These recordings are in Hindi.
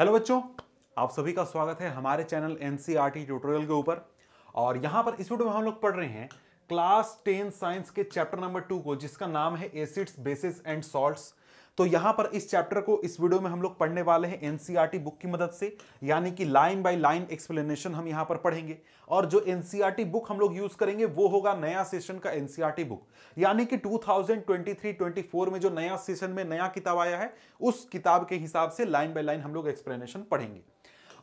हेलो बच्चों आप सभी का स्वागत है हमारे चैनल एन e ट्यूटोरियल के ऊपर और यहाँ पर इस वीडियो में हम लोग पढ़ रहे हैं क्लास टेन साइंस के चैप्टर नंबर टू को जिसका नाम है एसिड्स बेसिस एंड सॉल्ट्स तो यहां पर इस चैप्टर को इस वीडियो में हम लोग पढ़ने वाले हैं एनसीईआरटी बुक e की मदद से यानी कि लाइन बाय लाइन एक्सप्लेनेशन हम यहां पर पढ़ेंगे और जो एनसीईआरटी बुक e हम लोग यूज करेंगे वो होगा नया सेशन का एनसीईआरटी बुक e यानी कि 2023-24 में जो नया सेशन में नया किताब आया है उस किताब के हिसाब से लाइन बाय लाइन हम लोग एक्सप्लेनेशन पढ़ेंगे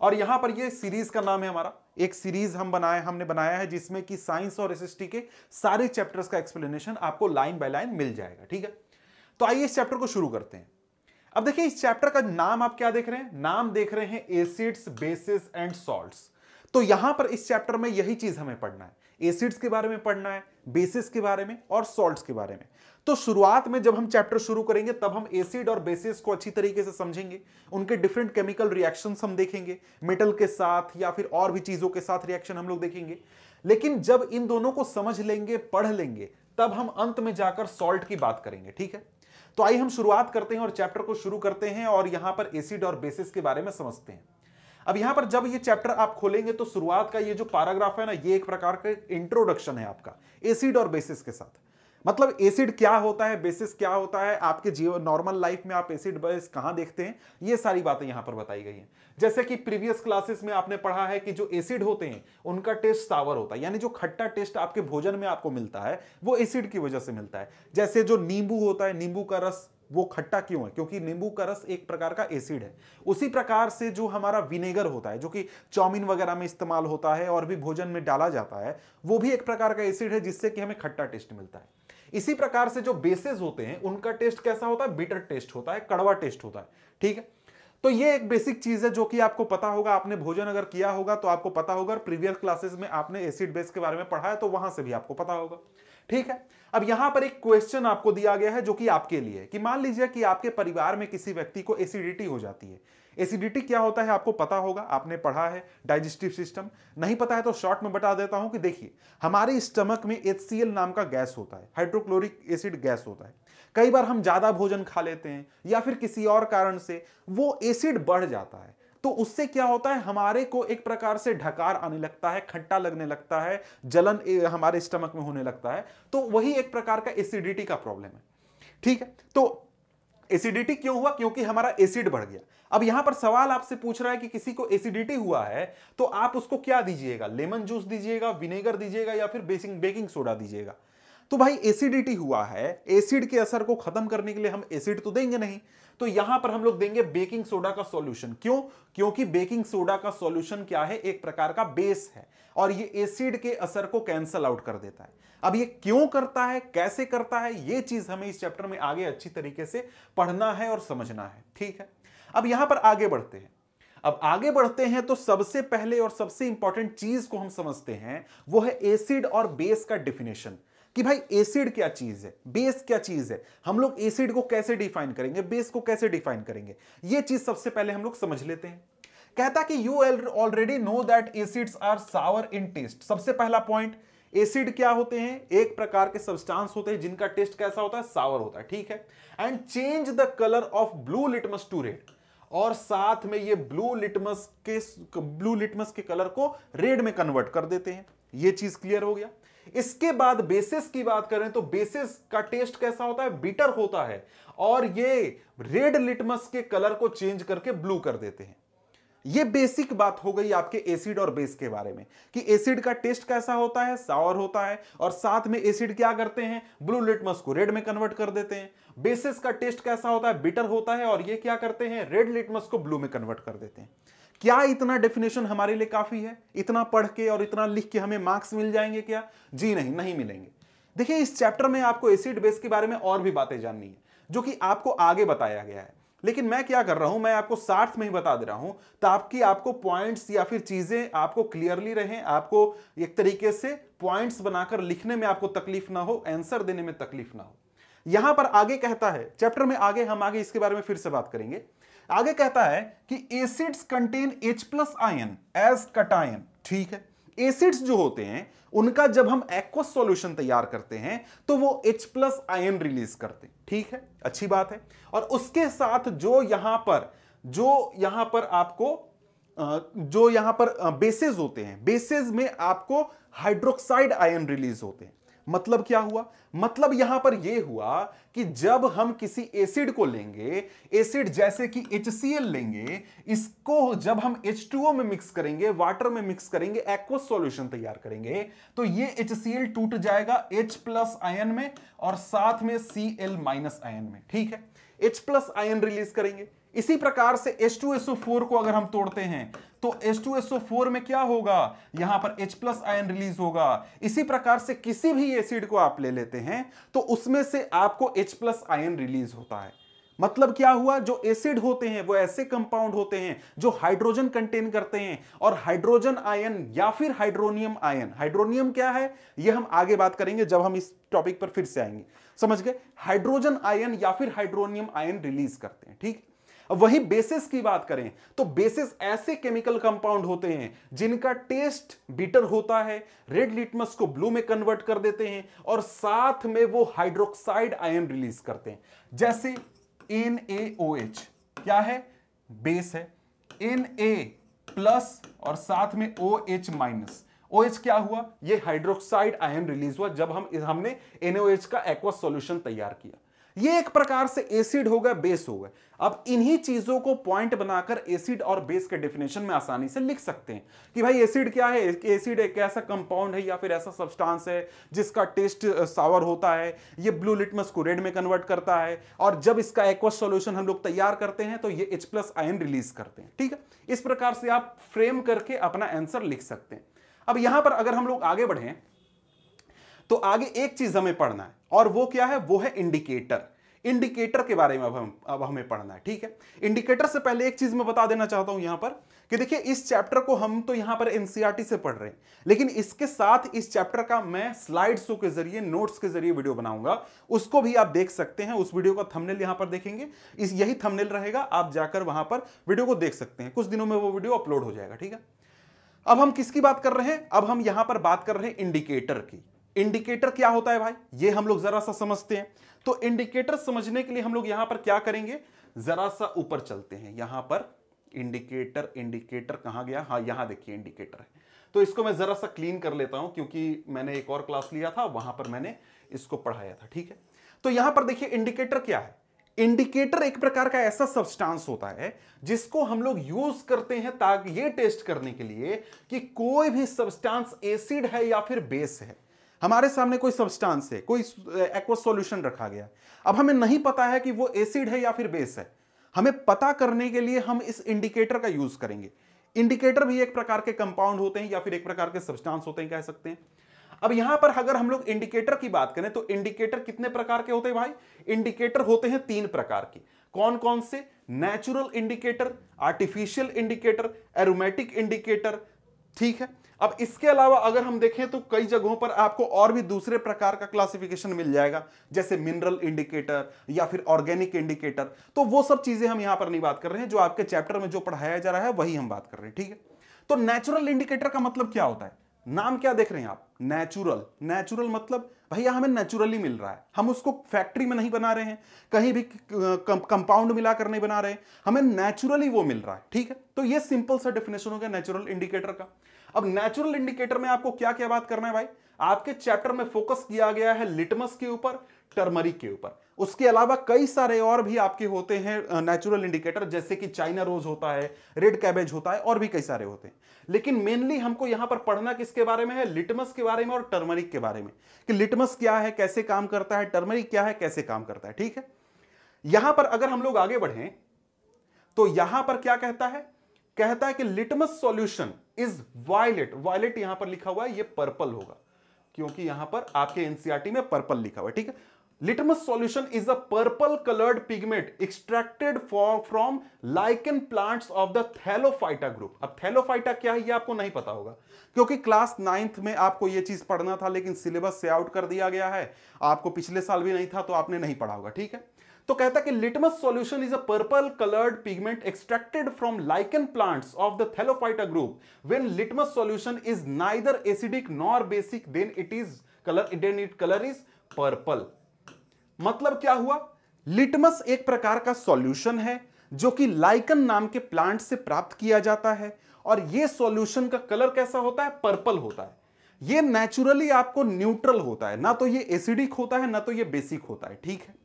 और यहां पर ये सीरीज का नाम है हमारा एक सीरीज हम बनाया हमने बनाया है जिसमें कि साइंस और एसएसटी के सारे चैप्टर्स का एक्सप्लेनेशन आपको लाइन बाय लाइन मिल जाएगा ठीक है तो आइए इस चैप्टर को शुरू करते हैं अब देखिए इस चैप्टर का नाम आप क्या देख रहे हैं नाम देख रहे हैं एसिड्स बेसिस एंड सॉल्ट्स तो यहां पर इस चैप्टर में यही चीज हमें पढ़ना है एसिड्स के बारे में पढ़ना है बेसिस के बारे में और सॉल्ट्स के बारे में तो शुरुआत में जब हम चैप्टर शुरू करेंगे तब हम एसिड और बेसिस को अच्छी तरीके से समझेंगे उनके डिफरेंट केमिकल रिएक्शन हम देखेंगे मेटल के साथ या फिर और भी चीजों के साथ रिएक्शन हम लोग देखेंगे लेकिन जब इन दोनों को समझ लेंगे पढ़ लेंगे तब हम अंत में जाकर सॉल्ट की बात करेंगे ठीक है तो आइए हम शुरुआत करते हैं और चैप्टर को शुरू करते हैं और यहां पर एसिड और बेसिस के बारे में समझते हैं अब यहां पर जब ये चैप्टर आप खोलेंगे तो शुरुआत का ये जो पैराग्राफ है ना ये एक प्रकार का इंट्रोडक्शन है आपका एसिड और बेसिस के साथ मतलब एसिड क्या होता है बेसिस क्या होता है आपके जीवन नॉर्मल लाइफ में आप एसिड बेस कहां देखते हैं ये सारी बातें यहां पर बताई गई हैं जैसे कि प्रीवियस क्लासेस में आपने पढ़ा है कि जो एसिड होते हैं उनका टेस्ट सावर होता है यानी जो खट्टा टेस्ट आपके भोजन में आपको मिलता है वो एसिड की वजह से मिलता है जैसे जो नींबू होता है नींबू का रस वो खट्टा क्यों है क्योंकि नींबू का रस एक प्रकार का एसिड है उसी प्रकार से जो हमारा विनेगर होता है जो कि चाउमीन वगैरह में इस्तेमाल होता है और भी भोजन में डाला जाता है वो भी एक प्रकार का एसिड है जिससे कि हमें खट्टा टेस्ट मिलता है इसी प्रकार से जो बेसिस होते हैं उनका टेस्ट कैसा होता है बिटर टेस्ट होता है कड़वा टेस्ट होता है ठीक है तो ये एक बेसिक चीज है जो कि आपको पता होगा आपने भोजन अगर किया होगा तो आपको पता होगा प्रीवियस क्लासेस में आपने एसिड बेस के बारे में पढ़ा है तो वहां से भी आपको पता होगा ठीक है अब यहां पर एक क्वेश्चन आपको दिया गया है जो कि आपके लिए कि मान लीजिए कि आपके परिवार में किसी व्यक्ति को एसिडिटी हो जाती है एसिडिटी क्या होता है आपको पता होगा आपने पढ़ा है डाइजेस्टिव सिस्टम नहीं पता है तो शॉर्ट में बता देता हूं कि देखिए हमारे स्टमक में एच नाम का गैस होता है हाइड्रोक्लोरिक एसिड गैस होता है कई बार हम ज़्यादा भोजन खा लेते हैं या फिर किसी और कारण से वो एसिड बढ़ जाता है तो उससे क्या होता है हमारे को एक प्रकार से ढकार आने लगता है खट्टा लगने लगता है जलन हमारे स्टमक में होने लगता है तो वही एक प्रकार का एसिडिटी का प्रॉब्लम है ठीक है तो एसिडिटी क्यों हुआ क्योंकि हमारा एसिड बढ़ गया अब यहां पर सवाल आपसे पूछ रहा है कि किसी को एसिडिटी हुआ है तो आप उसको क्या दीजिएगा लेमन जूस दीजिएगा विनेगर दीजिएगा या फिर बेसिंग बेकिंग सोडा दीजिएगा तो भाई एसिडिटी हुआ है एसिड के असर को खत्म करने के लिए हम एसिड तो देंगे नहीं तो यहां पर हम लोग देंगे बेकिंग सोडा का सॉल्यूशन क्यों क्योंकि बेकिंग सोडा का सॉल्यूशन क्या है एक प्रकार का बेस है और ये एसिड के असर को कैंसल आउट कर देता है अब ये क्यों करता है कैसे करता है ये चीज हमें इस चैप्टर में आगे अच्छी तरीके से पढ़ना है और समझना है ठीक है अब यहां पर आगे बढ़ते हैं अब आगे बढ़ते हैं तो सबसे पहले और सबसे इंपॉर्टेंट चीज को हम समझते हैं वो है एसिड और बेस का डिफिनेशन कि भाई एसिड क्या चीज है बेस क्या चीज है हम लोग एसिड को कैसे डिफाइन करेंगे बेस को कैसे डिफाइन करेंगे ये चीज सबसे पहले हम लोग समझ लेते हैं कहता कि you already know that acids are sour in taste सबसे पहला पॉइंट एसिड क्या होते हैं एक प्रकार के सब्सटेंस होते हैं जिनका टेस्ट कैसा होता है सावर होता है ठीक है and change the colour of blue litmus to red और साथ में ये ब्लू लिटमस के ब्लू लिटमस के कलर को रेड में कन्वर्ट कर देते हैं ये चीज क्लियर हो गया इसके बाद बेसिस की बात करें तो बेसिस का टेस्ट कैसा होता है बीटर होता है और ये रेड लिटमस के कलर को चेंज करके ब्लू कर देते हैं ये बेसिक बात हो गई आपके एसिड और बेस के बारे में कि एसिड का टेस्ट कैसा होता है सावर होता है और साथ में एसिड क्या करते हैं ब्लू लिटमस को रेड में कन्वर्ट कर देते हैं बेसिस का टेस्ट कैसा होता है बिटर होता है और ये क्या करते हैं रेड लिटमस को ब्लू में कन्वर्ट कर देते हैं क्या इतना डेफिनेशन हमारे लिए काफी है इतना पढ़ के और इतना लिख के हमें मार्क्स मिल जाएंगे क्या जी नहीं नहीं मिलेंगे देखिए इस चैप्टर में आपको एसिड बेस के बारे में और भी बातें जाननी है जो कि आपको आगे बताया गया है लेकिन मैं क्या कर रहा हूं मैं आपको साठ में ही बता दे रहा हूं ताकि आपको पॉइंट्स या फिर चीजें आपको क्लियरली रहें आपको एक तरीके से पॉइंट्स बनाकर लिखने में आपको तकलीफ ना हो आंसर देने में तकलीफ ना हो यहां पर आगे कहता है चैप्टर में आगे हम आगे इसके बारे में फिर से बात करेंगे आगे कहता है कि acids contain H plus ion as cation ठीक है एसिड्स जो होते हैं उनका जब हम एक्वस सॉल्यूशन तैयार करते हैं तो वो H प्लस आयन रिलीज करते हैं ठीक है अच्छी बात है और उसके साथ जो यहां पर जो यहां पर आपको जो यहां पर बेसिस होते हैं बेसिस में आपको हाइड्रोक्साइड आयन रिलीज होते हैं मतलब क्या हुआ मतलब यहां पर यह हुआ कि जब हम किसी एसिड को लेंगे एसिड जैसे कि एच लेंगे इसको जब हम एच में मिक्स करेंगे वाटर में मिक्स करेंगे एक्वस सॉल्यूशन तैयार करेंगे तो ये एच टूट जाएगा एच प्लस आयन में और साथ में एल माइनस आयन में ठीक है एच प्लस आयन रिलीज करेंगे इसी प्रकार से H2SO4 को अगर हम तोड़ते हैं तो H2SO4 में क्या होगा यहां पर H आयन रिलीज होगा इसी प्रकार से किसी भी एसिड को आप ले लेते हैं तो उसमें से आपको H आयन रिलीज होता है मतलब क्या हुआ जो एसिड होते हैं वो ऐसे कंपाउंड होते हैं जो हाइड्रोजन कंटेन करते हैं और हाइड्रोजन आयन या फिर हाइड्रोनियम आयन हाइड्रोनियम क्या है ये हम आगे बात करेंगे जब हम इस टॉपिक पर फिर से आएंगे समझ गए हाइड्रोजन आयन या फिर हाइड्रोनियम आयन रिलीज करते हैं ठीक है अब वही बेसिस की बात करें तो बेसिस ऐसे केमिकल कंपाउंड होते हैं जिनका टेस्ट बिटर होता है रेड लिटमस को ब्लू में कन्वर्ट कर देते हैं और साथ में वो हाइड्रोक्साइड आयन रिलीज करते हैं जैसे एन क्या है बेस है एन प्लस और साथ में O H minus O OH क्या हुआ ये हाइड्रोक्साइड आयन रिलीज हुआ जब हम हमने एनओएच का एक्वा सॉल्यूशन तैयार किया ये एक प्रकार से एसिड हो गए बेस हो गए अब इन्हीं चीजों को पॉइंट बनाकर एसिड और बेस के डेफिनेशन में आसानी से लिख सकते हैं कि भाई एसिड क्या है एसिड एक ऐसा कंपाउंड है या फिर ऐसा सब्सटेंस है जिसका टेस्ट सावर होता है ये ब्लू लिटमस को रेड में कन्वर्ट करता है और जब इसका एक्वा सोल्यूशन हम लोग तैयार करते हैं तो ये एच प्लस आयन रिलीज करते हैं ठीक है इस प्रकार से आप फ्रेम करके अपना आंसर लिख सकते हैं अब यहां पर अगर हम लोग आगे बढ़े तो आगे एक चीज हमें पढ़ना है और वो क्या है वो है इंडिकेटर इंडिकेटर के बारे में अब हम अब हमें पढ़ना है ठीक है इंडिकेटर से पहले एक चीज मैं बता देना चाहता हूं यहां पर कि देखिए इस चैप्टर को हम तो यहां पर एनसीईआरटी e से पढ़ रहे हैं लेकिन इसके साथ इस चैप्टर का मैं स्लाइड शो के जरिए नोट्स के जरिए वीडियो बनाऊंगा उसको भी आप देख सकते हैं उस वीडियो का थंबनेल यहां पर देखेंगे इस यही थंबनेल रहेगा आप जाकर वहां पर वीडियो को देख सकते हैं कुछ दिनों में वो वीडियो अपलोड हो जाएगा ठीक है अब हम किसकी बात कर रहे हैं अब हम यहां पर बात कर रहे हैं इंडिकेटर की इंडिकेटर क्या होता है भाई ये हम लोग जरा सा समझते हैं तो इंडिकेटर समझने के लिए हम लोग यहां पर क्या करेंगे जरा सा ऊपर चलते हैं यहां पर इंडिकेटर इंडिकेटर कहां गया हाँ यहां देखिए इंडिकेटर है तो इसको मैं जरा सा क्लीन कर लेता हूं क्योंकि मैंने एक और क्लास लिया था वहां पर मैंने इसको पढ़ाया था ठीक है तो यहां पर देखिए इंडिकेटर क्या है इंडिकेटर एक प्रकार का ऐसा सब्सटेंस होता है जिसको हम लोग यूज करते हैं ताकि ये टेस्ट करने के लिए कि कोई भी सब्सटेंस एसिड है या फिर बेस है हमारे सामने कोई सब्सटेंस है कोई एक्वा सोल्यूशन रखा गया अब हमें नहीं पता है कि वो एसिड है या फिर बेस है हमें पता करने के लिए हम इस इंडिकेटर का यूज करेंगे इंडिकेटर भी एक प्रकार के कंपाउंड होते हैं या फिर एक प्रकार के सब्सटेंस होते हैं कह सकते हैं अब यहां पर अगर हम लोग इंडिकेटर की बात करें तो इंडिकेटर कितने प्रकार के होते हैं भाई इंडिकेटर होते हैं तीन प्रकार के कौन कौन से natural indicator artificial indicator aromatic indicator ठीक है अब इसके अलावा अगर हम देखें तो कई जगहों पर आपको और भी दूसरे प्रकार का क्लासिफिकेशन मिल जाएगा जैसे मिनरल इंडिकेटर या फिर ऑर्गेनिक इंडिकेटर तो वो सब चीजें हम यहां पर नहीं बात कर रहे हैं जो आपके चैप्टर में जो पढ़ाया जा रहा है वही हम बात कर रहे हैं ठीक है तो नेचुरल इंडिकेटर का मतलब क्या होता है नाम क्या देख रहे हैं आप नेचुरल नेचुरल मतलब भैया हमें नेचुरली मिल रहा है हम उसको फैक्ट्री में नहीं बना रहे हैं कहीं भी कंपाउंड मिलाकर नहीं बना रहे हमें नेचुरली वो मिल रहा है ठीक है तो ये सिंपल सा डेफिनेशन हो गया नेचुरल इंडिकेटर का अब नेचुरल इंडिकेटर में आपको क्या क्या बात करना है भाई आपके चैप्टर में फोकस किया गया है लिटमस के ऊपर टर्मरिक के ऊपर उसके अलावा कई सारे और भी आपके होते हैं नेचुरल इंडिकेटर जैसे कि चाइना रोज होता है रेड कैबेज होता है और भी कई सारे होते हैं लेकिन मेनली हमको यहां पर पढ़ना किसके बारे में है लिटमस के बारे में और टर्मरिक के बारे में कि लिटमस क्या है कैसे काम करता है टर्मरिक क्या है कैसे काम करता है ठीक है यहां पर अगर हम लोग आगे बढ़े तो यहां पर क्या कहता है कहता है कि litmus solution is violet violet यहां पर लिखा हुआ है ये पर्पल होगा क्योंकि यहां पर आपके एनसीआरटी e में पर्पल लिखा हुआ है ठीक है litmus solution is a purple coloured pigment extracted from lichen plants of the Thallophyta group अब थैलोफाइटा क्या है ये आपको नहीं पता होगा क्योंकि क्लास नाइन्थ में आपको ये चीज पढ़ना था लेकिन सिलेबस से आउट कर दिया गया है आपको पिछले साल भी नहीं था तो आपने नहीं पढ़ा होगा ठीक है तो कहता है कि litmus solution is a purple coloured pigment extracted from lichen plants of the Thallophyta group when litmus solution is neither acidic nor basic then it is colour then it colour is purple मतलब क्या हुआ लिटमस एक प्रकार का सॉल्यूशन है जो कि लाइकन नाम के प्लांट से प्राप्त किया जाता है और ये सॉल्यूशन का कलर कैसा होता है पर्पल होता है ये नेचुरली आपको न्यूट्रल होता है ना तो ये एसिडिक होता है ना तो ये बेसिक होता है ठीक है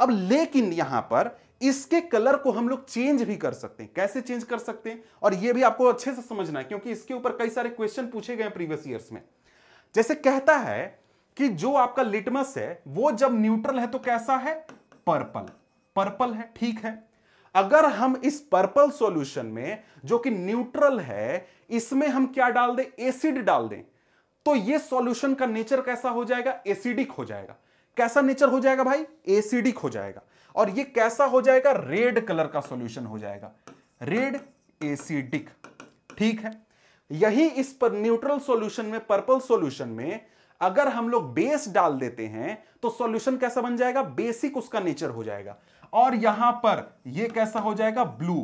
अब लेकिन यहां पर इसके कलर को हम लोग चेंज भी कर सकते हैं कैसे चेंज कर सकते हैं और यह भी आपको अच्छे से समझना है क्योंकि इसके ऊपर कई सारे क्वेश्चन पूछे गए प्रीवियस ईयर्स में जैसे कहता है कि जो आपका लिटमस है वो जब न्यूट्रल है तो कैसा है पर्पल पर्पल है ठीक है अगर हम इस पर्पल सॉल्यूशन में जो कि न्यूट्रल है इसमें हम क्या डाल दें एसिड डाल दें तो ये सॉल्यूशन का नेचर कैसा हो जाएगा एसिडिक हो जाएगा कैसा नेचर हो जाएगा भाई एसिडिक हो जाएगा और ये कैसा हो जाएगा रेड कलर का सॉल्यूशन हो जाएगा रेड एसिडिक ठीक है यही इस पर न्यूट्रल सॉल्यूशन में पर्पल सॉल्यूशन में अगर हम लोग बेस डाल देते हैं तो सॉल्यूशन कैसा बन जाएगा बेसिक उसका नेचर हो जाएगा और यहां पर ये कैसा हो जाएगा ब्लू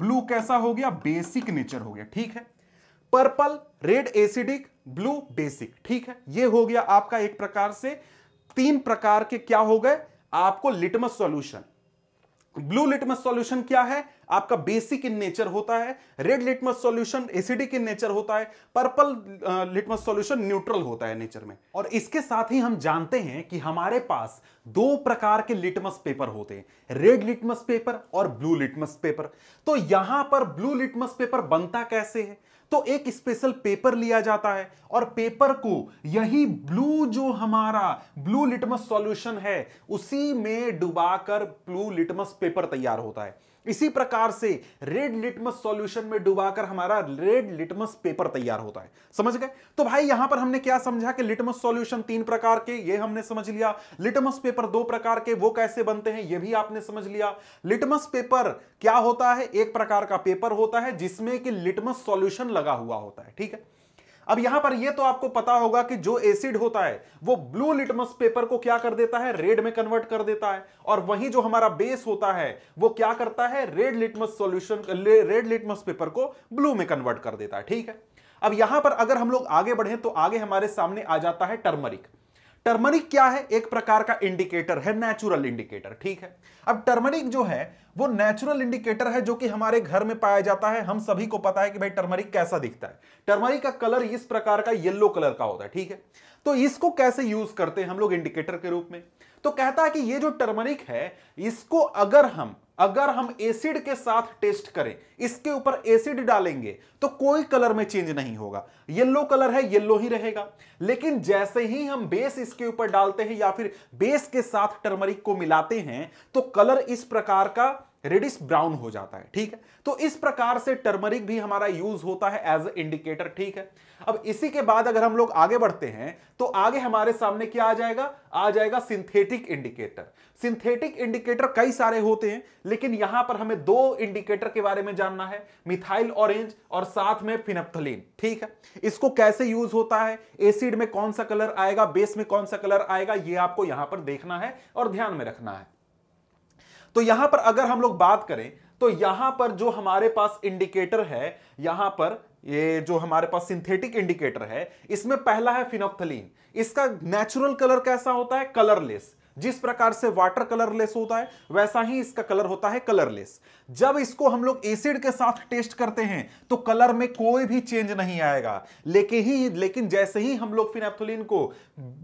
ब्लू कैसा हो गया बेसिक नेचर हो गया ठीक है purple red acidic blue basic ठीक है ये हो गया आपका एक प्रकार से तीन प्रकार के क्या हो गए आपको litmus solution blue litmus solution क्या है आपका बेसिक इन नेचर होता है red litmus solution acidic in nature होता है पर्पल लिटमस सॉल्यूशन न्यूट्रल होता है नेचर में और इसके साथ ही हम जानते हैं कि हमारे पास दो प्रकार के लिटमस पेपर होते हैं रेड लिटमस पेपर और ब्लू लिटमस पेपर तो यहां पर ब्लू लिटमस पेपर बनता कैसे है तो एक स्पेशल पेपर लिया जाता है और पेपर को यही ब्लू जो हमारा ब्लू लिटमस सॉल्यूशन है उसी में डुबाकर ब्लू लिटमस पेपर तैयार होता है इसी प्रकार से रेड लिटमस सॉल्यूशन में डुबाकर हमारा रेड लिटमस पेपर तैयार होता है समझ गए तो भाई यहां पर हमने क्या समझा कि लिटमस सॉल्यूशन तीन प्रकार के ये हमने समझ लिया लिटमस पेपर दो प्रकार के वो कैसे बनते हैं ये भी आपने समझ लिया लिटमस पेपर क्या होता है एक प्रकार का पेपर होता है जिसमें कि लिटमस सॉल्यूशन लगा हुआ होता है ठीक है अब यहां पर यह तो आपको पता होगा कि जो एसिड होता है वो ब्लू लिटमस पेपर को क्या कर देता है रेड में कन्वर्ट कर देता है और वहीं जो हमारा बेस होता है वो क्या करता है red litmus solution red litmus paper को ब्लू में कन्वर्ट कर देता है ठीक है अब यहां पर अगर हम लोग आगे बढ़े तो आगे हमारे सामने आ जाता है टर्मरिक टर्मरिक क्या है एक प्रकार का इंडिकेटर है नेचुरल इंडिकेटर ठीक है अब टर्मरिक जो है वो नेचुरल इंडिकेटर है जो कि हमारे घर में पाया जाता है हम सभी को पता है कि भाई टर्मरिक कैसा दिखता है टर्मरिक का कलर इस प्रकार का येलो कलर का होता है ठीक है तो इसको कैसे यूज करते हैं हम लोग इंडिकेटर के रूप में तो कहता है कि ये जो टर्मरिक है इसको अगर हम अगर हम एसिड के साथ टेस्ट करें इसके ऊपर एसिड डालेंगे तो कोई कलर में चेंज नहीं होगा येलो कलर है येलो ही रहेगा लेकिन जैसे ही हम बेस इसके ऊपर डालते हैं या फिर बेस के साथ टर्मरिक को मिलाते हैं तो कलर इस प्रकार का रेडिस ब्राउन हो जाता है ठीक है तो इस प्रकार से टर्मरिक भी हमारा यूज होता है एज ए इंडिकेटर ठीक है अब इसी के बाद अगर हम लोग आगे बढ़ते हैं तो आगे हमारे सामने क्या आ जाएगा आ जाएगा सिंथेटिक इंडिकेटर सिंथेटिक इंडिकेटर कई सारे होते हैं लेकिन यहां पर हमें दो इंडिकेटर के बारे में जानना है मिथाइल ऑरेंज और साथ में फिनपथलीन ठीक है इसको कैसे यूज होता है एसिड में कौन सा कलर आएगा बेस में कौन सा कलर आएगा यह आपको यहां पर देखना है और ध्यान में रखना है तो यहां पर अगर हम लोग बात करें तो यहां पर जो हमारे पास इंडिकेटर है यहां पर ये जो हमारे पास सिंथेटिक इंडिकेटर है इसमें पहला है फिनोफ्थलीन इसका नेचुरल कलर कैसा होता है कलरलेस जिस प्रकार से वाटर कलरलेस होता है वैसा ही इसका कलर होता है कलरलेस जब इसको हम लोग एसिड के साथ टेस्ट करते हैं तो कलर में कोई भी चेंज नहीं आएगा लेकिन ही लेकिन जैसे ही हम लोग फिनेप्थोलिन को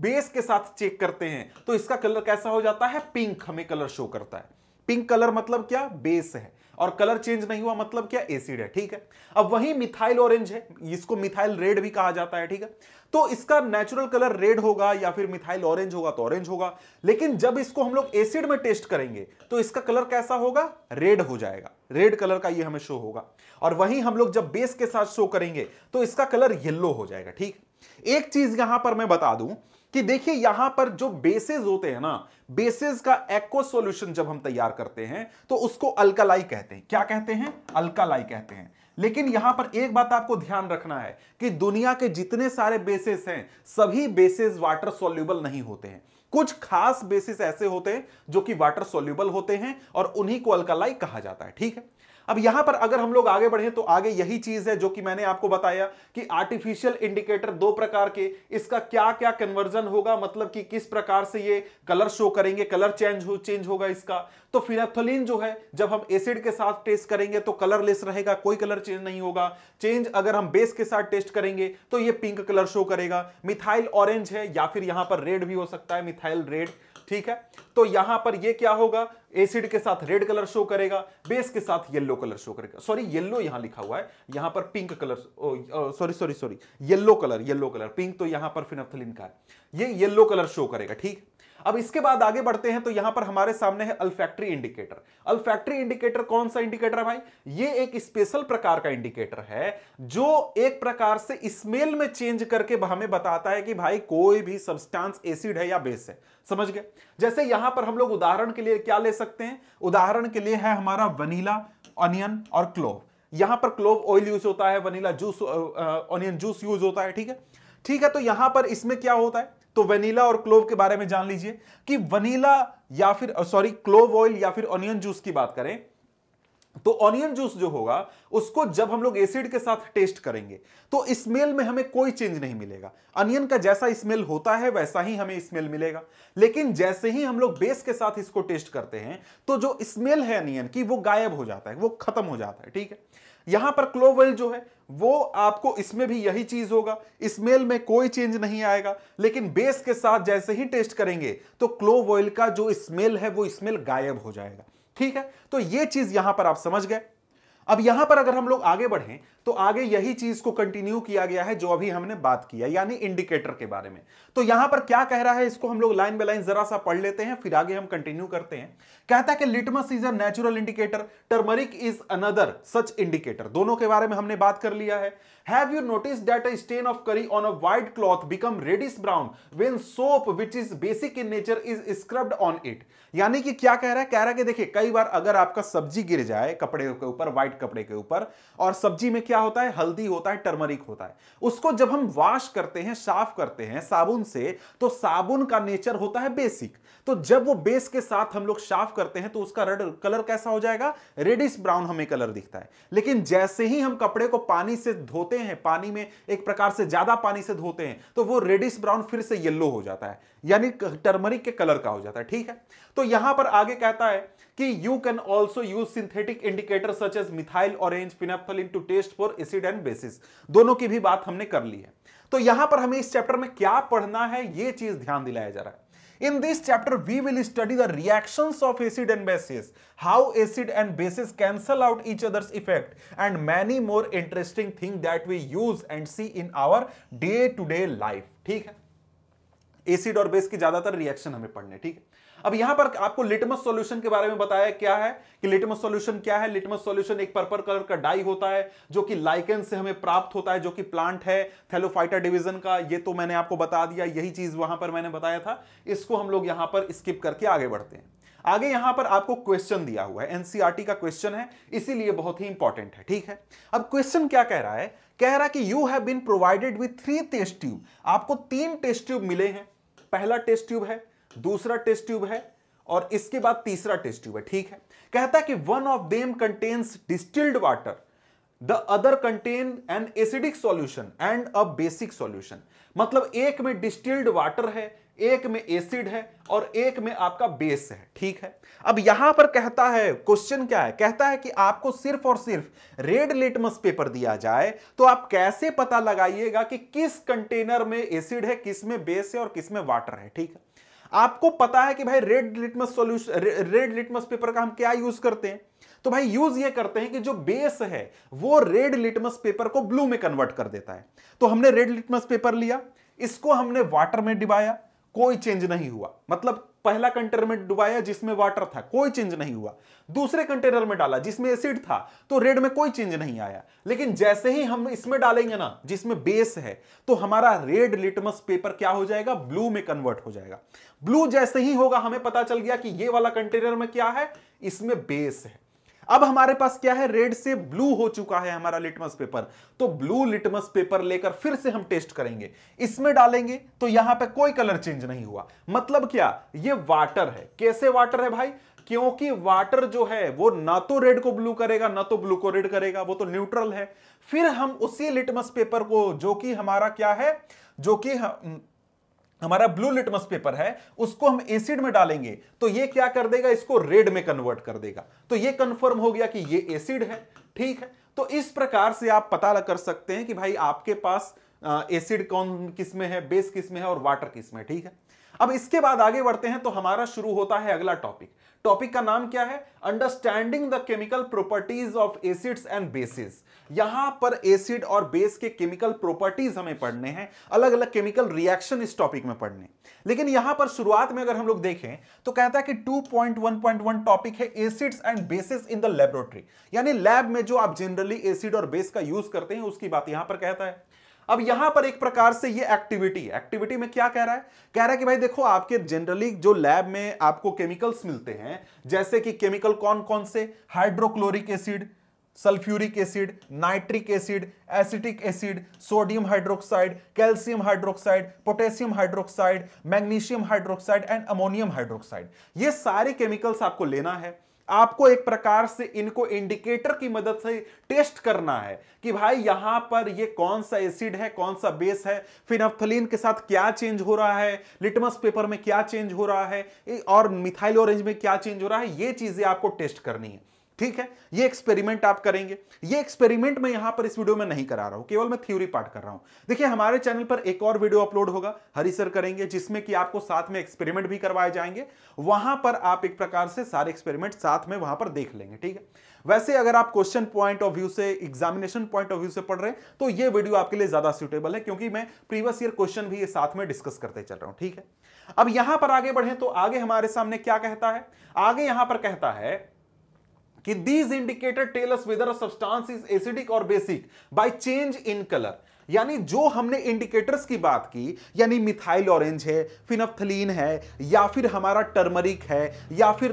बेस के साथ चेक करते हैं तो इसका कलर कैसा हो जाता है पिंक हमें कलर शो करता है पिंक कलर मतलब क्या बेस है और कलर चेंज नहीं हुआ मतलब क्या एसिड है ठीक है अब वही मिथाइल ऑरेंज है इसको मिथाइल रेड भी कहा जाता है ठीक है तो इसका नेचुरल कलर रेड होगा या फिर मिथाइल ऑरेंज होगा तो ऑरेंज होगा लेकिन जब इसको हम लोग एसिड में टेस्ट करेंगे तो इसका कलर कैसा होगा रेड हो जाएगा रेड कलर का ये हमें शो होगा और वहीं हम लोग जब बेस के साथ शो करेंगे तो इसका कलर येल्लो हो जाएगा ठीक एक चीज यहां पर मैं बता दूं कि देखिए यहां पर जो बेसिस होते हैं ना बेसिस का एक्व सॉल्यूशन जब हम तैयार करते हैं तो उसको अल्कालाई कहते हैं क्या कहते हैं अल्कालाई कहते हैं लेकिन यहां पर एक बात आपको ध्यान रखना है कि दुनिया के जितने सारे बेसिस हैं सभी बेसिस वाटर सोल्यूबल नहीं होते हैं कुछ खास बेसिस ऐसे होते हैं जो कि वाटर सोल्यूबल होते हैं और उन्हीं को अल्कालाई कहा जाता है ठीक है अब यहां पर अगर हम लोग आगे बढ़े तो आगे यही चीज है जो कि मैंने आपको बताया कि आर्टिफिशियल इंडिकेटर दो प्रकार के इसका क्या क्या कन्वर्जन होगा मतलब कि किस प्रकार से ये कलर शो करेंगे कलर चेंज हो चेंज होगा इसका तो फिनाथोलिन जो है जब हम एसिड के साथ टेस्ट करेंगे तो कलरलेस रहेगा कोई कलर चेंज नहीं होगा चेंज अगर हम बेस के साथ टेस्ट करेंगे तो ये पिंक कलर शो करेगा मिथाइल ऑरेंज है या फिर यहां पर रेड भी हो सकता है मिथाइल रेड ठीक है तो यहां पर ये क्या होगा एसिड के साथ रेड कलर शो करेगा बेस के साथ येलो कलर शो करेगा सॉरी येलो यहां लिखा हुआ है यहां पर pink colour sorry sorry sorry yellow colour yellow colour pink तो यहां पर फिनाथोलिन का है ये येलो कलर शो करेगा ठीक है अब इसके बाद आगे बढ़ते हैं तो यहां पर हमारे सामने है अल्फैक्ट्री इंडिकेटर अल्फैक्ट्री इंडिकेटर कौन सा इंडिकेटर है भाई ये एक स्पेशल प्रकार का इंडिकेटर है जो एक प्रकार से स्मेल में चेंज करके हमें बताता है कि भाई कोई भी सब्सटेंस एसिड है या बेस है समझ गए जैसे यहां पर हम लोग उदाहरण के लिए क्या ले सकते हैं उदाहरण के लिए है हमारा वनीला ऑनियन और क्लोव यहां पर क्लोव ऑयल यूज होता है vanilla juice onion juice use होता है ठीक है ठीक है तो यहां पर इसमें क्या होता है तो वनीला और क्लोव के बारे में जान लीजिए कि वनीला या फिर सॉरी क्लोव ऑयल या फिर ऑनियन जूस की बात करें तो ऑनियन जूस जो होगा उसको जब हम लोग एसिड के साथ टेस्ट करेंगे तो स्मेल में हमें कोई चेंज नहीं मिलेगा अनियन का जैसा स्मेल होता है वैसा ही हमें स्मेल मिलेगा लेकिन जैसे ही हम लोग बेस के साथ इसको टेस्ट करते हैं तो जो स्मेल है अनियन की वो गायब हो जाता है वो खत्म हो जाता है ठीक है यहां पर क्लोवेल जो है वो आपको इसमें भी यही चीज होगा स्मेल में कोई चेंज नहीं आएगा लेकिन बेस के साथ जैसे ही टेस्ट करेंगे तो क्लोव ऑयल का जो स्मेल है वो स्मेल गायब हो जाएगा ठीक है तो ये चीज यहां पर आप समझ गए अब यहां पर अगर हम लोग आगे बढ़ें तो आगे यही चीज को कंटिन्यू किया गया है जो अभी हमने बात किया यानी इंडिकेटर के बारे में तो यहां पर क्या कह रहा है इसको हम लोग लाइन बाय लाइन जरा सा पढ़ लेते हैं फिर आगे हम कंटिन्यू करते हैं कहता है कि litmus is a natural indicator turmeric is another such indicator दोनों के बारे में हमने बात कर लिया है have you notice that a stain of curry on a white cloth become reddish brown when soap which is basic in nature is scrubbed on it यानी कि क्या कह रहा है कह रहा है कि देखिए कई बार अगर आपका सब्जी गिर जाए कपड़े के ऊपर व्हाइट कपड़े के ऊपर और सब्जी में क्या क्या होता है हल्दी होता है टर्मरिक होता है उसको जब हम वॉश करते हैं साफ करते हैं साबुन से तो साबुन का नेचर होता है बेसिक तो जब वो बेस के साथ हम लोग साफ करते हैं तो उसका रेड कलर कैसा हो जाएगा रेडिश ब्राउन हमें कलर दिखता है लेकिन जैसे ही हम कपड़े को पानी से धोते हैं पानी में एक प्रकार से ज्यादा पानी से धोते हैं तो वो रेडिश ब्राउन फिर से येल्लो हो जाता है यानी टर्मरिक के कलर का हो जाता है ठीक है तो यहां पर आगे कहता है कि you can also use synthetic indicator such as methyl orange phenolphthalein in test for acid and bases दोनों की भी बात हमने कर ली है तो यहां पर हमें इस चैप्टर में क्या पढ़ना है यह चीज ध्यान दिलाया जा रहा है in this chapter we will study the reaction of acid and bases how acid and bases cancel out each other's effect and many more interesting thing that we use and see in our day to day life ठीक है एसिड और बेस की ज्यादातर रिएक्शन हमें पढ़ने ठीक है अब यहां पर आपको लिटमस सॉल्यूशन के बारे में बताया क्या है कि लिटमस सॉल्यूशन क्या है लिटमस सॉल्यूशन एक पर्पल कलर का डाई होता है जो कि लाइकेन से हमें प्राप्त होता है जो कि प्लांट है थैलोफाइटा डिवीजन का ये तो मैंने आपको बता दिया यही चीज वहां पर मैंने बताया था इसको हम लोग यहां पर स्किप करके आगे बढ़ते हैं आगे यहां पर आपको क्वेश्चन दिया हुआ है एनसीआरटी e का क्वेश्चन है इसीलिए बहुत ही इंपॉर्टेंट है ठीक है अब क्वेश्चन क्या कह रहा है कह रहा है कि you have been provided with three test tube आपको तीन टेस्ट ट्यूब मिले हैं पहला टेस्ट ट्यूब है दूसरा टेस्ट ट्यूब है और इसके बाद तीसरा टेस्ट ट्यूब है ठीक है कहता है कि one of them contains distilled water the other contain an acidic solution and a basic solution मतलब एक में डिस्टिल्ड वाटर है एक में एसिड है और एक में आपका बेस है ठीक है अब यहां पर कहता है क्वेश्चन क्या है कहता है कि आपको सिर्फ और सिर्फ रेड लिटमस पेपर दिया जाए तो आप कैसे पता लगाइएगा कि किस कंटेनर में एसिड है किस में बेस है और किस में वाटर है ठीक है आपको पता है कि भाई red litmus solution red litmus paper का हम क्या यूज करते हैं तो भाई यूज ये करते हैं कि जो बेस है वो रेड लिटमस पेपर को ब्लू में कन्वर्ट कर देता है तो हमने रेड लिटमस पेपर लिया इसको हमने वाटर में डिबाया कोई चेंज नहीं हुआ मतलब पहला कंटेनर में डुबाया जिसमें वाटर था कोई चेंज नहीं हुआ दूसरे कंटेनर में डाला जिसमें एसिड था तो रेड में कोई चेंज नहीं आया लेकिन जैसे ही हम इसमें डालेंगे ना जिसमें बेस है तो हमारा रेड लिटमस पेपर क्या हो जाएगा ब्लू में कन्वर्ट हो जाएगा ब्लू जैसे ही होगा हमें पता चल गया कि ये वाला कंटेनर में क्या है इसमें बेस है अब हमारे पास क्या है रेड से ब्लू हो चुका है हमारा लिटमस पेपर तो ब्लू लिटमस पेपर लेकर फिर से हम टेस्ट करेंगे इसमें डालेंगे तो यहां पे कोई कलर चेंज नहीं हुआ मतलब क्या ये वाटर है कैसे वाटर है भाई क्योंकि वाटर जो है वो ना तो रेड को ब्लू करेगा ना तो ब्लू को रेड करेगा वो तो न्यूट्रल है फिर हम उसी लिटमस पेपर को जो कि हमारा क्या है जो कि हमारा ब्लू लिटमस पेपर है उसको हम एसिड में डालेंगे तो ये क्या कर देगा इसको रेड में कन्वर्ट कर देगा तो ये कंफर्म हो गया कि ये एसिड है ठीक है तो इस प्रकार से आप पता कर सकते हैं कि भाई आपके पास एसिड कौन किस में है बेस किस में है और वाटर किस में ठीक है अब इसके बाद आगे बढ़ते हैं तो हमारा शुरू होता है अगला टॉपिक टॉपिक का नाम क्या है understanding the chemical properties of acids and bases यहां पर एसिड और बेस के केमिकल प्रॉपर्टीज हमें पढ़ने हैं अलग अलग केमिकल रिएक्शन इस टॉपिक में पढ़ने लेकिन यहां पर शुरुआत में अगर हम लोग देखें तो कहता है कि 2.1.1 टॉपिक है acids and bases in the laboratory यानी लैब में जो आप जनरली एसिड और बेस का यूज करते हैं उसकी बात यहां पर कहता है अब यहां पर एक प्रकार से ये एक्टिविटी एक्टिविटी में क्या कह रहा है कह रहा है कि भाई देखो आपके जनरली जो लैब में आपको केमिकल्स मिलते हैं जैसे कि केमिकल कौन कौन से hydrochloric acid sulphuric acid nitric acid acetic acid sodium hydroxide calcium hydroxide potassium hydroxide magnesium hydroxide and ammonium hydroxide ये सारे केमिकल्स आपको लेना है आपको एक प्रकार से इनको इंडिकेटर की मदद से टेस्ट करना है कि भाई यहां पर ये कौन सा एसिड है कौन सा बेस है फिनफ्थलीन के साथ क्या चेंज हो रहा है लिटमस पेपर में क्या चेंज हो रहा है और मिथाइल ऑरेंज में क्या चेंज हो रहा है ये चीजें आपको टेस्ट करनी है ठीक है ये एक्सपेरिमेंट आप करेंगे ये एक्सपेरिमेंट मैं यहां पर इस वीडियो में नहीं करा रहा हूं केवल मैं थ्योरी पार्ट कर रहा हूं देखिए हमारे चैनल पर एक और वीडियो अपलोड होगा हरी सर करेंगे जिसमें कि आपको साथ में एक्सपेरिमेंट भी करवाए जाएंगे वहां पर आप एक प्रकार से सारे एक्सपेरिमेंट साथ में वहां पर देख लेंगे ठीक है वैसे अगर आप क्वेश्चन पॉइंट ऑफ व्यू से एग्जामिनेशन पॉइंट ऑफ व्यू से पढ़ रहे हैं तो ये वीडियो आपके लिए ज्यादा सुटेबल है क्योंकि मैं प्रीवियस ईयर क्वेश्चन भी ये साथ में डिस्कस करते चल रहा हूं ठीक है अब यहां पर आगे बढ़े तो आगे हमारे सामने क्या कहता है आगे यहां पर कहता है कि these indicator tells whether substance is acidic और basic by change in colour यानी जो हमने इंडिकेटर्स की बात की यानी मिथाइल ऑरेंज है फिनफ्थलीन है या फिर हमारा टर्मरिक है या फिर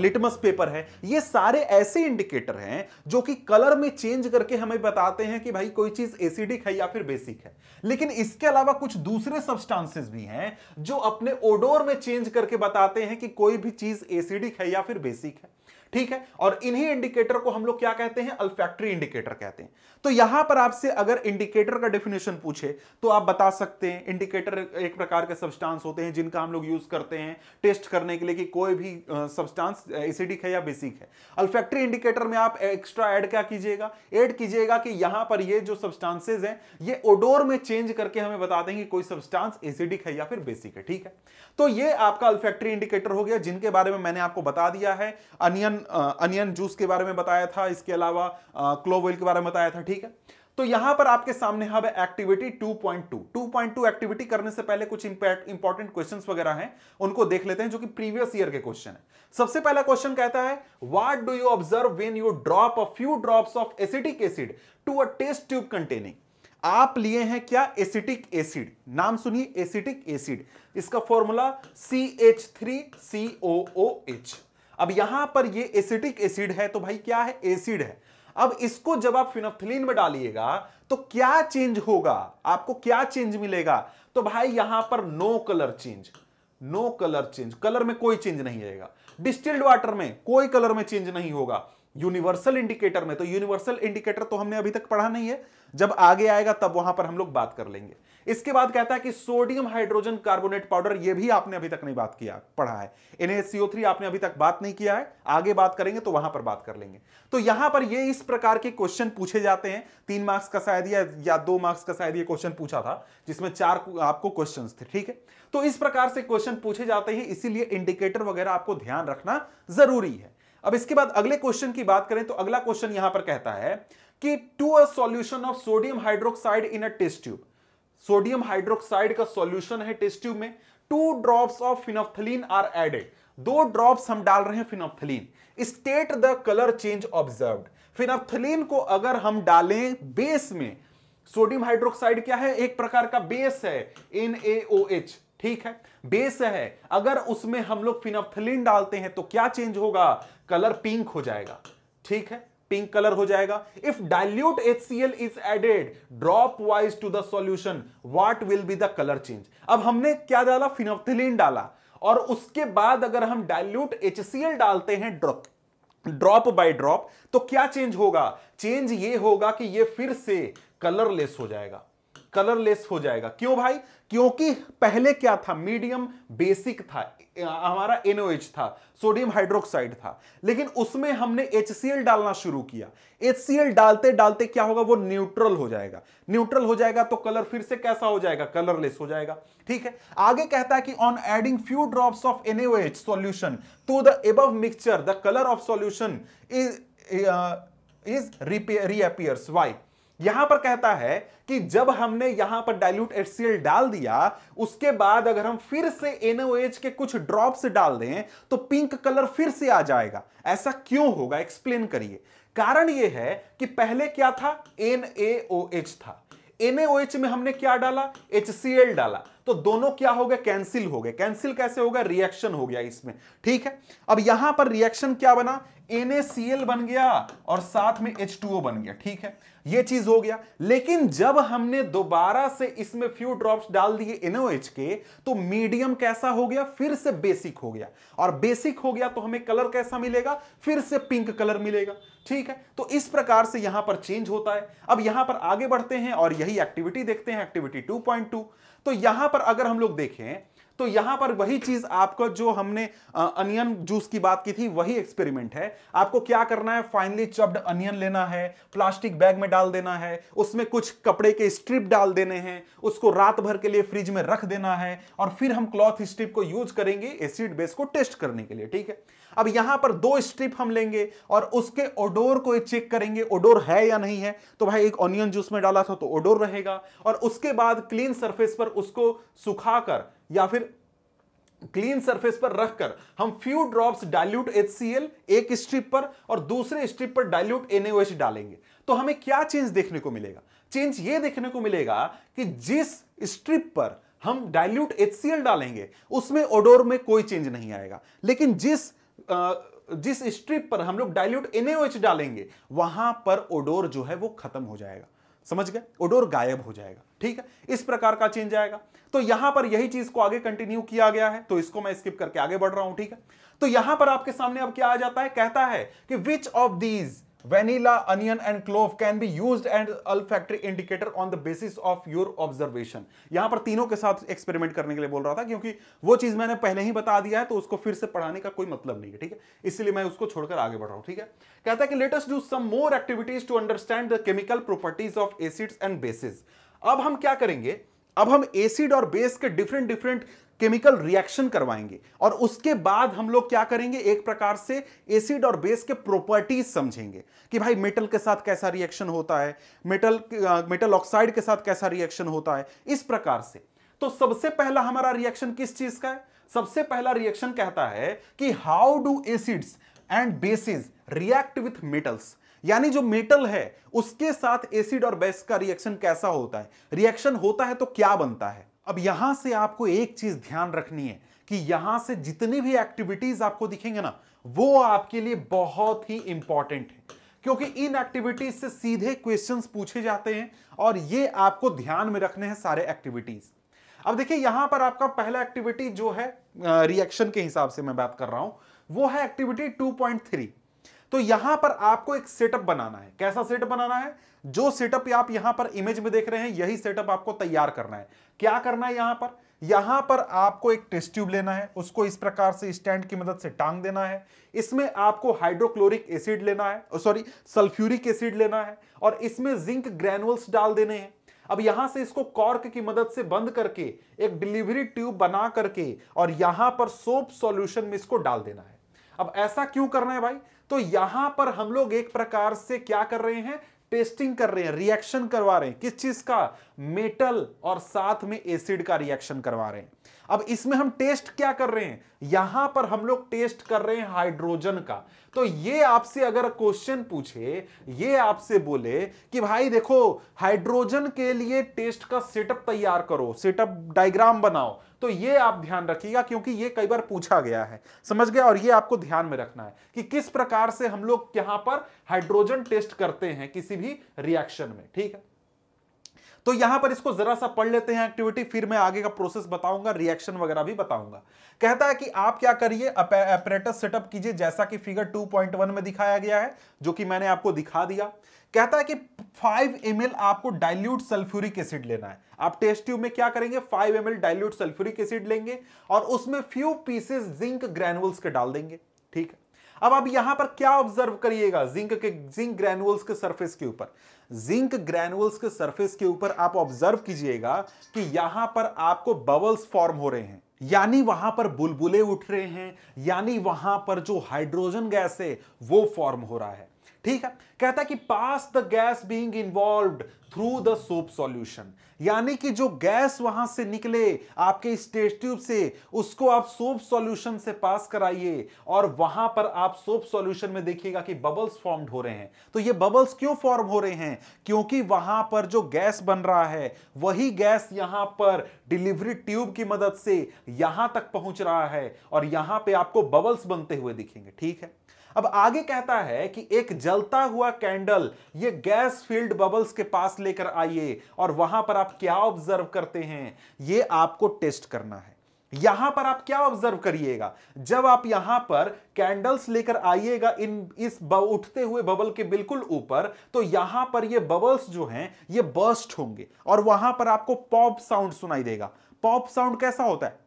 लिटमस पेपर है ये सारे ऐसे इंडिकेटर हैं जो कि कलर में चेंज करके हमें बताते हैं कि भाई कोई चीज एसिडिक है या फिर बेसिक है लेकिन इसके अलावा कुछ दूसरे सब्सटांसेस भी हैं जो अपने ओडोर में चेंज करके बताते हैं कि कोई भी चीज एसिडिक है या फिर बेसिक है ठीक है और इन्हीं इंडिकेटर को हम लोग क्या कहते हैं अल्फैक्ट्री इंडिकेटर कहते हैं तो यहां पर आपसे अगर इंडिकेटर का डेफिनेशन पूछे तो आप बता सकते हैं इंडिकेटर एक प्रकार के सब्सटेंस होते हैं जिनका हम लोग यूज करते हैं टेस्ट करने के लिए कि कोई भी सब्सटेंस एसिडिक है या बेसिक है अल्फैक्ट्री इंडिकेटर में आप एक्स्ट्रा ऐड क्या कीजिएगा ऐड कीजिएगा कि यहां पर ये जो सब्सटेंसेज हैं ये ओडोर में चेंज करके हमें बता देंगे कोई सब्सटेंस एसिडिक है या फिर बेसिक है ठीक है तो ये आपका अल्फैक्ट्री इंडिकेटर हो गया जिनके बारे में मैंने आपको बता दिया है अनियन अनियन जूस के बारे में बताया था इसके अलावा क्लोव ऑयल के बारे में बताया था ठीक है तो यहां पर आपके सामने हब हाँ एक्टिविटी 2.2 2.2 एक्टिविटी करने से पहले कुछ इंपॉर्टेंट क्वेश्चंस वगैरह हैं उनको देख लेते हैं जो कि प्रीवियस ईयर के क्वेश्चन है सबसे पहला क्वेश्चन कहता है what do you observe when you drop a few drops of acetic acid to a test tube containing आप लिए हैं क्या एसिटिक एसिड नाम सुनिए एसिटिक एसिड इसका formula C H three C O O H अब यहां पर ये एसिटिक एसिड है तो भाई क्या है एसिड है अब इसको जब आप फिनोफ्थलीन में डालिएगा तो क्या चेंज होगा आपको क्या चेंज मिलेगा तो भाई यहां पर no colour change no colour change colour में कोई चेंज नहीं आएगा डिस्टिल्ड वाटर में कोई कलर में चेंज नहीं होगा यूनिवर्सल इंडिकेटर में तो यूनिवर्सल इंडिकेटर तो हमने अभी तक पढ़ा नहीं है जब आगे आएगा तब वहां पर हम लोग बात कर लेंगे इसके बाद कहता है कि सोडियम हाइड्रोजन कार्बोनेट पाउडर यह भी आपने अभी तक नहीं बात किया पढ़ा है एनएससीओ आपने अभी तक बात नहीं किया है आगे बात करेंगे तो वहां पर बात कर लेंगे तो यहां पर ये इस प्रकार के क्वेश्चन पूछे जाते हैं तीन मार्क्स का शायद या, या दो मार्क्स का शायद ये क्वेश्चन पूछा था जिसमें चार आपको क्वेश्चन थे ठीक है तो इस प्रकार से क्वेश्चन पूछे जाते हैं इसीलिए इंडिकेटर वगैरह आपको ध्यान रखना जरूरी है अब इसके बाद अगले क्वेश्चन की बात करें तो अगला क्वेश्चन यहां पर कहता है कि to a solution of sodium hydroxide in a test tube sodium hydroxide का सॉल्यूशन है टेस्ट ट्यूब में two drops of phenolphthalein are added दो ड्रॉप्स हम डाल रहे हैं phenolphthalein state the colour change observe phenolphthalein को अगर हम डालें बेस में सोडियम हाइड्रोक्साइड क्या है एक प्रकार का बेस है एन ठीक है बेस है अगर उसमें हम लोग फिनोफ्थलीन डालते हैं तो क्या चेंज होगा कलर पिंक हो जाएगा ठीक है पिंक कलर हो जाएगा if dilute L is added dropwise to the solution what will be the colour change अब हमने क्या डाला फिनोथिलीन डाला और उसके बाद अगर हम डाइल्यूट एल डालते हैं ड्रॉप ड्रॉप बाय ड्रॉप तो क्या चेंज होगा चेंज ये होगा कि ये फिर से कलरलेस हो जाएगा कलरलेस हो जाएगा क्यों भाई क्योंकि पहले क्या था मीडियम बेसिक था हमारा एनओएच था सोडियम हाइड्रोक्साइड था लेकिन उसमें हमने HCl डालना शुरू किया HCl डालते डालते क्या होगा वो न्यूट्रल हो जाएगा न्यूट्रल हो जाएगा तो कलर फिर से कैसा हो जाएगा कलरलेस हो जाएगा ठीक है आगे कहता है कि on adding few drops of H solution to the above mixture the colour of solution is is reappears why यहां पर कहता है कि जब हमने यहां पर डाइल्यूट एचसीएल डाल दिया उसके बाद अगर हम फिर से एनओएच के कुछ ड्रॉप्स डाल दें तो पिंक कलर फिर से आ जाएगा ऐसा क्यों होगा एक्सप्लेन करिए कारण यह है कि पहले क्या था एनएओएच था NaOH में हमने क्या डाला HCl डाला तो दोनों क्या हो गए कैंसिल हो गए कैंसिल कैसे होगा रिएक्शन हो गया इसमें ठीक है अब यहां पर रिएक्शन क्या बना NaCl बन गया और साथ में H2O बन गया ठीक है ये चीज हो गया लेकिन जब हमने दोबारा से इसमें फ्यू ड्रॉप्स डाल दिए NOH के तो मीडियम कैसा हो गया फिर से बेसिक हो गया और बेसिक हो गया तो हमें कलर कैसा मिलेगा फिर से पिंक कलर मिलेगा ठीक है तो इस प्रकार से यहां पर चेंज होता है अब यहां पर आगे बढ़ते हैं और यही एक्टिविटी देखते हैं एक्टिविटी टू तो यहां पर अगर हम लोग देखें तो यहां पर वही चीज आपको जो हमने अनियन जूस की बात की थी वही एक्सपेरिमेंट है आपको क्या करना है फाइनली चब्ड अनियन लेना है प्लास्टिक बैग में डाल देना है उसमें कुछ कपड़े के स्ट्रिप डाल देने हैं उसको रात भर के लिए फ्रिज में रख देना है और फिर हम क्लॉथ स्ट्रिप को यूज करेंगे एसिड बेस को टेस्ट करने के लिए ठीक है अब यहां पर दो स्ट्रिप हम लेंगे और उसके ओडोर को चेक करेंगे ओडोर है या नहीं है तो भाई एक ऑनियन जूस में डाला था तो ओडोर रहेगा और उसके बाद क्लीन सरफेस पर उसको सुखाकर या फिर क्लीन सरफेस पर रखकर हम फ्यू ड्रॉप्स डाइल्यूट एचसीएल एक स्ट्रिप पर और दूसरे स्ट्रिप पर डाइल्यूट एनएओएच डालेंगे तो हमें क्या चेंज देखने को मिलेगा चेंज ये देखने को मिलेगा कि जिस स्ट्रिप पर हम डाइल्यूट एचसीएल डालेंगे उसमें ओडोर में कोई चेंज नहीं आएगा लेकिन जिस जिस स्ट्रिप पर हम लोग डाइल्यूट एनएओएच डालेंगे वहां पर ओडोर जो है वो खत्म हो जाएगा समझ गए ओडोर गायब हो जाएगा ठीक है इस प्रकार का चेंज आएगा तो यहां पर यही चीज को आगे कंटिन्यू किया गया है तो इसको मैं स्किप करके आगे बढ़ रहा हूं ठीक है तो यहां पर आपके सामने अब क्या आ जाता है कहता है कि which of these vanilla onion and clove can be used and olfactory indicator on the basis of your observation यहां पर तीनों के साथ एक्सपेरिमेंट करने के लिए बोल रहा था क्योंकि वो चीज मैंने पहले ही बता दिया है तो उसको फिर से पढ़ाने का कोई मतलब नहीं है ठीक है इसलिए मैं उसको छोड़कर आगे बढ़ रहा हूं ठीक है कहता है कि let us do some more activities to understand the chemical properties of acids and bases अब हम क्या करेंगे अब हम एसिड और बेस के डिफरेंट डिफरेंट केमिकल रिएक्शन करवाएंगे और उसके बाद हम लोग क्या करेंगे एक प्रकार से एसिड और बेस के प्रॉपर्टीज समझेंगे कि भाई मेटल के साथ कैसा रिएक्शन होता है मेटल मेटल ऑक्साइड के साथ कैसा रिएक्शन होता है इस प्रकार से तो सबसे पहला हमारा रिएक्शन किस चीज का है सबसे पहला रिएक्शन कहता है कि how do acids and bases react with metals यानी जो मेटल है उसके साथ एसिड और बेस का रिएक्शन कैसा होता है रिएक्शन होता है तो क्या बनता है अब यहां से आपको एक चीज ध्यान रखनी है कि यहां से जितनी भी एक्टिविटीज आपको दिखेंगे ना वो आपके लिए बहुत ही इंपॉर्टेंट है क्योंकि इन एक्टिविटीज से सीधे क्वेश्चंस पूछे जाते हैं और ये आपको ध्यान में रखने हैं सारे एक्टिविटीज अब देखिए यहां पर आपका पहला एक्टिविटी जो है रिएक्शन के हिसाब से मैं बात कर रहा हूं वो है एक्टिविटी 2.3 तो यहां पर आपको एक सेटअप बनाना है कैसा सेटअप बनाना है जो सेटअप आप यहां पर इमेज में देख रहे हैं यही सेटअप आपको तैयार करना है क्या करना है यहां पर यहां पर आपको एक टेस्ट ट्यूब लेना है उसको इस प्रकार से स्टैंड की मदद से टांग देना है इसमें आपको हाइड्रोक्लोरिक एसिड लेना है सॉरी सल्फ्यूरिक एसिड लेना है और इसमें जिंक ग्रेनुअल्स डाल देने हैं अब यहां से इसको कॉर्क की मदद से बंद करके एक डिलीवरी ट्यूब बना करके और यहां पर सोप सॉल्यूशन में इसको डाल देना है अब ऐसा क्यों करना है भाई तो यहां पर हम लोग एक प्रकार से क्या कर रहे हैं टेस्टिंग कर रहे हैं रिएक्शन करवा रहे हैं किस चीज का मेटल और साथ में एसिड का रिएक्शन करवा रहे हैं अब इसमें हम टेस्ट क्या कर रहे हैं यहां पर हम लोग टेस्ट कर रहे हैं हाइड्रोजन का तो ये आपसे अगर क्वेश्चन पूछे ये आपसे बोले कि भाई देखो हाइड्रोजन के लिए टेस्ट का सेटअप तैयार करो सेटअप डायग्राम बनाओ तो ये आप ध्यान रखिएगा क्योंकि ये कई बार पूछा गया है समझ गया और ये आपको ध्यान में रखना है कि किस प्रकार से हम लोग यहां पर हाइड्रोजन टेस्ट करते हैं किसी भी रिएक्शन में ठीक है तो यहां पर इसको जरा सा पढ़ लेते हैं एक्टिविटी फिर मैं आगे का प्रोसेस बताऊंगा रिएक्शन वगैरह भी बताऊंगा कहता है कि आप क्या करिए अपरेटस सेटअप कीजिए जैसा कि फिगर 2.1 में दिखाया गया है जो कि मैंने आपको दिखा दिया कहता है कि 5 एम आपको डाइल्यूट सल्फ्यूरिक एसिड लेना है आप टेस्ट ट्यूब में क्या करेंगे 5 एम डाइल्यूट सल्फ्यूरिक एसिड लेंगे और उसमें फ्यू पीसेस जिंक ग्रेनुअल्स के डाल देंगे ठीक है अब आप यहां पर क्या ऑब्जर्व करिएगा जिंक के जिंक ग्रेनुअल्स के सरफेस के ऊपर जिंक ग्रेनुअल्स के सरफेस के ऊपर आप ऑब्जर्व कीजिएगा कि यहां पर आपको बबल्स फॉर्म हो रहे हैं यानी वहां पर बुलबुले उठ रहे हैं यानी वहां पर जो हाइड्रोजन गैस है वो फॉर्म हो रहा है ठीक है कहता है कि pass the gas being involve through the soap solution यानी कि जो गैस वहां से निकले आपके स्टेज ट्यूब से उसको आप सोप सॉल्यूशन से पास कराइए और वहां पर आप सोप सॉल्यूशन में देखिएगा कि बबल्स फॉर्म्ड हो रहे हैं तो ये बबल्स क्यों फॉर्म हो रहे हैं क्योंकि वहां पर जो गैस बन रहा है वही गैस यहां पर डिलीवरी ट्यूब की मदद से यहां तक पहुंच रहा है और यहां पर आपको बबल्स बनते हुए दिखेंगे ठीक है अब आगे कहता है कि एक जलता हुआ कैंडल ये गैस फील्ड बबल्स के पास लेकर आइए और वहां पर आप क्या ऑब्जर्व करते हैं ये आपको टेस्ट करना है यहां पर आप क्या ऑब्जर्व करिएगा जब आप यहां पर कैंडल्स लेकर आइएगा इन इस उठते हुए बबल के बिल्कुल ऊपर तो यहां पर ये बबल्स जो हैं ये बर्स्ट होंगे और वहां पर आपको पॉप साउंड सुनाई देगा पॉप साउंड कैसा होता है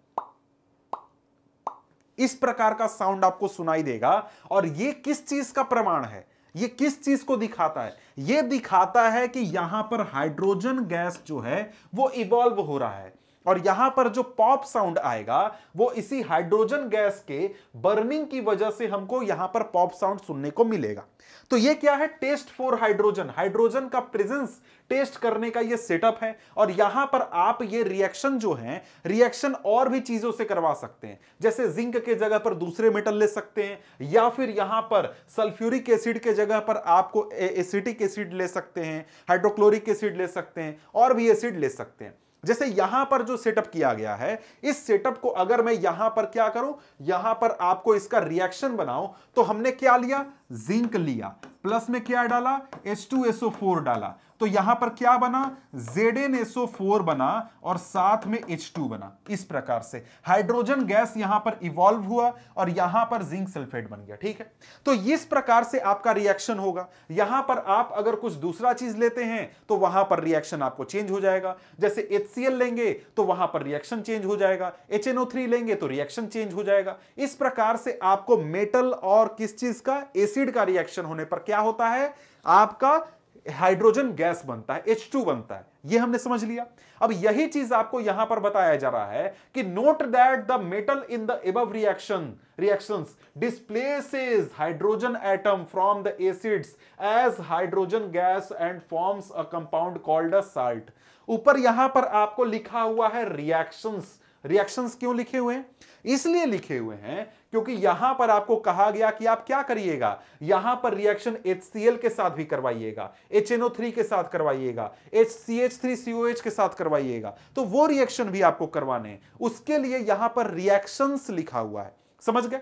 इस प्रकार का साउंड आपको सुनाई देगा और ये किस चीज का प्रमाण है ये किस चीज को दिखाता है ये दिखाता है कि यहां पर हाइड्रोजन गैस जो है वो इवॉल्व हो रहा है और यहां पर जो पॉप साउंड आएगा वो इसी हाइड्रोजन गैस के बर्निंग की वजह से हमको यहां पर पॉप साउंड सुनने को मिलेगा तो ये क्या है टेस्ट फॉर हाइड्रोजन हाइड्रोजन का प्रेजेंस टेस्ट करने का ये सेटअप है और यहां पर आप ये रिएक्शन जो है रिएक्शन और भी चीजों से करवा सकते हैं जैसे जिंक के जगह पर दूसरे मेटल ले सकते हैं या फिर यहां पर सल्फ्यूरिक एसिड के जगह पर आपको एसिटिक एसिड ले सकते हैं हाइड्रोक्लोरिक एसिड ले सकते हैं और भी एसिड ले सकते हैं जैसे यहां पर जो सेटअप किया गया है इस सेटअप को अगर मैं यहां पर क्या करूं यहां पर आपको इसका रिएक्शन बनाऊं तो हमने क्या लिया जिंक लिया प्लस में क्या डाला H2SO4 डाला तो यहां पर क्या बना ZnSO4 बना और साथ में H2 बना इस प्रकार से हाइड्रोजन गैस यहां पर इवॉल्व हुआ और यहां पर जिंक सल्फेट बन गया ठीक है तो इस प्रकार से आपका रिएक्शन होगा यहां पर आप अगर कुछ दूसरा चीज लेते हैं तो वहां पर रिएक्शन आपको चेंज हो जाएगा जैसे HCl लेंगे तो वहां पर रिएक्शन चेंज हो जाएगा HNO3 लेंगे तो रिएक्शन चेंज हो जाएगा इस प्रकार से आपको मेटल और किस चीज का एसिड एसिड का रिएक्शन होने पर क्या होता है आपका हाइड्रोजन गैस बनता है H2 बनता है ये हमने समझ लिया अब यही चीज आपको यहां पर बताया जा रहा है कि note that the metal in the above reaction reactions displaces hydrogen atom from the acids as hydrogen gas and forms a compound called a salt ऊपर यहां पर आपको लिखा हुआ है रिएक्शंस रिएक्शंस क्यों लिखे हुए हैं इसलिए लिखे हुए हैं क्योंकि यहां पर आपको कहा गया कि आप क्या करिएगा यहां पर रिएक्शन HCl के साथ भी करवाइएगा HNO3 के साथ करवाइएगा HCH3COH के साथ करवाइएगा तो वो रिएक्शन भी आपको करवाने हैं उसके लिए यहां पर रिएक्शंस लिखा हुआ है समझ गए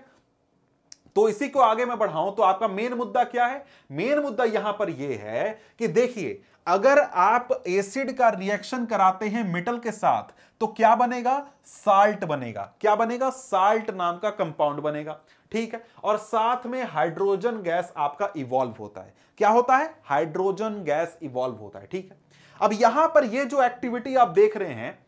तो इसी को आगे मैं बढ़ाऊं तो आपका मेन मुद्दा क्या है मेन मुद्दा यहां पर यह है कि देखिए अगर आप एसिड का रिएक्शन कराते हैं मेटल के साथ तो क्या बनेगा साल्ट बनेगा क्या बनेगा साल्ट नाम का कंपाउंड बनेगा ठीक है और साथ में हाइड्रोजन गैस आपका इवॉल्व होता है क्या होता है हाइड्रोजन गैस इवॉल्व होता है ठीक है अब यहां पर ये जो एक्टिविटी आप देख रहे हैं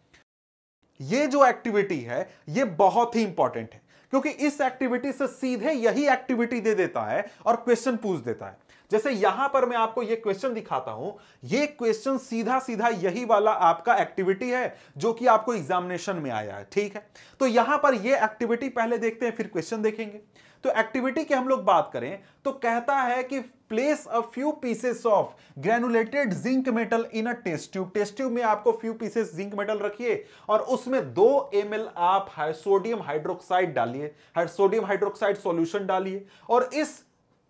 ये जो एक्टिविटी है ये बहुत ही इंपॉर्टेंट है क्योंकि इस एक्टिविटी से सीधे यही एक्टिविटी दे देता है और क्वेश्चन पूछ देता है जैसे यहां पर मैं आपको ये क्वेश्चन दिखाता हूं ये क्वेश्चन सीधा सीधा यही वाला आपका एक्टिविटी है जो कि आपको एग्जामिनेशन में आया है ठीक है तो यहां पर ये एक्टिविटी पहले देखते हैं फिर क्वेश्चन देखेंगे तो एक्टिविटी की हम लोग बात करें तो कहता है कि place a few pieces of granulated zinc metal in a test tube test tube में आपको फ्यू पीसेस जिंक मेटल रखिए और उसमें दो एम आप सोडियम हाइड्रोक्साइड डालिए सोडियम हाइड्रोक्साइड सॉल्यूशन डालिए और इस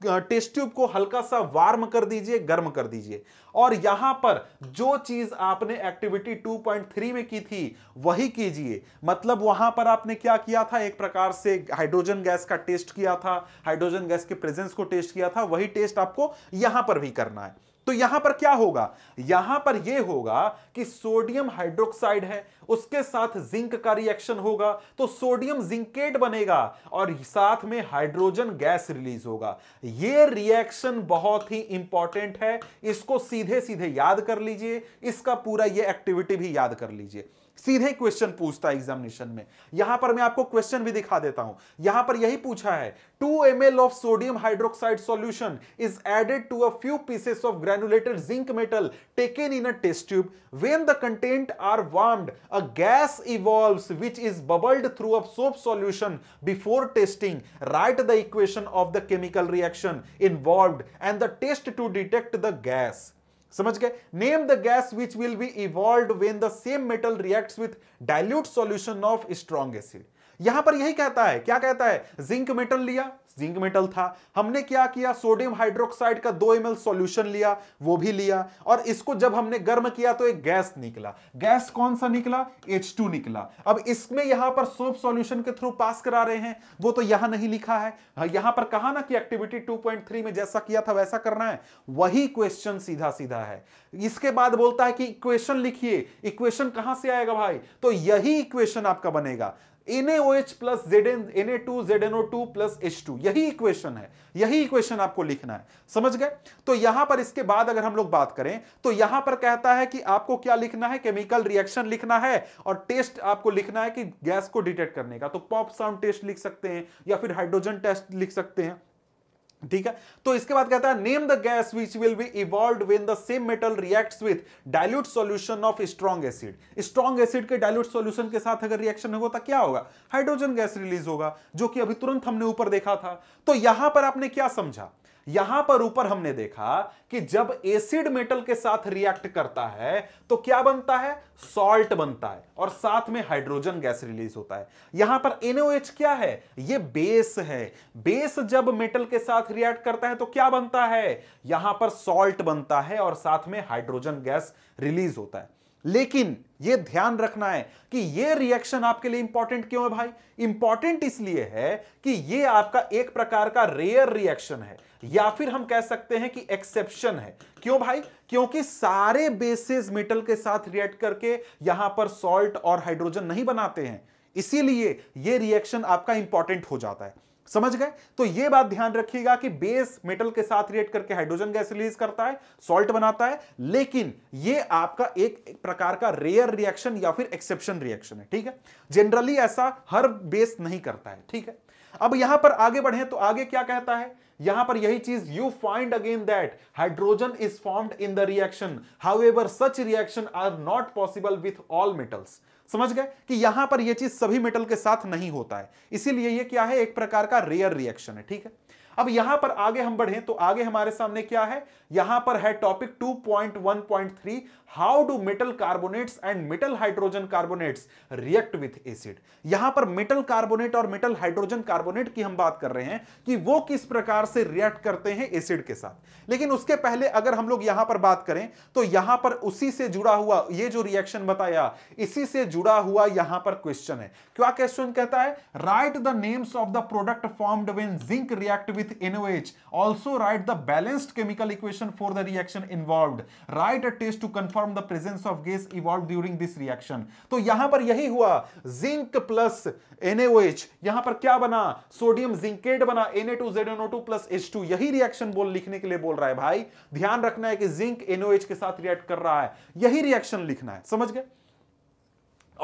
टेस्ट ट्यूब को हल्का सा वार्म कर दीजिए गर्म कर दीजिए और यहां पर जो चीज आपने एक्टिविटी 2.3 में की थी वही कीजिए मतलब वहां पर आपने क्या किया था एक प्रकार से हाइड्रोजन गैस का टेस्ट किया था हाइड्रोजन गैस के प्रेजेंस को टेस्ट किया था वही टेस्ट आपको यहां पर भी करना है तो यहां पर क्या होगा यहां पर यह होगा कि सोडियम हाइड्रोक्साइड है उसके साथ जिंक का रिएक्शन होगा तो सोडियम जिंकेट बनेगा और साथ में हाइड्रोजन गैस रिलीज होगा यह रिएक्शन बहुत ही इंपॉर्टेंट है इसको सीधे सीधे याद कर लीजिए इसका पूरा यह एक्टिविटी भी याद कर लीजिए सीधे क्वेश्चन पूछता है एग्जामिनेशन में यहां पर मैं आपको क्वेश्चन भी दिखा देता हूं यहां पर यही पूछा है two M of sodium hydroxide solution is added to a few pieces of granulated zinc metal taken in a test tube when the content are warmed a gas evolves which is bubbled through a soap solution before testing write the equation of the chemical reaction involve and the test to detect the gas समझ गए name the gas which will be evolve when the same metal react with dilute solution of strong acid यहां पर यही कहता है क्या कहता है जिंक मेटल लिया जिंक मेटल था हमने क्या किया सोडियम हाइड्रोक्साइड का दो एम सॉल्यूशन लिया वो भी लिया और इसको जब हमने गर्म किया तो एक गैस निकला गैस कौन सा निकला एच निकला अब इसमें यहां पर सोप सॉल्यूशन के थ्रू पास करा रहे हैं वो तो यहां नहीं लिखा है हाँ, यहां पर कहा ना कि एक्टिविटी 2.3 में जैसा किया था वैसा करना है वही क्वेश्चन सीधा सीधा है इसके बाद बोलता है कि इक्वेशन लिखिए इक्वेशन कहां से आएगा भाई तो यही इक्वेशन आपका बनेगा NaOH plus Zn Na2 ZnO2 H2 यही इक्वेशन है यही इक्वेशन आपको लिखना है समझ गए तो यहां पर इसके बाद अगर हम लोग बात करें तो यहां पर कहता है कि आपको क्या लिखना है केमिकल रिएक्शन लिखना है और टेस्ट आपको लिखना है कि गैस को डिटेक्ट करने का तो पॉप साउंड टेस्ट लिख सकते हैं या फिर हाइड्रोजन टेस्ट लिख सकते हैं ठीक है तो इसके बाद कहता है name the gas which will be evolve when the same metal reacts with dilute solution of strong acid strong acid के डाइल्यूट सॉल्यूशन के साथ अगर रिएक्शन होगा तो क्या होगा हाइड्रोजन गैस रिलीज होगा जो कि अभी तुरंत हमने ऊपर देखा था तो यहां पर आपने क्या समझा यहां पर ऊपर हमने देखा कि जब एसिड मेटल के साथ रिएक्ट करता है तो क्या बनता है सॉल्ट बनता है और साथ में हाइड्रोजन गैस रिलीज होता है यहां पर एनओएच क्या है ये बेस है बेस जब मेटल के साथ रिएक्ट करता है तो क्या बनता है यहां पर सॉल्ट बनता है और साथ में हाइड्रोजन गैस रिलीज होता है लेकिन यह ध्यान रखना है कि यह रिएक्शन आपके लिए इंपॉर्टेंट क्यों है भाई इंपॉर्टेंट इसलिए है कि यह आपका एक प्रकार का रेयर रिएक्शन है या फिर हम कह सकते हैं कि एक्सेप्शन है क्यों भाई क्योंकि सारे बेसिस मेटल के साथ रिएक्ट करके यहां पर सॉल्ट और हाइड्रोजन नहीं बनाते हैं इसीलिए यह रिएक्शन आपका इंपॉर्टेंट हो जाता है समझ गए तो यह बात ध्यान रखिएगा कि बेस मेटल के साथ रिएक्ट करके हाइड्रोजन गैस रिलीज करता है सॉल्ट बनाता है लेकिन यह आपका एक प्रकार का रेयर रिएक्शन या फिर एक्सेप्शन रिएक्शन है ठीक है जनरली ऐसा हर बेस नहीं करता है ठीक है अब यहां पर आगे बढ़े तो आगे क्या कहता है यहां पर यही चीज you find again that hydrogen is formed in the reaction however such reaction are not possible with all metals समझ गए कि यहां पर यह चीज सभी मेटल के साथ नहीं होता है इसीलिए यह क्या है एक प्रकार का रेयर रिएक्शन है ठीक है अब यहां पर आगे हम बढ़े तो आगे हमारे सामने क्या है यहां पर है topic 2.1.3 how do metal carbonates and metal hydrogen carbonates react with acid यहां पर मेटल कार्बोनेट और मेटल हाइड्रोजन कार्बोनेट की हम बात कर रहे हैं कि वो किस प्रकार से रिएक्ट करते हैं एसिड के साथ लेकिन उसके पहले अगर हम लोग यहां पर बात करें तो यहां पर उसी से जुड़ा हुआ ये जो रिएक्शन बताया इसी से जुड़ा हुआ यहां पर क्वेश्चन है क्या क्वेश्चन कहता है write the names of the product formed when zinc react with NOH also write the balanced chemical equation solution for the reaction involved write a test to confirm the presence of gas evolved during this reaction तो यहां पर यही हुआ जिंक प्लस NaOH यहां पर क्या बना सोडियम जिंकेट बना Na2ZnO2 H2 यही रिएक्शन बोल लिखने के लिए बोल रहा है भाई ध्यान रखना है कि जिंक NaOH के साथ रिएक्ट कर रहा है यही रिएक्शन लिखना है समझ गए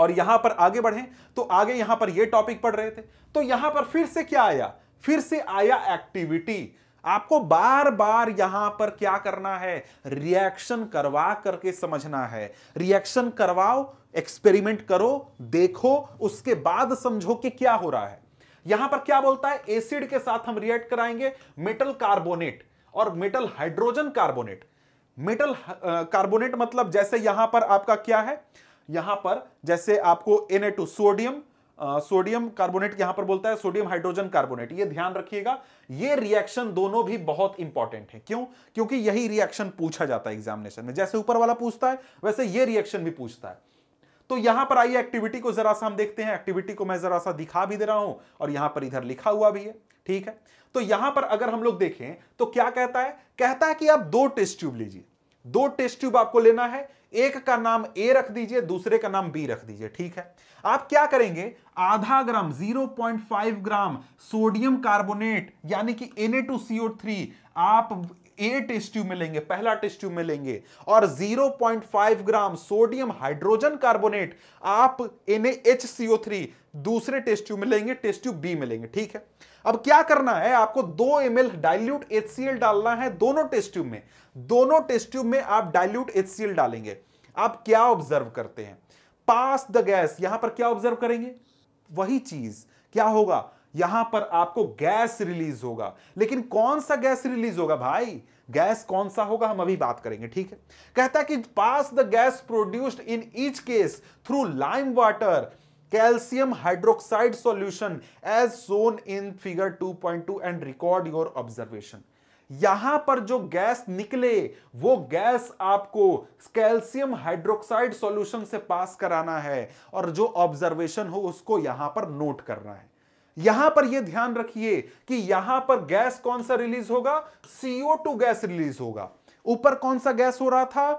और यहां पर आगे बढ़े तो आगे यहां पर ये टॉपिक पढ़ रहे थे तो यहां पर फिर से क्या आया फिर से आया एक्टिविटी आपको बार बार यहां पर क्या करना है रिएक्शन करवा करके समझना है रिएक्शन करवाओ एक्सपेरिमेंट करो देखो उसके बाद समझो कि क्या हो रहा है यहां पर क्या बोलता है एसिड के साथ हम रिएक्ट कराएंगे मेटल कार्बोनेट और metal hydrogen carbonate metal carbonate मतलब जैसे यहां पर आपका क्या है यहां पर जैसे आपको एन सोडियम सोडियम कार्बोनेट यहां पर बोलता है सोडियम हाइड्रोजन कार्बोनेट ये ध्यान रखिएगा ये रिएक्शन दोनों भी बहुत इंपॉर्टेंट है क्यों क्योंकि यही रिएक्शन पूछा जाता है एग्जामिनेशन में जैसे ऊपर वाला पूछता है वैसे ये रिएक्शन भी पूछता है तो यहां पर आइए एक्टिविटी को जरा सा हम देखते हैं एक्टिविटी को मैं जरा सा दिखा भी दे रहा हूं और यहां पर इधर लिखा हुआ भी है ठीक है तो यहां पर अगर हम लोग देखें तो क्या कहता है कहता है कि आप दो टेस्ट ट्यूब लीजिए दो टेस्ट ट्यूब आपको लेना है एक का नाम ए रख दीजिए दूसरे का नाम बी रख दीजिए ठीक है आप क्या करेंगे आधा ग्राम 0.5 ग्राम सोडियम कार्बोनेट यानी कि Na2CO3 आप ए टेस्ट ट्यूब में लेंगे पहला टेस्ट ट्यूब में लेंगे और 0.5 ग्राम सोडियम हाइड्रोजन कार्बोनेट आप NaHCO3 दूसरे टेस्ट ट्यूब में लेंगे टेस्ट ट्यूब बी में लेंगे ठीक है अब क्या करना है आपको दो एम एल सी एल डालना है दोनों टेस्ट ट्यूब में दोनों टेस्ट ट्यूब में आप सी एल डालेंगे आप क्या ऑब्जर्व करते हैं पास द गैस यहां पर क्या ऑब्जर्व करेंगे वही चीज क्या होगा यहां पर आपको गैस रिलीज होगा लेकिन कौन सा गैस रिलीज होगा भाई गैस कौन सा होगा हम अभी बात करेंगे ठीक है कहता है कि pass the gas produced in each case through lime water calcium hydroxide solution as shown in figure 2.2 and record your observation यहां पर जो गैस निकले वो गैस आपको कैल्सियम हाइड्रोक्साइड सॉल्यूशन से पास कराना है और जो ऑब्जर्वेशन हो उसको यहां पर नोट करना है यहां पर यह ध्यान रखिए कि यहां पर गैस कौन सा रिलीज होगा सीओ गैस रिलीज होगा ऊपर कौन सा गैस हो रहा था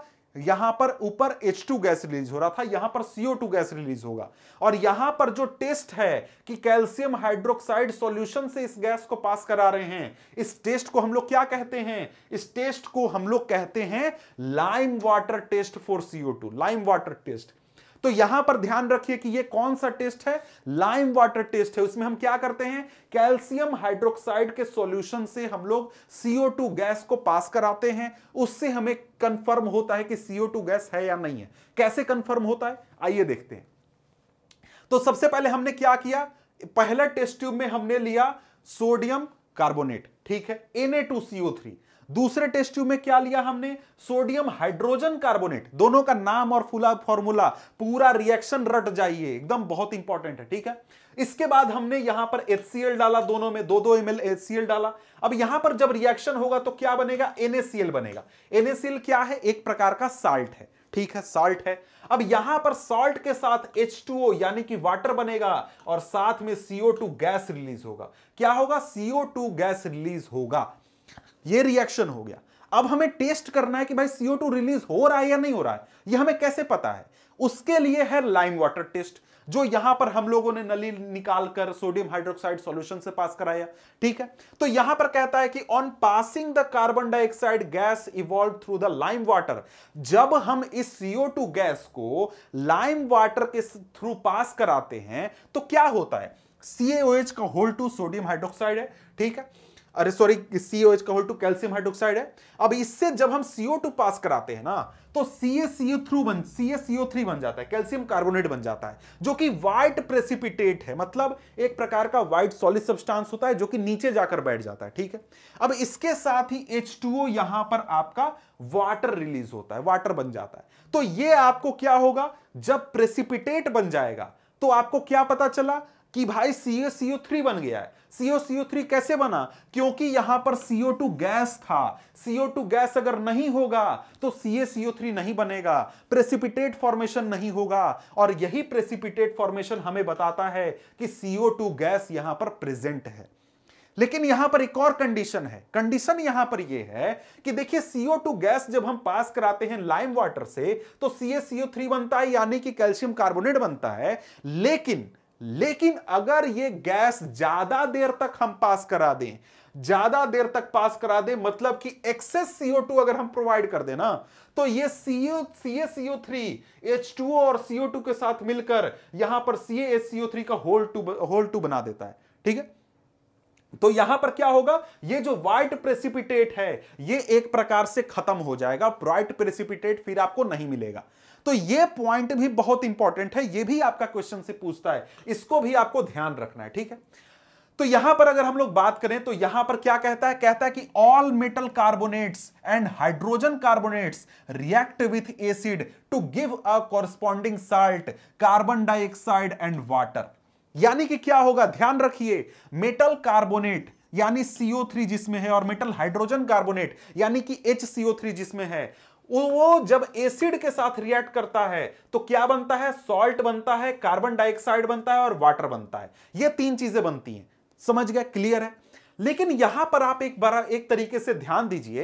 यहां पर ऊपर H2 गैस रिलीज हो रहा था यहां पर CO2 गैस रिलीज होगा और यहां पर जो टेस्ट है कि कैल्शियम हाइड्रोक्साइड सॉल्यूशन से इस गैस को पास करा रहे हैं इस टेस्ट को हम लोग क्या कहते हैं इस टेस्ट को हम लोग कहते हैं lime water test for CO2 lime water test तो यहां पर ध्यान रखिए कि ये कौन सा टेस्ट है लाइम वाटर टेस्ट है उसमें हम क्या करते हैं कैल्शियम हाइड्रोक्साइड के सॉल्यूशन से हम लोग CO2 गैस को पास कराते हैं उससे हमें कंफर्म होता है कि CO2 गैस है या नहीं है कैसे कंफर्म होता है आइए देखते हैं तो सबसे पहले हमने क्या किया पहला टेस्ट ट्यूब में हमने लिया सोडियम कार्बोनेट ठीक है टू सीओ थ्री दूसरे टेस्ट ट्यूब में क्या लिया हमने सोडियम हाइड्रोजन कार्बोनेट दोनों का नाम और फुला फॉर्मूला पूरा रिएक्शन रट जाइए एकदम बहुत इंपॉर्टेंट है ठीक है इसके बाद हमने यहां पर एच डाला दोनों में दो दो एम एल डाला अब यहां पर जब रिएक्शन होगा तो क्या बनेगा NaCl बनेगा एनएसएल क्या है एक प्रकार का साल्ट है ठीक है सॉल्ट है अब यहां पर सॉल्ट के साथ H2O यानी कि वाटर बनेगा और साथ में CO2 गैस रिलीज होगा क्या होगा CO2 गैस रिलीज होगा ये रिएक्शन हो गया अब हमें टेस्ट करना है कि भाई सीओ टू रिलीज हो रहा है या नहीं हो रहा है ये हमें कैसे पता है उसके लिए है लाइम वाटर टेस्ट जो यहां पर हम लोगों ने नली निकालकर सोडियम हाइड्रोक्साइड सॉल्यूशन से पास कराया ठीक है तो यहां पर कहता है कि on passing the carbon dioxide gas evolve through the lime water जब हम इस टू गैस को लाइम वाटर के थ्रू पास कराते हैं तो क्या होता है सीएओएच का होल टू सोडियम हाइड्रोक्साइड है ठीक है अरे सॉरी सी ओ एच का होल टू कैल्सियम हाइड्रोक्साइड है अब इससे जब हम सीओ टू पास कराते हैं ना तो सी एस सीओ थ्रू बन सी एस सीओ थ्री बन जाता है कैल्सियम कार्बोनेट बन जाता है जो कि व्हाइट प्रेसिपिटेट है मतलब एक प्रकार का व्हाइट सॉलिड सब्सटेंस होता है जो कि नीचे जाकर बैठ जाता है ठीक है अब इसके साथ ही एच टू ओ यहां पर आपका वाटर रिलीज होता है वाटर बन जाता है तो ये आपको क्या होगा जब प्रेसिपिटेट बन जाएगा तो आपको क्या पता चला कि भाई सीओ सीओ थ्री बन गया है सीओ सीओ थ्री कैसे बना क्योंकि यहां पर सीओ टू गैस था सीओ टू गैस अगर नहीं होगा तो सीए सीओ थ्री नहीं बनेगा प्रेसिपिटेट फॉर्मेशन नहीं होगा और यही प्रेसिपिटेट फॉर्मेशन हमें बताता है कि सीओ टू गैस यहां पर प्रेजेंट है लेकिन यहां पर एक और कंडीशन है कंडीशन यहां पर यह है कि देखिए CO2 गैस जब हम पास कराते हैं लाइम वाटर से तो सीए थ्री बनता है यानी कि कैल्शियम कार्बोनेट बनता है लेकिन लेकिन अगर ये गैस ज्यादा देर तक हम पास करा दें ज्यादा देर तक पास करा दें मतलब कि एक्सेस सीओ टू अगर हम प्रोवाइड कर देना तो ये CO C S CO three H two और सीओ टू के साथ मिलकर यहां पर सीए एच सीओ थ्री का होल टू होल टू बना देता है ठीक है तो यहां पर क्या होगा ये जो व्हाइट प्रेसिपिटेट है ये एक प्रकार से खत्म हो जाएगा व्हाइट प्रेसिपिटेट फिर आपको नहीं मिलेगा तो ये पॉइंट भी बहुत इंपॉर्टेंट है ये भी आपका क्वेश्चन से पूछता है इसको भी आपको ध्यान रखना है ठीक है तो यहां पर अगर हम लोग बात करें तो यहां पर क्या कहता है कहता है कि all metal carbonates and hydrogen carbonates react with acid to give a corresponding salt carbon dioxide and water यानी कि क्या होगा ध्यान रखिए मेटल कार्बोनेट यानी CO3 जिसमें है और मेटल हाइड्रोजन कार्बोनेट यानी कि HCO3 जिसमें है वो जब एसिड के साथ रिएक्ट करता है तो क्या बनता है सॉल्ट बनता है कार्बन डाइऑक्साइड बनता है और वाटर बनता है ये तीन चीजें बनती हैं समझ गया क्लियर है लेकिन यहां पर आप एक बार एक तरीके से ध्यान दीजिए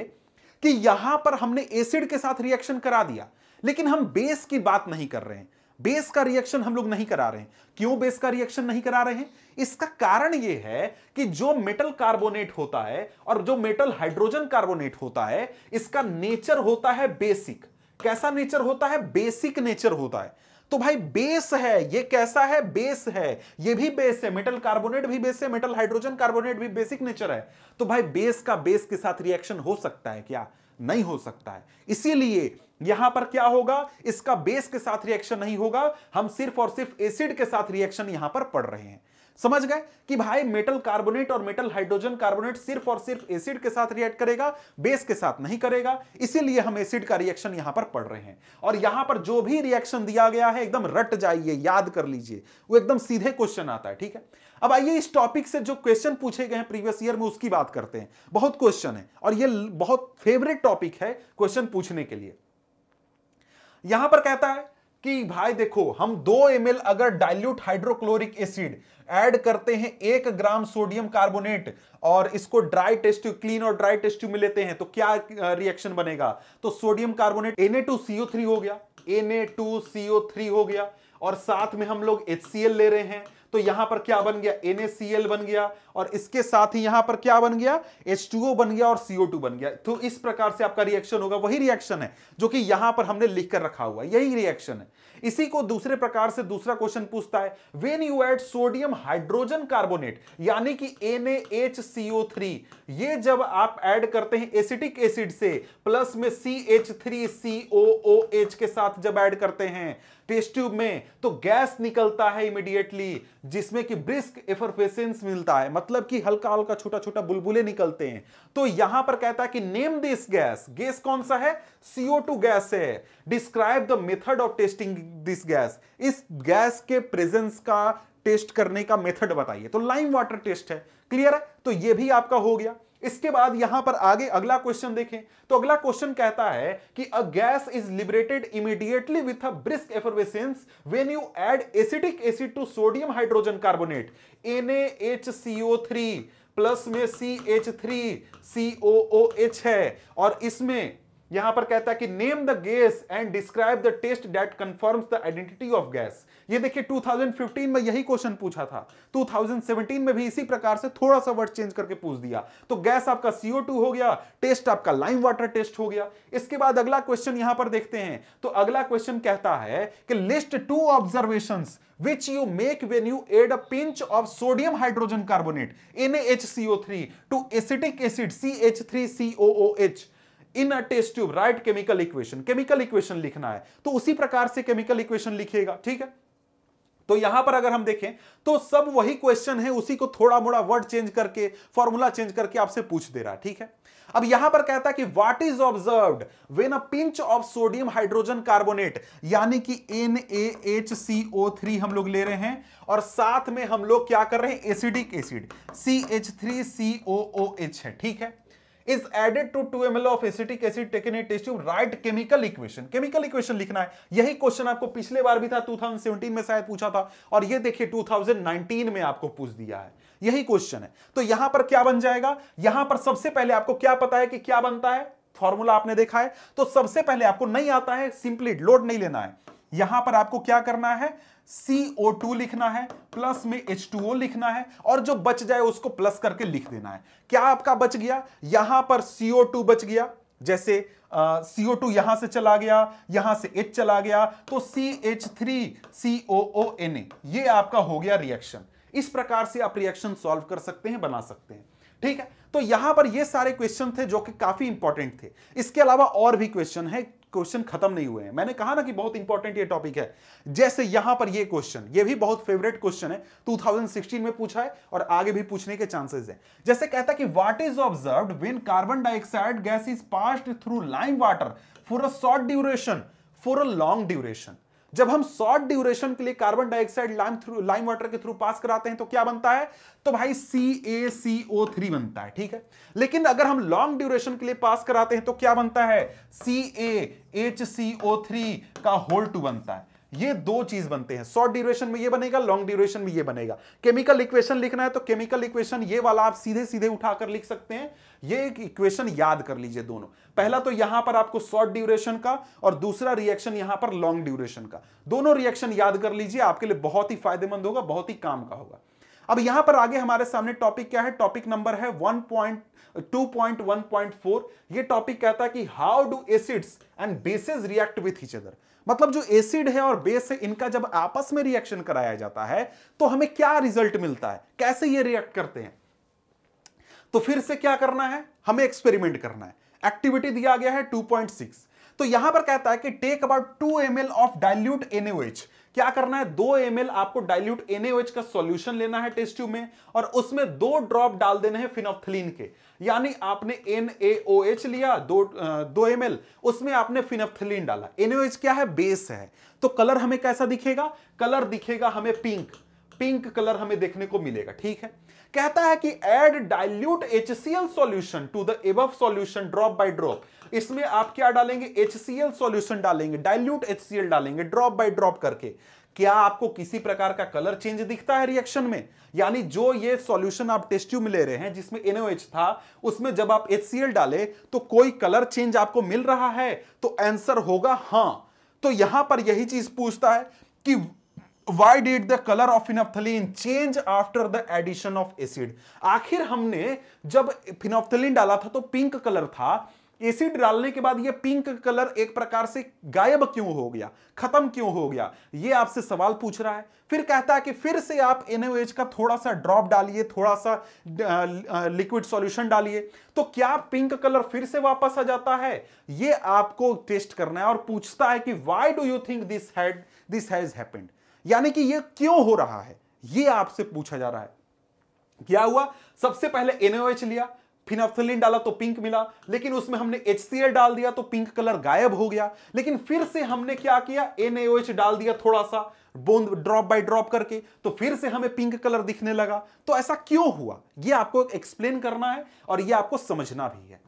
कि यहां पर हमने एसिड के साथ रिएक्शन करा दिया लेकिन हम बेस की बात नहीं कर रहे हैं बेस का रिएक्शन हम लोग नहीं करा रहे हैं क्यों बेस का रिएक्शन नहीं करा रहे हैं इसका कारण यह है कि जो मेटल कार्बोनेट होता है और जो मेटल हाइड्रोजन कार्बोनेट होता है इसका नेचर होता है बेसिक कैसा नेचर होता है बेसिक नेचर होता है तो भाई बेस है ये कैसा है बेस है ये भी बेस है मेटल कार्बोनेट भी बेस है मेटल हाइड्रोजन कार्बोनेट भी बेसिक नेचर है तो भाई बेस का बेस के साथ रिएक्शन हो सकता है क्या नहीं हो सकता है इसीलिए यहां पर क्या होगा इसका बेस के साथ रिएक्शन नहीं होगा हम सिर्फ और सिर्फ एसिड के साथ रिएक्शन यहां पर पढ़ रहे हैं समझ गए कि भाई मेटल कार्बोनेट और मेटल हाइड्रोजन कार्बोनेट सिर्फ और सिर्फ एसिड के साथ रिएक्ट करेगा बेस के साथ नहीं करेगा इसीलिए हम एसिड का रिएक्शन यहां पर पढ़ रहे हैं और यहां पर जो भी रिएक्शन दिया गया है एकदम रट जाइए याद कर लीजिए वो एकदम सीधे क्वेश्चन आता है ठीक है अब आइए इस टॉपिक से जो क्वेश्चन पूछे गए हैं प्रीवियस ईयर में उसकी बात करते हैं बहुत क्वेश्चन है और ये बहुत फेवरेट टॉपिक है क्वेश्चन पूछने के लिए यहां पर कहता है कि भाई देखो हम दो एम अगर डाइल्यूट हाइड्रोक्लोरिक एसिड ऐड करते हैं एक ग्राम सोडियम कार्बोनेट और इसको ड्राई टेस्ट क्लीन और ड्राई टेस्ट में लेते हैं तो क्या रिएक्शन बनेगा तो सोडियम कार्बोनेट एन हो गया एन हो गया और साथ में हम लोग एच ले रहे हैं तो यहां पर क्या बन गया NaCl बन गया और इसके साथ ही यहां पर क्या बन गया H2O बन गया और CO2 बन गया तो इस प्रकार से आपका रिएक्शन होगा वही रिएक्शन है जो कि यहां पर हमने लिख कर रखा हुआ यही रिएक्शन है इसी को दूसरे प्रकार से दूसरा क्वेश्चन पूछता है when you add sodium hydrogen carbonate यानी कि NaHCO3 ये जब आप ऐड करते हैं एसिटिक एसिड से प्लस में CH3COOH के साथ जब ऐड करते हैं टेस्ट ट्यूब में तो गैस निकलता है इमीडिएटली जिसमें कि ब्रिस्क एफरफेसेंस मिलता है मतलब कि हल्का हल्का छोटा छोटा बुलबुले निकलते हैं तो यहां पर कहता है कि नेम दिस गैस गैस कौन सा है टू गैस है describe the method of testing this gas इस गैस के प्रेजेंस का टेस्ट करने का मेथड बताइए तो लाइम वाटर टेस्ट है क्लियर है तो ये भी आपका हो गया इसके बाद यहां पर आगे अगला क्वेश्चन देखें तो अगला क्वेश्चन कहता है कि a gas is liberated immediately with a brisk effervescence when you add acetic acid to sodium hydrogen carbonate NaHCO3 plus में C H three C O O H है और इसमें यहां पर कहता है कि name the gas and describe the test that confirms the identity of gas ये देखिए 2015 में यही क्वेश्चन पूछा था 2017 में भी इसी प्रकार से थोड़ा सा वर्ड चेंज करके पूछ दिया तो गैस आपका CO2 हो गया टेस्ट आपका लाइम वाटर टेस्ट हो गया इसके बाद अगला क्वेश्चन यहां पर देखते हैं तो अगला क्वेश्चन कहता है कि list two observation which you which you make when you add a pinch of sodium hydrogen carbonate NaHCO3 to acetic acid H in a test tube write chemical equation chemical equation लिखना है तो उसी प्रकार से केमिकल इक्वेशन लिखिएगा ठीक है तो यहां पर अगर हम देखें तो सब वही क्वेश्चन है उसी को थोड़ा मोड़ा वर्ड चेंज करके फॉर्मूला चेंज करके आपसे पूछ दे रहा है ठीक है अब यहां पर कहता है कि what is observe when a pinch of sodium hydrogen carbonate यानी कि एन हम लोग ले रहे हैं और साथ में हम लोग क्या कर रहे हैं एसिडिक एसिड सी है ठीक है is added to two M of acetic acid taken test write chemical equation chemical equation लिखना है यही क्वेश्चन आपको पिछले बार भी था 2017 में शायद पूछा था और ये देखिए 2019 में आपको पूछ दिया है यही क्वेश्चन है तो यहां पर क्या बन जाएगा यहां पर सबसे पहले आपको क्या पता है कि क्या बनता है फॉर्मूला आपने देखा है तो सबसे पहले आपको नहीं आता है सिंपली लोड नहीं लेना है यहां पर आपको क्या करना है CO2 लिखना है प्लस में H2O लिखना है और जो बच जाए उसको प्लस करके लिख देना है क्या आपका बच गया यहां पर CO2 बच गया जैसे सीओ टू यहां से चला गया यहां से एच चला गया तो C H three C O O N A ये आपका हो गया रिएक्शन इस प्रकार से आप रिएक्शन सॉल्व कर सकते हैं बना सकते हैं ठीक है तो यहां पर ये सारे क्वेश्चन थे जो कि काफी इंपॉर्टेंट थे इसके अलावा और भी क्वेश्चन है क्वेश्चन खत्म नहीं हुए हैं मैंने कहा ना कि बहुत इंपॉर्टेंट ये टॉपिक है जैसे यहां पर ये क्वेश्चन ये भी बहुत फेवरेट क्वेश्चन है 2016 में पूछा है और आगे भी पूछने के चांसेस हैं जैसे कहता कि what is observed when carbon dioxide gas is passed through lime water for a short duration for a long duration जब हम शॉर्ट ड्यूरेशन के लिए carbon dioxide lime through lime water के थ्रू पास कराते हैं तो क्या बनता है तो भाई सी ए सी ओ थ्री बनता है ठीक है लेकिन अगर हम लॉन्ग ड्यूरेशन के लिए पास कराते हैं तो क्या बनता है C A H C O three का होल टू बनता है ये दो चीज बनते हैं शॉर्ट ड्यूरेशन में ये बनेगा लॉन्ग ड्यूरेशन में ये बनेगा केमिकल इक्वेशन लिखना है तो केमिकल इक्वेशन ये वाला आप सीधे सीधे उठाकर लिख सकते हैं ये एक इक्वेशन याद कर लीजिए दोनों पहला तो यहां पर आपको शॉर्ट ड्यूरेशन का और दूसरा रिएक्शन यहां पर लॉन्ग ड्यूरेशन का दोनों रिएक्शन याद कर लीजिए आपके लिए बहुत ही फायदेमंद होगा बहुत ही काम का होगा अब यहां पर आगे हमारे सामने टॉपिक क्या है टॉपिक नंबर है 1.2.1.4 ये टॉपिक कहता है कि how do acids and bases react with each other मतलब जो एसिड है और बेस है इनका जब आपस में रिएक्शन कराया जाता है तो हमें क्या रिजल्ट मिलता है कैसे ये रिएक्ट करते हैं तो फिर से क्या करना है हमें एक्सपेरिमेंट करना है एक्टिविटी दिया गया है 2.6 तो यहां पर कहता है कि take about 2 M of dilute NH क्या करना है दो एम आपको डायल्यूट एनएच का सोल्यूशन लेना है टेस्ट ट्यूब में और उसमें दो ड्रॉप डाल देने हैं फिनोफ्थलीन के यानी आपने एन एच लिया दो दो एम उसमें आपने फिनफ्थलीन डाला एच क्या है बेस है तो कलर हमें कैसा दिखेगा कलर दिखेगा हमें पिंक पिंक कलर हमें देखने को मिलेगा ठीक है कहता है कि add dilute L solution to the above solution drop by drop इसमें आप क्या डालेंगे एल सोल्यूशन डालेंगे डाइल्यूट एल डालेंगे ड्रॉप बाय ड्रॉप करके क्या आपको किसी प्रकार का कलर चेंज दिखता है रिएक्शन में यानी जो ये सॉल्यूशन आप टेस्ट ट्यूब में ले रहे हैं जिसमें एनओएच था उसमें जब आप एच डाले तो कोई कलर चेंज आपको मिल रहा है तो आंसर होगा हां तो यहां पर यही चीज पूछता है कि why did the colour of phenolphthalein change after the addition of acid आखिर हमने जब phenolphthalein डाला था तो पिंक कलर था एसिड डालने के बाद ये पिंक कलर एक प्रकार से गायब क्यों हो गया खत्म क्यों हो गया ये आपसे सवाल पूछ रहा है फिर कहता है कि फिर से आप एनओएच का थोड़ा सा ड्रॉप डालिए थोड़ा सा लिक्विड सॉल्यूशन डालिए तो क्या पिंक कलर फिर से वापस आ जाता है ये आपको टेस्ट करना है और पूछता है कि why do you think this had this has happened यानी कि यह क्यों हो रहा है यह आपसे पूछा जा रहा है क्या हुआ सबसे पहले एनओएच लिया फिनाफ्थलिन डाला तो पिंक मिला लेकिन उसमें हमने एच डाल दिया तो पिंक कलर गायब हो गया लेकिन फिर से हमने क्या किया एन डाल दिया थोड़ा सा बोंद ड्रॉप बाय ड्रॉप करके तो फिर से हमें पिंक कलर दिखने लगा तो ऐसा क्यों हुआ ये आपको एक्सप्लेन करना है और ये आपको समझना भी है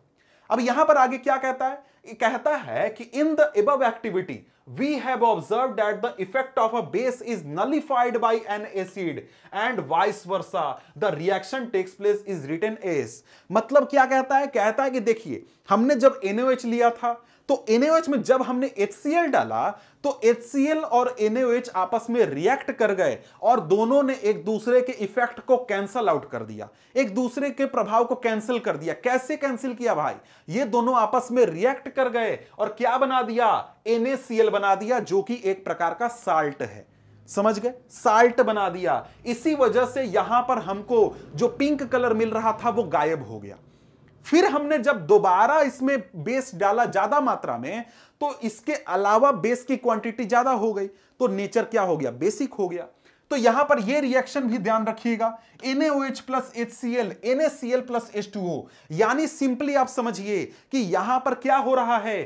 अब यहां पर आगे क्या कहता है कहता है कि in the above activity we have observed that the effect of a base is nullified by an acid and vice versa the reaction takes place is written as matlab kya kehta hai kehta hai ki dekhiye humne jab NaOH liya tha तो एनएच में जब हमने एच डाला तो एच और एनएच आपस में रिएक्ट कर गए और दोनों ने एक दूसरे के इफेक्ट को कैंसल आउट कर दिया एक दूसरे के प्रभाव को कैंसिल कर दिया कैसे कैंसिल किया भाई ये दोनों आपस में रिएक्ट कर गए और क्या बना दिया एनएसीएल बना दिया जो कि एक प्रकार का साल्ट है समझ गए साल्ट बना दिया इसी वजह से यहां पर हमको जो पिंक कलर मिल रहा था वो गायब हो गया फिर हमने जब दोबारा इसमें बेस डाला ज्यादा मात्रा में तो इसके अलावा बेस की क्वांटिटी ज्यादा हो गई तो नेचर क्या हो गया बेसिक हो गया तो यहां पर यह रिएक्शन भी ध्यान रखिएगा NaOH plus HCl NaCl plus H2O यानी सिंपली आप समझिए कि यहां पर क्या हो रहा है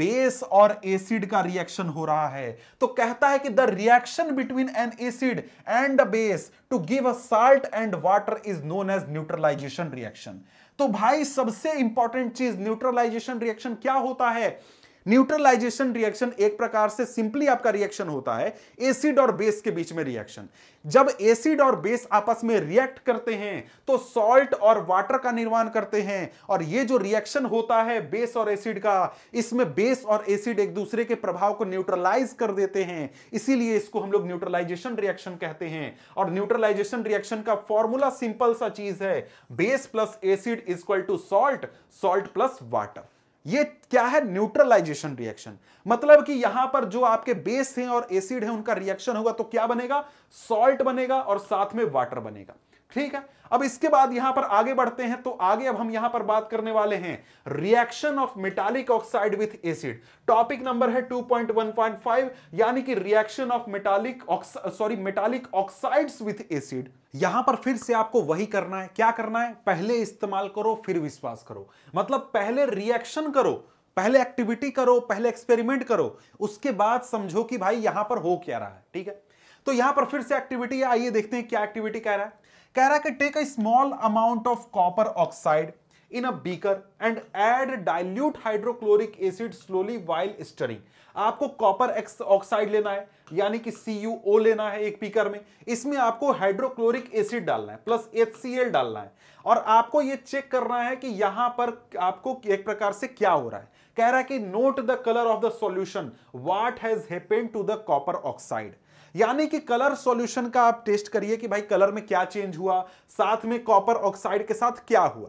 बेस और एसिड का रिएक्शन हो रहा है तो कहता है कि the reaction between an acid and base to give a salt and water is known as neutralisation reaction तो भाई सबसे इंपॉर्टेंट चीज न्यूट्रलाइजेशन रिएक्शन क्या होता है न्यूट्रलाइजेशन रिएक्शन एक प्रकार से सिंपली आपका रिएक्शन होता है एसिड और बेस के बीच में रिएक्शन जब एसिड और बेस आपस में रिएक्ट करते हैं तो सॉल्ट और वाटर का निर्माण करते हैं और ये जो रिएक्शन होता है बेस और एसिड का इसमें बेस और एसिड एक दूसरे के प्रभाव को न्यूट्रलाइज कर देते हैं इसीलिए इसको हम लोग न्यूट्रलाइजेशन रिएक्शन कहते हैं और न्यूट्रलाइजेशन रिएक्शन का फॉर्मूला सिंपल सा चीज है base plus acid is equal to salt salt plus water ये क्या है न्यूट्रलाइजेशन रिएक्शन मतलब कि यहां पर जो आपके बेस हैं और एसिड है उनका रिएक्शन होगा तो क्या बनेगा सॉल्ट बनेगा और साथ में वाटर बनेगा ठीक है अब इसके बाद यहां पर आगे बढ़ते हैं तो आगे अब हम यहां पर बात करने वाले हैं reaction of metallic oxide with acid topic number है 2.1.5 यानी कि reaction of metallic sorry metallic oxides with acid यहां पर फिर से आपको वही करना है क्या करना है पहले इस्तेमाल करो फिर विश्वास करो मतलब पहले रिएक्शन करो पहले एक्टिविटी करो पहले एक्सपेरिमेंट करो उसके बाद समझो कि भाई यहां पर हो क्या रहा है ठीक है तो यहां पर फिर से एक्टिविटी आइए देखते हैं क्या एक्टिविटी कह रहा है कह रहा है कि take a small amount of copper oxide in a beaker and add dilute hydrochloric acid slowly while stirring आपको कॉपर ऑक्साइड लेना है यानी कि CuO लेना है एक पीकर में इसमें आपको हाइड्रोक्लोरिक एसिड डालना है प्लस HCl डालना है और आपको यह चेक करना है कि यहां पर आपको एक प्रकार से क्या हो रहा है कह रहा है कि note the colour of the solution what has happened to the copper oxide यानी कि कलर सॉल्यूशन का आप टेस्ट करिए कि भाई कलर में क्या चेंज हुआ साथ में कॉपर ऑक्साइड के साथ क्या हुआ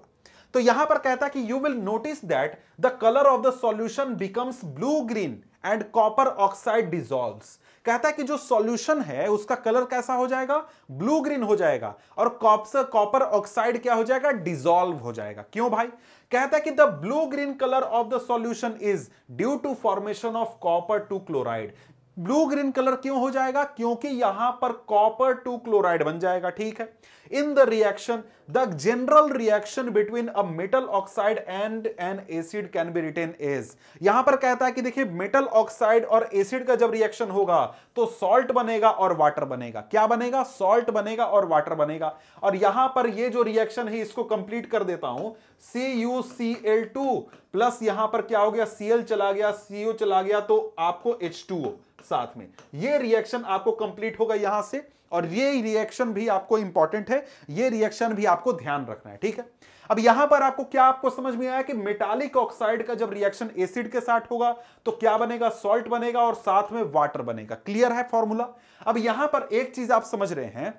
तो यहां पर कहता है कि you will notice that the colour of the solution becomes blue green and copper oxide dissolves कहता है कि जो सॉल्यूशन है उसका कलर कैसा हो जाएगा ब्लू ग्रीन हो जाएगा और कॉपर ऑक्साइड क्या हो जाएगा डिजॉल्व हो जाएगा क्यों भाई कहता है कि the blue green colour of the solution is due to formation of copper two chloride blue green colour क्यों हो जाएगा क्योंकि यहां पर कॉपर टू क्लोराइड बन जाएगा ठीक है in the reaction the general reaction between a metal oxide and an acid can be written as यहां पर कहता है कि देखिए मेटल ऑक्साइड और एसिड का जब रिएक्शन होगा तो सॉल्ट बनेगा और वाटर बनेगा क्या बनेगा सॉल्ट बनेगा और वाटर बनेगा और यहां पर ये जो रिएक्शन है इसको कंप्लीट कर देता हूं C U C L two plus यहां पर क्या हो गया सीएल चला गया सीओ चला गया तो आपको एच टू साथ में ये रिएक्शन आपको कंप्लीट होगा यहां से और ये रिएक्शन भी आपको इंपॉर्टेंट है ये रिएक्शन भी आपको ध्यान रखना है ठीक है अब यहां पर आपको क्या आपको समझ में आया कि मेटालिक ऑक्साइड का जब रिएक्शन एसिड के साथ होगा तो क्या बनेगा सॉल्ट बनेगा और साथ में वाटर बनेगा क्लियर है फॉर्मूला अब यहां पर एक चीज आप समझ रहे हैं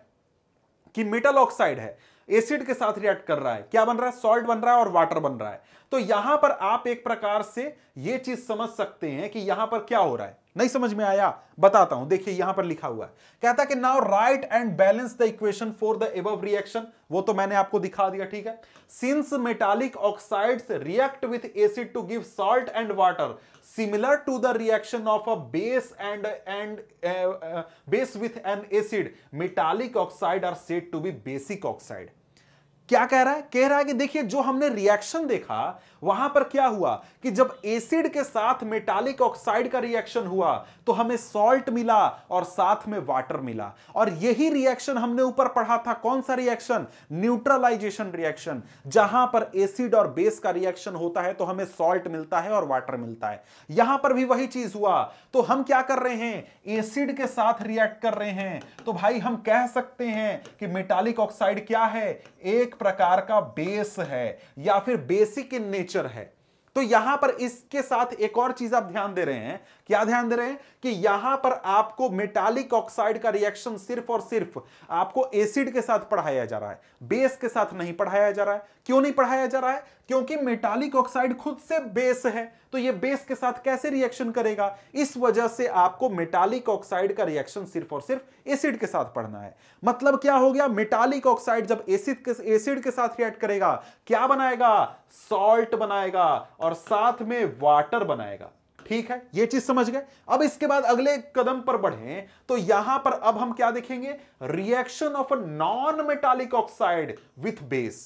कि मेटल ऑक्साइड है एसिड के साथ रिएक्ट कर रहा है क्या बन रहा है सॉल्ट बन रहा है और वाटर बन रहा है तो यहां पर आप एक प्रकार से यह चीज समझ सकते हैं कि यहां पर क्या हो रहा है नहीं समझ में आया बताता हूं देखिए यहां पर लिखा हुआ है कहता कि now write and balance the equation for the above reaction वो तो मैंने आपको दिखा दिया ठीक है since metallic oxides react with acid to give salt and water similar to the reaction of a base and and uh, uh, base with an acid metallic oxide are said to be basic oxide क्या कह रहा है कह रहा है कि देखिए जो हमने रिएक्शन देखा वहां पर क्या हुआ कि जब एसिड के साथ मेटालिक ऑक्साइड का रिएक्शन हुआ तो हमें सॉल्ट मिला और साथ में वाटर मिला और यही रिएक्शन हमने ऊपर पढ़ा था कौन सा रिएक्शन न्यूट्रलाइजेशन रिएक्शन जहां पर एसिड और बेस का रिएक्शन होता है तो हमें सॉल्ट मिलता है और वाटर मिलता है यहां पर भी वही चीज हुआ तो हम क्या कर रहे हैं एसिड के साथ रिएक्ट कर रहे हैं तो भाई हम कह सकते हैं कि मेटालिक ऑक्साइड क्या है एक प्रकार का बेस है या फिर बेसिक इन नेचर है तो यहां पर इसके साथ एक और चीज आप ध्यान दे रहे हैं क्या ध्यान दे रहे हैं कि यहां पर आपको मेटालिक ऑक्साइड का रिएक्शन सिर्फ और सिर्फ आपको एसिड के साथ पढ़ाया जा रहा है बेस के साथ नहीं पढ़ाया जा रहा है क्यों नहीं पढ़ाया जा रहा है क्योंकि मेटालिक ऑक्साइड खुद से बेस है तो ये बेस के साथ कैसे रिएक्शन करेगा इस वजह से आपको मेटालिक ऑक्साइड का रिएक्शन सिर्फ और सिर्फ एसिड के साथ पढ़ना है मतलब क्या हो गया मेटालिक ऑक्साइड जब एसिड के एसिड के साथ रिएक्ट करेगा क्या बनाएगा सॉल्ट बनाएगा और साथ में वाटर बनाएगा ठीक है ये चीज समझ गए अब इसके बाद अगले कदम पर बढ़े तो यहां पर अब हम क्या देखेंगे reaction of a non metallic oxide with base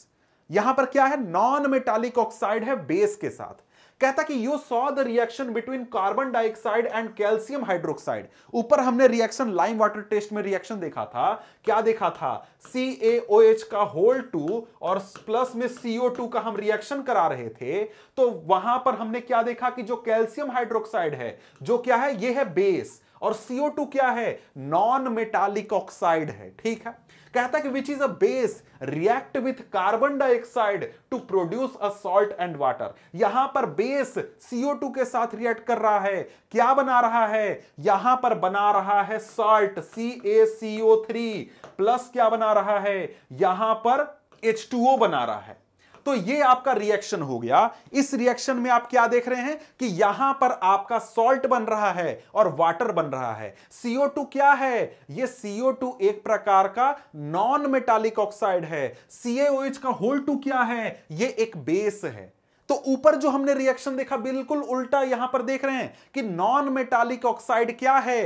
यहां पर क्या है नॉन मेटालिक ऑक्साइड है बेस के साथ कहता कि you saw the reaction between carbon dioxide and calcium hydroxide ऊपर हमने रिएक्शन लाइम वाटर टेस्ट में रिएक्शन देखा था क्या देखा था एच का होल टू और प्लस में टू का हम रिएक्शन करा रहे थे तो वहां पर हमने क्या देखा कि जो कैल्सियम हाइड्रोक्साइड है जो क्या है यह है बेस और सीओ क्या है नॉन मेटालिक ऑक्साइड है ठीक है कहता है कि which is a base react with carbon dioxide to produce a salt and water यहां पर बेस सीओ टू के साथ रिएक्ट कर रहा है क्या बना रहा है यहां पर बना रहा है सॉल्ट थ्री प्लस क्या बना रहा है यहां पर एच ओ बना रहा है तो ये आपका रिएक्शन हो गया इस रिएक्शन में आप क्या देख रहे हैं कि यहां पर आपका सॉल्ट बन रहा है और वाटर बन रहा है CO2 क्या है ये CO2 एक प्रकार का नॉन मेटालिक ऑक्साइड है CaOH का होल टू क्या है ये एक बेस है तो ऊपर जो हमने रिएक्शन देखा बिल्कुल उल्टा यहां पर देख रहे हैं कि नॉन मेटालिक ऑक्साइड क्या है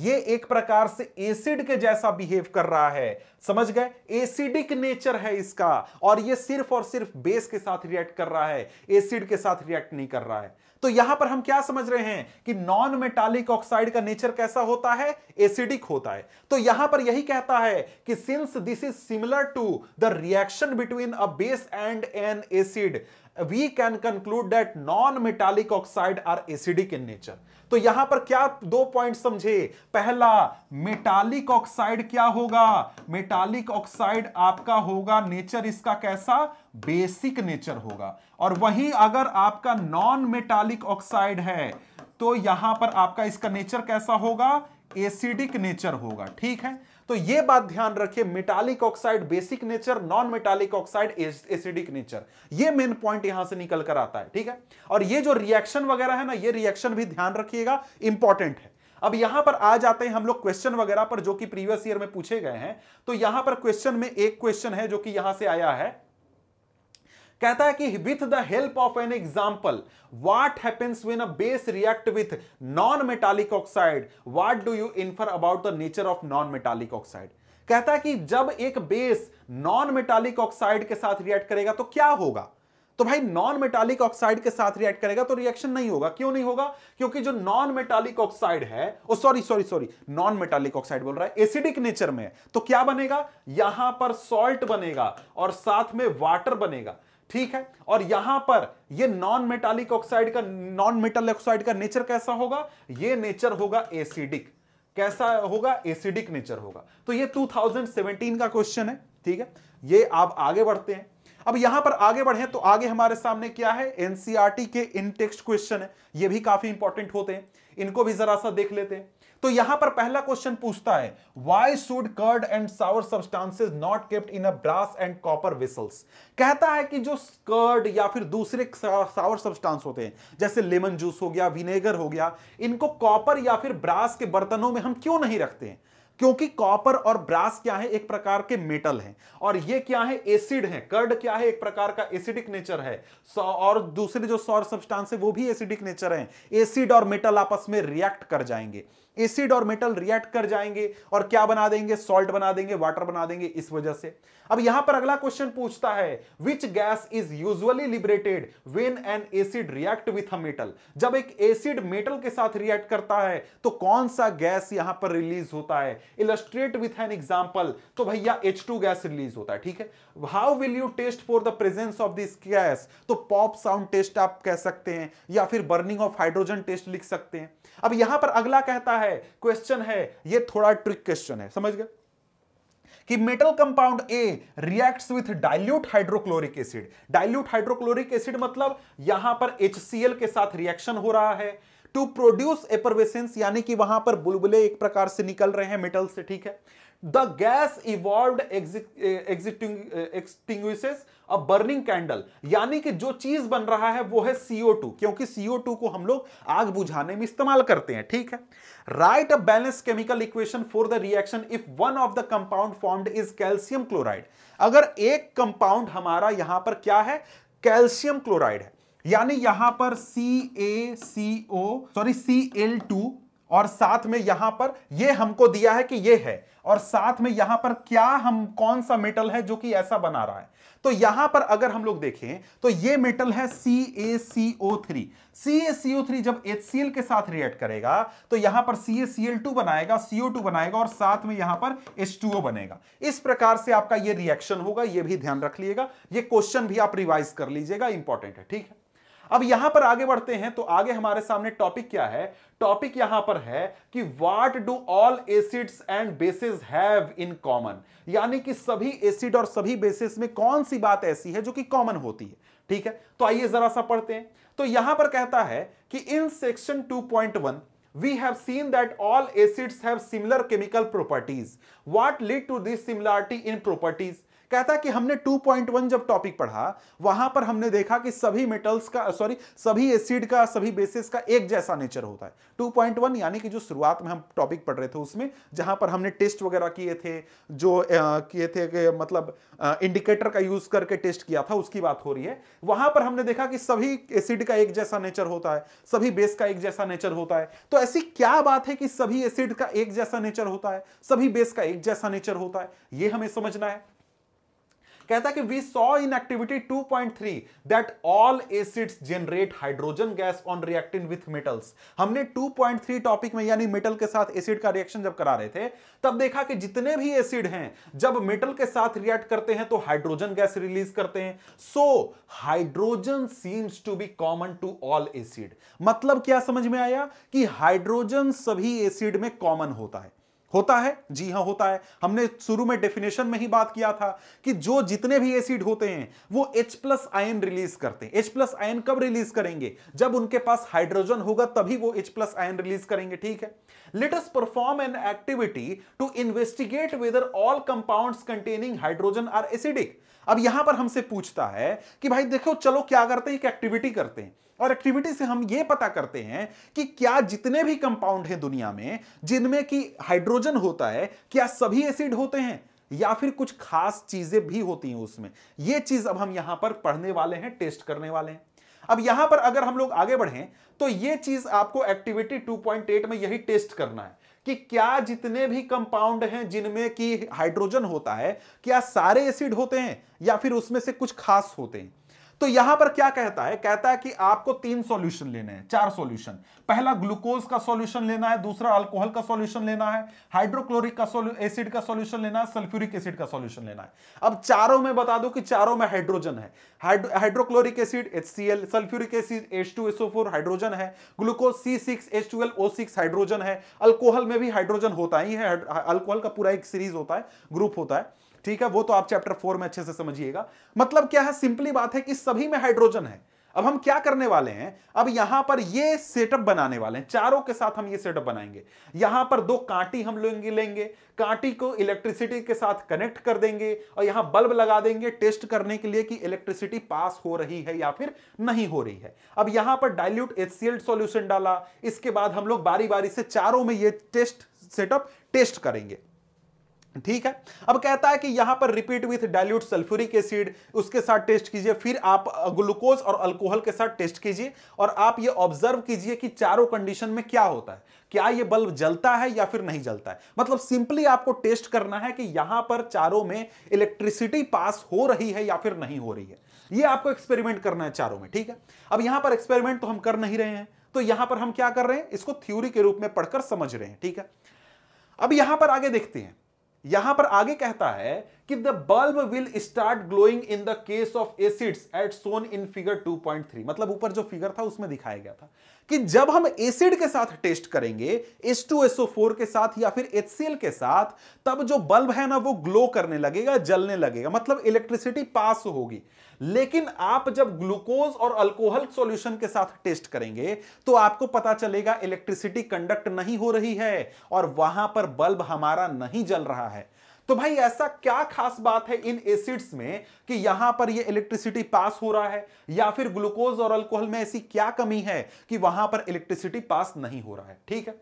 ये एक प्रकार से एसिड के जैसा बिहेव कर रहा है समझ गए एसिडिक नेचर है इसका और ये सिर्फ और सिर्फ बेस के साथ रिएक्ट कर रहा है एसिड के साथ रिएक्ट नहीं कर रहा है तो यहां पर हम क्या समझ रहे हैं कि नॉन मेटालिक ऑक्साइड का नेचर कैसा होता है एसिडिक होता है तो यहां पर यही कहता है कि since this is similar to the reaction between a base and an acid we can conclude that non metallic oxides are acidic in nature तो यहां पर क्या दो पॉइंट समझे पहला मेटालिक ऑक्साइड क्या होगा मेटालिक ऑक्साइड आपका होगा नेचर इसका कैसा बेसिक नेचर होगा और वहीं अगर आपका नॉन मेटालिक ऑक्साइड है तो यहां पर आपका इसका नेचर कैसा होगा एसिडिक नेचर होगा ठीक है तो ये बात ध्यान रखिए metallic oxide basic nature non metallic oxide acidic nature ये मेन पॉइंट यहां से निकल कर आता है ठीक है और ये जो रिएक्शन वगैरह है ना ये रिएक्शन भी ध्यान रखिएगा इंपॉर्टेंट है अब यहां पर आ जाते हैं हम लोग क्वेश्चन वगैरह पर जो कि प्रीवियस ईयर में पूछे गए हैं तो यहां पर क्वेश्चन में एक क्वेश्चन है जो कि यहां से आया है कहता है कि with the help of an example what happens when a base react with non metallic oxide what do you infer about the nature of non metallic oxide कहता है कि जब एक बेस नॉन मेटालिक ऑक्साइड के साथ रिएक्ट करेगा तो क्या होगा तो भाई नॉन मेटालिक ऑक्साइड के साथ रिएक्ट करेगा तो रिएक्शन नहीं होगा क्यों नहीं होगा क्योंकि जो नॉन मेटालिक ऑक्साइड है oh sorry sorry sorry non metallic oxide बोल रहा है एसिडिक नेचर में है तो क्या बनेगा यहां पर सॉल्ट बनेगा और साथ में वाटर बनेगा ठीक है और यहां पर ये नॉन मेटालिक ऑक्साइड का नॉन मेटल ऑक्साइड का नेचर कैसा होगा ये नेचर होगा एसिडिक कैसा होगा एसिडिक नेचर होगा तो ये 2017 का क्वेश्चन है ठीक है ये आप आगे बढ़ते हैं अब यहां पर आगे बढ़े तो आगे हमारे सामने क्या है एनसीआरटी e के इन टेक्स्ट क्वेश्चन है ये भी काफी इंपॉर्टेंट होते हैं इनको भी जरा सा देख लेते हैं तो यहां पर पहला क्वेश्चन पूछता है why should curd and sour substances not kept in a brass and copper vessels कहता है कि जो कर्ड या फिर दूसरे सावर सब्सटेंस होते हैं जैसे लेमन जूस हो गया विनेगर हो गया इनको कॉपर या फिर ब्रास के बर्तनों में हम क्यों नहीं रखते हैं क्योंकि कॉपर और ब्रास क्या है एक प्रकार के मेटल हैं और ये क्या है एसिड है कर्ड क्या है एक प्रकार का एसिडिक नेचर है और दूसरे जो सौर सब्सटेंस है वो भी एसिडिक नेचर है एसिड और मेटल आपस में रिएक्ट कर जाएंगे एसिड और मेटल रिएक्ट कर जाएंगे और क्या बना देंगे सॉल्ट बना देंगे वाटर बना देंगे इस वजह से अब यहां पर अगला क्वेश्चन पूछता है which gas is usually liberated when an acid react with a metal जब एक एसिड मेटल के साथ रिएक्ट करता है तो कौन सा गैस यहां पर रिलीज होता है इलस्ट्रेट विथ एन एग्जाम्पल तो भैया एच गैस रिलीज होता है ठीक है how will you test for the presence of this gas तो पॉप साउंड टेस्ट आप कह सकते हैं या फिर बर्निंग ऑफ हाइड्रोजन टेस्ट लिख सकते हैं अब यहां पर अगला कहता है क्वेश्चन है ये थोड़ा ट्रिक क्वेश्चन है समझ गए कि metal compound A reacts with dilute hydrochloric acid dilute hydrochloric acid मतलब यहां पर HCl के साथ रिएक्शन हो रहा है टू प्रोड्यूस एपरवेसेंस यानी कि वहां पर बुलबुले एक प्रकार से निकल रहे हैं मेटल से ठीक है the gas evolve extinguishes a burning candle यानी कि जो चीज बन रहा है वो है सीओ टू क्योंकि सीओ टू को हम लोग आग बुझाने में इस्तेमाल करते हैं ठीक है write a balance chemical equation for the reaction if one of the compound formed is calcium chloride अगर एक कंपाउंड हमारा यहां पर क्या है कैल्शियम क्लोराइड है यानी यहां पर C A C O sorry C L two और साथ में यहां पर ये हमको दिया है कि ये है और साथ में यहां पर क्या हम कौन सा मेटल है जो कि ऐसा बना रहा है तो यहां पर अगर हम लोग देखें तो ये मेटल है C A C O three C A C O three जब एच सी एल के साथ रिएक्ट करेगा तो यहां पर C A C L two बनाएगा सीओ टू बनाएगा और साथ में यहां पर एच टू ओ बनेगा इस प्रकार से आपका ये रिएक्शन होगा ये भी ध्यान रख लीजिएगा ये क्वेश्चन भी आप रिवाइज कर लीजिएगा इंपॉर्टेंट है ठीक है अब यहां पर आगे बढ़ते हैं तो आगे हमारे सामने टॉपिक क्या है टॉपिक यहां पर है कि what do all acids and bases have in common यानी कि सभी एसिड और सभी बेसिस में कौन सी बात ऐसी है जो कि कॉमन होती है ठीक है तो आइए जरा सा पढ़ते हैं तो यहां पर कहता है कि in section two we have seen that all acids have similar chemical properties what lead to this similarity in properties कहता कि हमने 2.1 जब टॉपिक पढ़ा वहां पर हमने देखा कि सभी मेटल्स का सॉरी सभी एसिड का सभी बेसिस का एक जैसा नेचर होता है 2.1 यानी कि जो शुरुआत में हम टॉपिक पढ़ रहे थे उसमें जहां पर हमने टेस्ट वगैरह किए थे जो किए थे कि मतलब इंडिकेटर का यूज करके टेस्ट किया था उसकी बात हो रही है वहां पर हमने देखा कि सभी एसिड का एक जैसा नेचर होता है सभी बेस का एक जैसा नेचर होता है तो ऐसी क्या बात है कि सभी एसिड का एक जैसा नेचर होता है सभी बेस का एक जैसा नेचर होता है यह हमें समझना है कहता है कि we saw in activity 2.3 point three that all acids generate hydrogen gas on reacting with metals हमने 2.3 टॉपिक में यानी मेटल के साथ एसिड का रिएक्शन जब करा रहे थे तब देखा कि जितने भी एसिड हैं जब मेटल के साथ रिएक्ट करते हैं तो हाइड्रोजन गैस रिलीज करते हैं so hydrogen seems to be common to all acid मतलब क्या समझ में आया कि हाइड्रोजन सभी एसिड में कॉमन होता है होता है जी हाँ होता है हमने शुरू में डेफिनेशन में ही बात किया था कि जो जितने भी एसिड होते हैं वो H प्लस आयन रिलीज करते हैं H प्लस आयन कब रिलीज करेंगे जब उनके पास हाइड्रोजन होगा तभी वो H प्लस आयन रिलीज करेंगे ठीक है let us perform an activity to investigate whether all compounds containing hydrogen are acidic अब यहां पर हमसे पूछता है कि भाई देखो चलो क्या करते हैं एक एक्टिविटी करते हैं और एक्टिविटी से हम ये पता करते हैं कि क्या जितने भी कंपाउंड हैं दुनिया में जिनमें कि हाइड्रोजन होता है क्या सभी एसिड होते हैं या फिर कुछ खास चीजें भी होती हैं उसमें ये चीज अब हम यहां पर पढ़ने वाले हैं टेस्ट करने वाले हैं अब यहां पर अगर हम लोग आगे बढ़े तो ये चीज आपको एक्टिविटी 2.8 में यही टेस्ट करना है कि क्या जितने भी कंपाउंड हैं जिनमें कि हाइड्रोजन होता है क्या सारे एसिड होते हैं या फिर उसमें से कुछ खास होते हैं तो यहां पर क्या कहता है कहता है कि आपको तीन सॉल्यूशन लेने हैं चार सॉल्यूशन पहला ग्लूकोज का सॉल्यूशन लेना है दूसरा अल्कोहल का सॉल्यूशन लेना है हाइड्रोक्लोरिक का एसिड का सॉल्यूशन लेना है सल्फ्यूरिक एसिड का सॉल्यूशन लेना है अब चारों में बता दो कि चारों में हाइड्रोजन है hydrochloric acid H sulphuric acid H hydrogen है ग्लूकोज सिक्स हाइड्रोजन है अल्कोहल में भी हाइड्रोजन होता ही है अल्कोहल का पूरा एक सीरीज होता है ग्रुप होता है ठीक है वो तो आप चैप्टर फोर में अच्छे से समझिएगा मतलब क्या है सिंपली बात है कि सभी में हाइड्रोजन है अब हम क्या करने वाले हैं अब यहां पर ये सेटअप बनाने वाले हैं चारों के साथ हम ये सेटअप बनाएंगे यहां पर दो कांटी हम लेंगे लेंगे कांटी को इलेक्ट्रिसिटी के साथ कनेक्ट कर देंगे और यहां बल्ब लगा देंगे टेस्ट करने के लिए कि इलेक्ट्रिसिटी पास हो रही है या फिर नहीं हो रही है अब यहां पर डायल्यूट एचसीएल सॉल्यूशन डाला इसके बाद हम लोग बारी बारी से चारों में ये टेस्ट सेटअप टेस्ट करेंगे ठीक है अब कहता है कि यहां पर repeat with dilute sulphuric acid उसके साथ टेस्ट कीजिए फिर आप ग्लूकोज और अल्कोहल के साथ टेस्ट कीजिए और आप ये ऑब्जर्व कीजिए कि चारों कंडीशन में क्या होता है क्या ये बल्ब जलता है या फिर नहीं जलता है मतलब सिंपली आपको टेस्ट करना है कि यहां पर चारों में इलेक्ट्रिसिटी पास हो रही है या फिर नहीं हो रही है ये आपको एक्सपेरिमेंट करना है चारों में ठीक है अब यहां पर एक्सपेरिमेंट तो हम कर नहीं रहे हैं तो यहां पर हम क्या कर रहे हैं इसको थ्यूरी के रूप में पढ़कर समझ रहे हैं ठीक है अब यहां पर आगे देखते हैं यहां पर आगे कहता है कि the bulb will start glowing in the case of acids at shown in figure 2.3 मतलब ऊपर जो फिगर था उसमें दिखाया गया था कि जब हम एसिड के साथ टेस्ट करेंगे H2SO4 के साथ या फिर HCl के साथ तब जो बल्ब है ना वो ग्लो करने लगेगा जलने लगेगा मतलब इलेक्ट्रिसिटी पास होगी लेकिन आप जब ग्लूकोज और अल्कोहल सॉल्यूशन के साथ टेस्ट करेंगे तो आपको पता चलेगा इलेक्ट्रिसिटी कंडक्ट नहीं हो रही है और वहां पर बल्ब हमारा नहीं जल रहा है तो भाई ऐसा क्या खास बात है इन एसिड्स में कि यहां पर ये इलेक्ट्रिसिटी पास हो रहा है या फिर ग्लूकोज और अल्कोहल में ऐसी क्या कमी है कि वहां पर इलेक्ट्रिसिटी पास नहीं हो रहा है ठीक है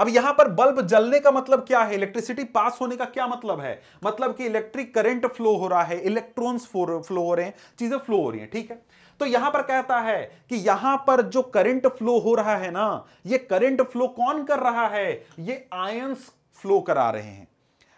अब यहां पर बल्ब जलने का मतलब क्या है इलेक्ट्रिसिटी पास होने का क्या मतलब है मतलब कि इलेक्ट्रिक करंट फ्लो हो रहा है इलेक्ट्रॉन्स फ्लो हो रहे हैं चीजें फ्लो हो रही हैं ठीक है तो यहां पर कहता है कि यहां पर जो करंट फ्लो हो रहा है ना ये करंट फ्लो कौन कर रहा है ये आयंस फ्लो करा रहे हैं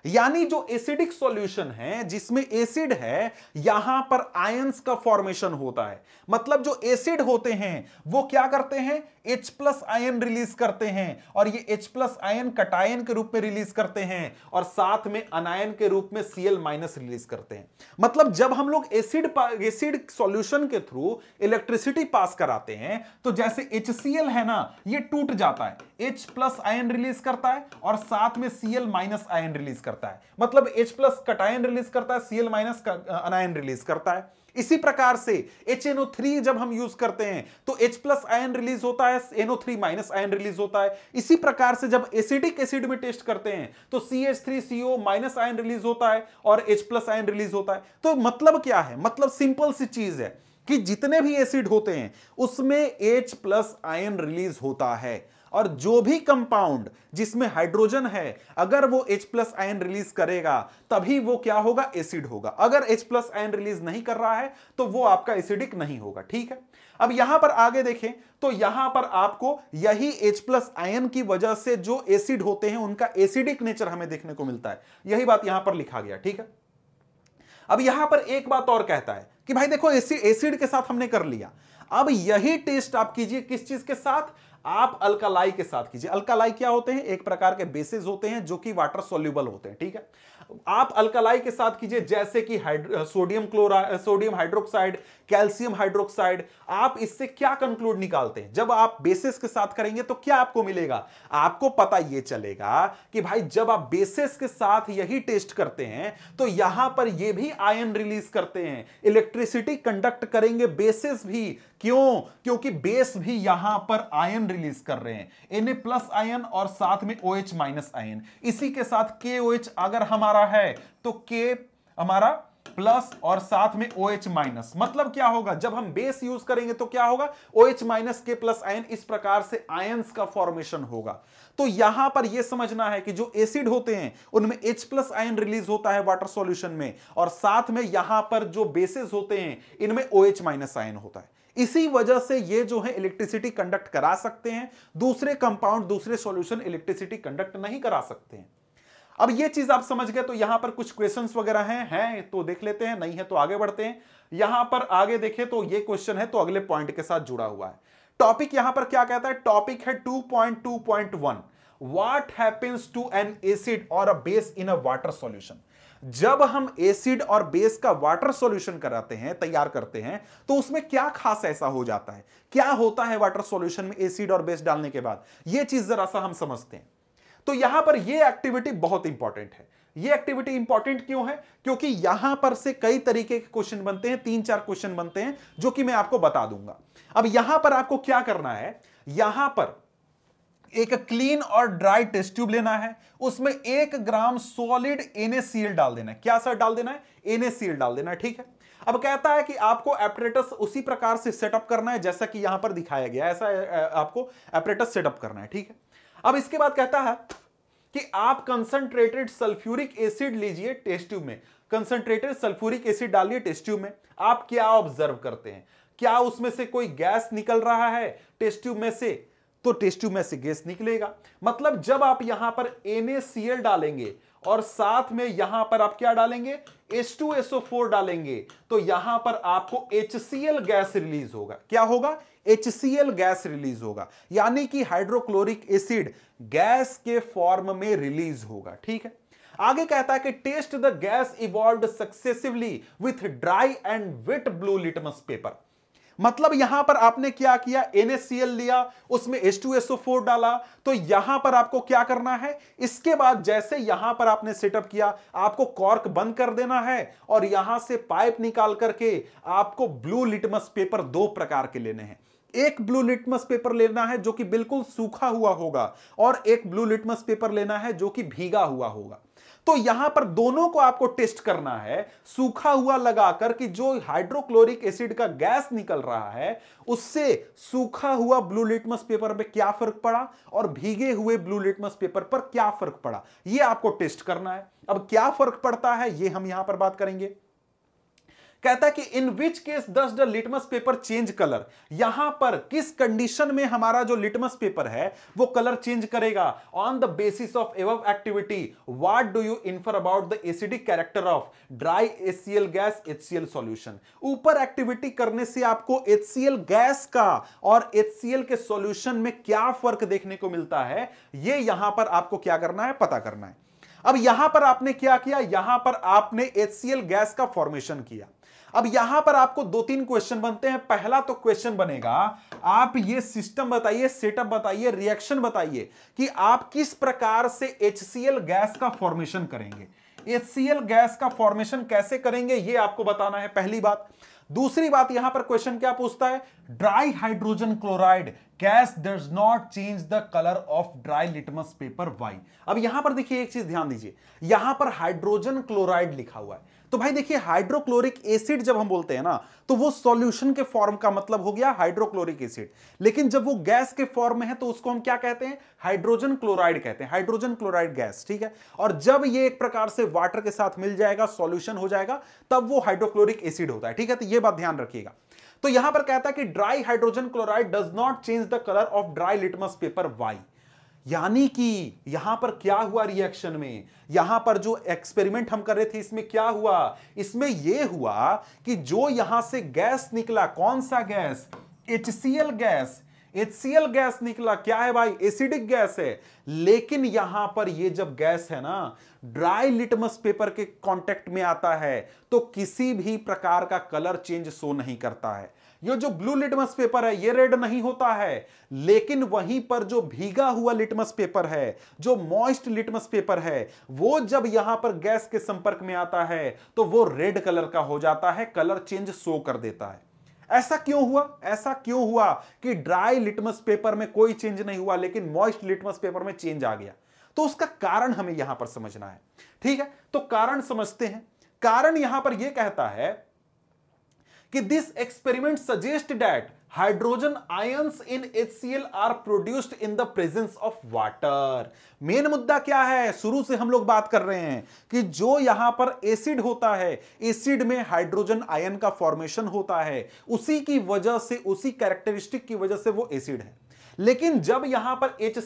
यानी जो एसिडिक सॉल्यूशन है जिसमें एसिड है यहां पर आयंस का फॉर्मेशन होता है मतलब जो एसिड होते हैं वो क्या करते हैं एच प्लस आयन रिलीज करते हैं और ये एच प्लस आयन कटायन के रूप में रिलीज करते हैं और साथ में अनायन के रूप में सीएल माइनस रिलीज करते हैं मतलब जब हम लोग एसिड एसिड सॉल्यूशन के थ्रू इलेक्ट्रिसिटी पास कराते हैं तो जैसे एच है ना ये टूट जाता है एच प्लस आयन रिलीज करता है और साथ में सीएल माइनस आयन रिलीज करता है मतलब एच प्लस कटायन रिलीज करता है सीएल माइनस अनायन रिलीज करता है इसी प्रकार से HNO3 जब हम यूज करते हैं तो H प्लस आयन रिलीज होता है NO3 माइनस आयन रिलीज होता है इसी प्रकार से जब एसिडिक एसिड में टेस्ट करते हैं तो CH3CO माइनस आयन रिलीज होता है और H प्लस आयन रिलीज होता है तो मतलब क्या है मतलब सिंपल सी चीज है कि जितने भी एसिड होते हैं उसमें H प्लस आयन रिलीज होता है और जो भी कंपाउंड जिसमें हाइड्रोजन है अगर वो H प्लस आयन रिलीज करेगा तभी वो क्या होगा एसिड होगा अगर H प्लस आयन रिलीज नहीं कर रहा है तो वो आपका एसिडिक नहीं होगा ठीक है अब यहां पर आगे देखें तो यहां पर आपको यही H प्लस आयन की वजह से जो एसिड होते हैं उनका एसिडिक नेचर हमें देखने को मिलता है यही बात यहां पर लिखा गया ठीक है अब यहां पर एक बात और कहता है कि भाई देखो एसिड एसिड के साथ हमने कर लिया अब यही टेस्ट आप कीजिए किस चीज के साथ आप अल्कालाई के साथ कीजिए अल्कालाई क्या होते हैं एक प्रकार के बेसिस होते हैं जो कि वाटर सोल्यूबल होते हैं ठीक है आप अल्कालाई के साथ कीजिए जैसे कि सोडियम क्लोरा सोडियम हाइड्रोक्साइड कैल्शियम हाइड्रोक्साइड आप इससे क्या कंक्लूड निकालते हैं जब आप बेसिस के साथ करेंगे तो क्या आपको मिलेगा आपको पता यह चलेगा कि भाई जब आप बेसिस के साथ यही टेस्ट करते हैं तो यहां पर यह भी आयन रिलीज करते हैं इलेक्ट्रिसिटी कंडक्ट करेंगे बेसिस भी क्यों क्योंकि बेस भी यहां पर आयन रिलीज कर रहे हैं एन प्लस आयन और साथ में ओ एच माइनस आयन इसी के साथ के अगर हमारा है तो के हमारा प्लस और साथ में ओ एच माइनस मतलब क्या होगा जब हम बेस यूज करेंगे तो क्या होगा OH माइनस के प्लस आयन इस प्रकार से आयंस का फॉर्मेशन होगा तो यहां पर यह समझना है कि जो एसिड होते हैं उनमें H प्लस आयन रिलीज होता है वाटर सॉल्यूशन में और साथ में यहां पर जो बेसिस होते हैं इनमें ओ एच माइनस आयन होता है इसी वजह से ये जो है इलेक्ट्रिसिटी कंडक्ट करा सकते हैं दूसरे कंपाउंड दूसरे सॉल्यूशन इलेक्ट्रिसिटी कंडक्ट नहीं करा सकते हैं अब ये चीज आप समझ गए तो यहां पर कुछ क्वेश्चंस वगैरह हैं हैं तो देख लेते हैं नहीं है तो आगे बढ़ते हैं यहां पर आगे देखें तो ये क्वेश्चन है तो अगले पॉइंट के साथ जुड़ा हुआ है टॉपिक यहां पर क्या कहता है टॉपिक है 2.2.1 what happens to an acid और a base in a water solution जब हम एसिड और बेस का वाटर सॉल्यूशन कराते हैं तैयार करते हैं तो उसमें क्या खास ऐसा हो जाता है क्या होता है वाटर सॉल्यूशन में एसिड और बेस डालने के बाद यह चीज जरा सा हम समझते हैं तो यहां पर यह एक्टिविटी बहुत इंपॉर्टेंट है ये एक्टिविटी इंपॉर्टेंट क्यों है क्योंकि यहां पर से कई तरीके के क्वेश्चन बनते हैं तीन चार क्वेश्चन बनते हैं जो कि मैं आपको बता दूंगा अब यहां पर आपको क्या करना है यहां पर एक क्लीन और ड्राई टेस्ट ट्यूब लेना है उसमें एक ग्राम सॉलिड एनएसीएल डाल देना है क्या सर डाल देना है एनएसीएल डाल देना है ठीक है अब कहता है कि आपको एपरेटस उसी प्रकार से सेटअप करना है जैसा कि यहां पर दिखाया गया ऐसा आपको एपरेटस सेटअप करना है ठीक है अब इसके बाद कहता है कि आप कंसंट्रेटेड सल्फ्यूरिक एसिड लीजिए टेस्ट ट्यूब में कंसंट्रेटेड सल्फ्यूरिक एसिड डालिए टेस्ट ट्यूब में आप क्या ऑब्जर्व करते हैं क्या उसमें से कोई गैस निकल रहा है टेस्ट ट्यूब में से तो टेस्ट ट्यूब में से गैस निकलेगा मतलब जब आप यहां पर NaCl डालेंगे और साथ में यहां पर आप क्या डालेंगे H2SO4 डालेंगे तो यहां पर आपको HCl गैस रिलीज होगा क्या होगा एच गैस रिलीज होगा यानी कि हाइड्रोक्लोरिक एसिड गैस के फॉर्म में रिलीज होगा ठीक है आगे कहता है कि test the gas evolve successively with dry and wet blue litmus paper मतलब यहां पर आपने क्या किया NaCl लिया उसमें H2SO4 डाला तो यहां पर आपको क्या करना है इसके बाद जैसे यहां पर आपने सेटअप किया आपको कॉर्क बंद कर देना है और यहां से पाइप निकाल करके आपको ब्लू लिटमस पेपर दो प्रकार के लेने हैं एक ब्लू लिटमस पेपर लेना है जो कि बिल्कुल सूखा हुआ होगा और एक ब्लू लिटमस पेपर लेना है जो कि भीगा हुआ होगा तो यहां पर दोनों को आपको टेस्ट करना है सूखा हुआ लगाकर कि जो हाइड्रोक्लोरिक एसिड का गैस निकल रहा है उससे सूखा हुआ ब्लू लिटमस पेपर में क्या फर्क पड़ा और भीगे हुए ब्लू लिटमस पेपर पर क्या फर्क पड़ा यह आपको टेस्ट करना है अब क्या फर्क पड़ता है यह हम यहां पर बात करेंगे कहता है कि in which case does the litmus paper change colour यहां पर किस कंडीशन में हमारा जो लिटमस पेपर है वो कलर चेंज करेगा on the basis of above activity what do you infer about the acidic character of dry HCl gas HCl solution ऊपर एक्टिविटी करने से आपको एचसीएल गैस का और एच के सोल्यूशन में क्या फर्क देखने को मिलता है ये यहां पर आपको क्या करना है पता करना है अब यहां पर आपने क्या किया यहां पर आपने एच गैस का फॉर्मेशन किया अब यहां पर आपको दो तीन क्वेश्चन बनते हैं पहला तो क्वेश्चन बनेगा आप ये सिस्टम बताइए सेटअप बताइए रिएक्शन बताइए कि आप किस प्रकार से एच गैस का फॉर्मेशन करेंगे एच गैस का फॉर्मेशन कैसे करेंगे ये आपको बताना है पहली बात दूसरी बात यहां पर क्वेश्चन क्या पूछता है dry hydrogen chloride gas does not change the colour of dry litmus paper why अब यहां पर देखिए एक चीज ध्यान दीजिए यहां पर हाइड्रोजन क्लोराइड लिखा हुआ है तो भाई देखिए हाइड्रोक्लोरिक एसिड जब हम बोलते हैं ना तो वो सॉल्यूशन के फॉर्म का मतलब हो गया हाइड्रोक्लोरिक एसिड लेकिन जब वो गैस के फॉर्म में है तो उसको हम क्या कहते हैं हाइड्रोजन क्लोराइड कहते हैं हाइड्रोजन क्लोराइड गैस ठीक है और जब ये एक प्रकार से वाटर के साथ मिल जाएगा सॉल्यूशन हो जाएगा तब वो हाइड्रोक्लोरिक एसिड होता है ठीक है तो ये बात ध्यान रखिएगा तो यहां पर कहता है कि dry hydrogen chloride does not change the colour of dry litmus paper why यानी कि यहां पर क्या हुआ रिएक्शन में यहां पर जो एक्सपेरिमेंट हम कर रहे थे इसमें क्या हुआ इसमें यह हुआ कि जो यहां से गैस निकला कौन सा gas H gas HCl gas निकला क्या है भाई एसिडिक गैस है लेकिन यहां पर ये जब गैस है ना ड्राई लिटमस पेपर के कांटेक्ट में आता है तो किसी भी प्रकार का कलर चेंज शो नहीं करता है ये जो ब्लू लिटमस पेपर है ये रेड नहीं होता है लेकिन वहीं पर जो भीगा हुआ लिटमस पेपर है जो मॉइस्ट लिटमस पेपर है वो जब यहां पर गैस के संपर्क में आता है तो वो रेड कलर का हो जाता है कलर चेंज शो कर देता है ऐसा क्यों हुआ ऐसा क्यों हुआ कि ड्राई लिटमस पेपर में कोई चेंज नहीं हुआ लेकिन मॉइस्ट लिटमस पेपर में चेंज आ गया तो उसका कारण हमें यहां पर समझना है ठीक है तो कारण समझते हैं कारण यहां पर यह कहता है कि this experiment suggest that hydrogen ions in HCl are produced in the presence of water main मुद्दा क्या है शुरू से हम लोग बात कर रहे हैं कि जो यहां पर एसिड होता है एसिड में हाइड्रोजन आयन का फॉर्मेशन होता है उसी की वजह से उसी कैरेक्टरिस्टिक की वजह से वो एसिड है लेकिन जब यहां पर एच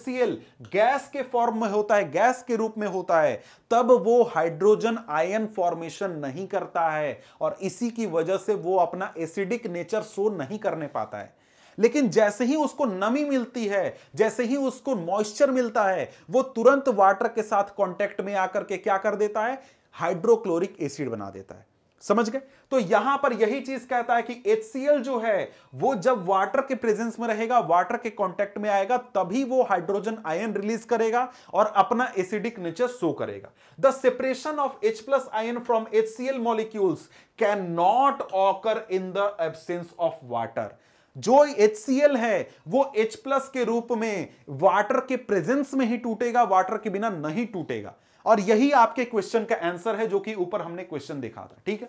गैस के फॉर्म में होता है गैस के रूप में होता है तब वो हाइड्रोजन आयन फॉर्मेशन नहीं करता है और इसी की वजह से वो अपना एसिडिक नेचर शो नहीं करने पाता है लेकिन जैसे ही उसको नमी मिलती है जैसे ही उसको मॉइस्चर मिलता है वो तुरंत वाटर के साथ कॉन्टेक्ट में आकर के क्या कर देता है हाइड्रोक्लोरिक एसिड बना देता है समझ गए तो यहां पर यही चीज कहता है कि HCl जो है वो जब वाटर के प्रेजेंस में रहेगा वाटर के कांटेक्ट में आएगा तभी वो हाइड्रोजन आयन रिलीज करेगा और अपना एसिडिक नेचर शो करेगा the separation of H plus ion from H C L molecules can not occur in the absence of water जो HCl है वो H प्लस के रूप में वाटर के प्रेजेंस में ही टूटेगा वाटर के बिना नहीं टूटेगा और यही आपके क्वेश्चन का आंसर है जो कि ऊपर हमने क्वेश्चन देखा था ठीक है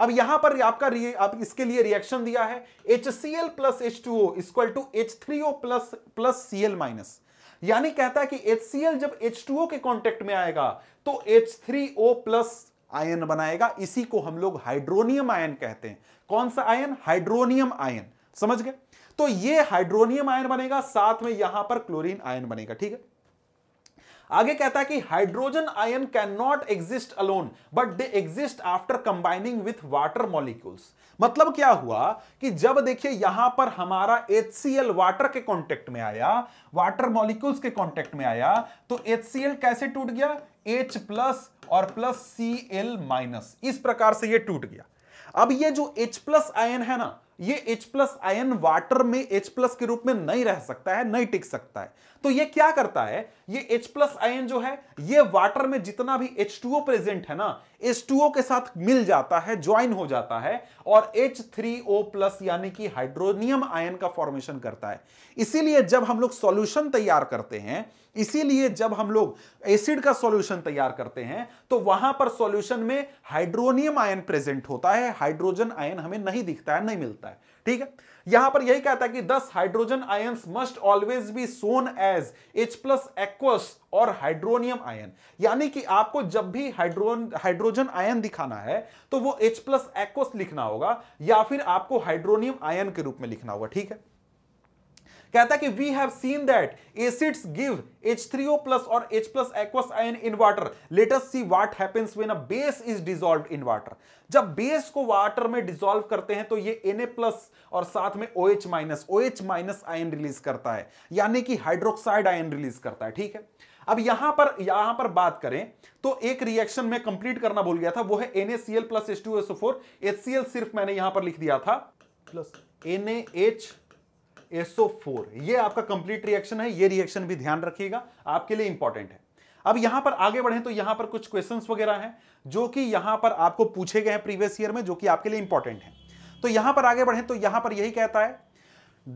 अब यहां पर आपका आप इसके लिए रिएक्शन दिया है H C L plus H two O equal to H three O plus plus C L minus यानी कहता है कि एच सी एल जब एच टू ओ के कॉन्टेक्ट में आएगा तो H three O plus ion बनाएगा इसी को हम लोग हाइड्रोनियम आयन कहते हैं कौन सा आयन हाइड्रोनियम आयन समझ गए तो ये हाइड्रोनियम आयन बनेगा साथ में यहां पर क्लोरीन आयन बनेगा ठीक है आगे कहता है कि hydrogen ion can not exist alone but they exist after combining with water molecules मतलब क्या हुआ कि जब देखिए यहां पर हमारा एच वाटर के कॉन्टेक्ट में आया वाटर मॉलिक्यूल्स के कॉन्टेक्ट में आया तो एच कैसे टूट गया एच प्लस और प्लस सी एल माइनस इस प्रकार से यह टूट गया अब ये जो H प्लस आयन है ना ये H प्लस आयन वाटर में H प्लस के रूप में नहीं रह सकता है नहीं टिक सकता है तो ये क्या करता है ये H प्लस आयन जो है ये वाटर में जितना भी H2O प्रेजेंट है ना एच के साथ मिल जाता है ज्वाइन हो जाता है और एच थ्री ओ प्लस यानी कि हाइड्रोनियम आयन का फॉर्मेशन करता है इसीलिए जब हम लोग सॉल्यूशन तैयार करते हैं इसीलिए जब हम लोग एसिड का सॉल्यूशन तैयार करते हैं तो वहां पर सॉल्यूशन में हाइड्रोनियम आयन प्रेजेंट होता है हाइड्रोजन आयन हमें नहीं दिखता है नहीं मिलता है ठीक है यहां पर यही कहता है कि thus hydrogen ion must always be shown as H plus aqueous और हाइड्रोनियम आयन यानी कि आपको जब भी हाइड्रोन हाइड्रोजन आयन दिखाना है तो वो H प्लस एक्वस लिखना होगा या फिर आपको हाइड्रोनियम आयन के रूप में लिखना होगा ठीक है कहता है कि we have seen that acids give H3O plus or H plus aqueous ion in water. Let us see what happens when a base is dissolved in water. जब बेस को वाटर में डिसॉल्व करते हैं तो ये Na प्लस और साथ में OH minus OH minus ion release करता है यानी कि हाइड्रोक्साइड आयन रिलीज करता है ठीक है अब यहां पर यहां पर बात करें तो एक रिएक्शन में कंप्लीट करना भूल गया था वो है NaCl plus H2SO4 HCl सिर्फ मैंने यहां पर लिख दिया था प्लस NaH SO4 ये आपका कंप्लीट रिएक्शन है ये रिएक्शन भी ध्यान रखिएगा आपके लिए इंपॉर्टेंट है अब यहां पर आगे बढ़े तो यहां पर कुछ क्वेश्चंस वगैरह हैं जो कि यहां पर आपको पूछे गए हैं प्रीवियस ईयर में जो कि आपके लिए इंपॉर्टेंट है तो यहां पर आगे बढ़े तो यहां पर यही कहता है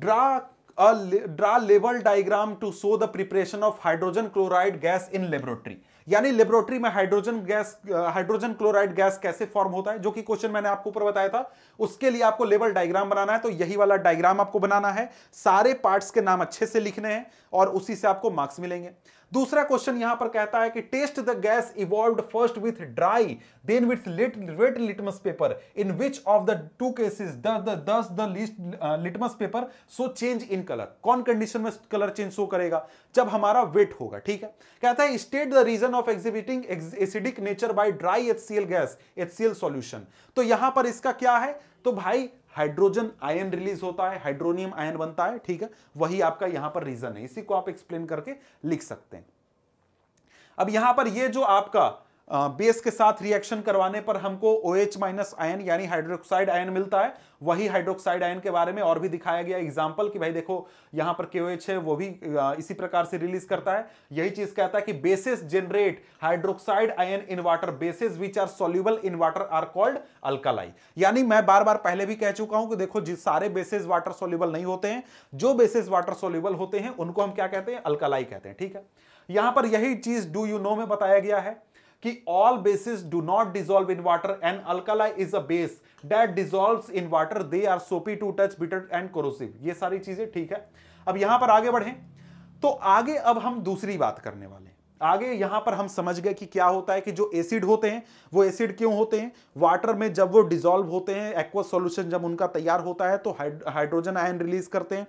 draw draw level diagram to show the preparation of hydrogen chloride gas in laboratory यानी लेबोरेटरी में hydrogen gas hydrogen chloride gas कैसे फॉर्म होता है जो कि क्वेश्चन मैंने आपको ऊपर बताया था उसके लिए आपको लेबल डायग्राम बनाना है तो यही वाला डायग्राम आपको बनाना है सारे पार्ट्स के नाम अच्छे से लिखने हैं और उसी से आपको मार्क्स मिलेंगे दूसरा क्वेश्चन यहां पर कहता है कि test the gas evolve first with dry then with lit wet litmus paper in which of the two cases does the लिस्ट litmus paper show change in colour कौन कंडीशन में कलर चेंज शो करेगा जब हमारा वेट होगा ठीक है कहता है state the reason of exhibiting acidic nature by dry H gas H solution तो यहां पर इसका क्या है तो भाई हाइड्रोजन आयन रिलीज होता है हाइड्रोनियम आयन बनता है ठीक है वही आपका यहां पर रीजन है इसी को आप एक्सप्लेन करके लिख सकते हैं अब यहां पर ये जो आपका बेस के साथ रिएक्शन करवाने पर हमको ओ एच माइनस आयन यानी हाइड्रोक्साइड आयन मिलता है वही हाइड्रोक्साइड आयन के बारे में और भी दिखाया गया एग्जाम्पल कि भाई देखो यहां पर के है वो भी इसी प्रकार से रिलीज करता है यही चीज कहता है कि bases generate hydroxide ion in water bases which are soluble in water are called alkali यानी मैं बार बार पहले भी कह चुका हूं कि देखो जिस सारे बेसिस वाटर सोल्यूबल नहीं होते हैं जो बेसिस वाटर सोल्यूबल होते हैं उनको हम क्या कहते हैं अल्कालाई कहते हैं ठीक है यहां पर यही चीज डू यू नो में बताया गया है कि all bases do not dissolve in water and alkali is a base that dissolve in water they are soapy to touch bitter and corrosive ये सारी चीजें ठीक है अब यहां पर आगे बढ़े तो आगे अब हम दूसरी बात करने वाले आगे यहां पर हम समझ गए कि क्या होता है कि जो एसिड होते हैं वो एसिड क्यों होते हैं वाटर में जब वो डिजोल्व होते हैं एक्वा सॉल्यूशन जब उनका तैयार होता है तो हाइड्रोजन आयन रिलीज करते हैं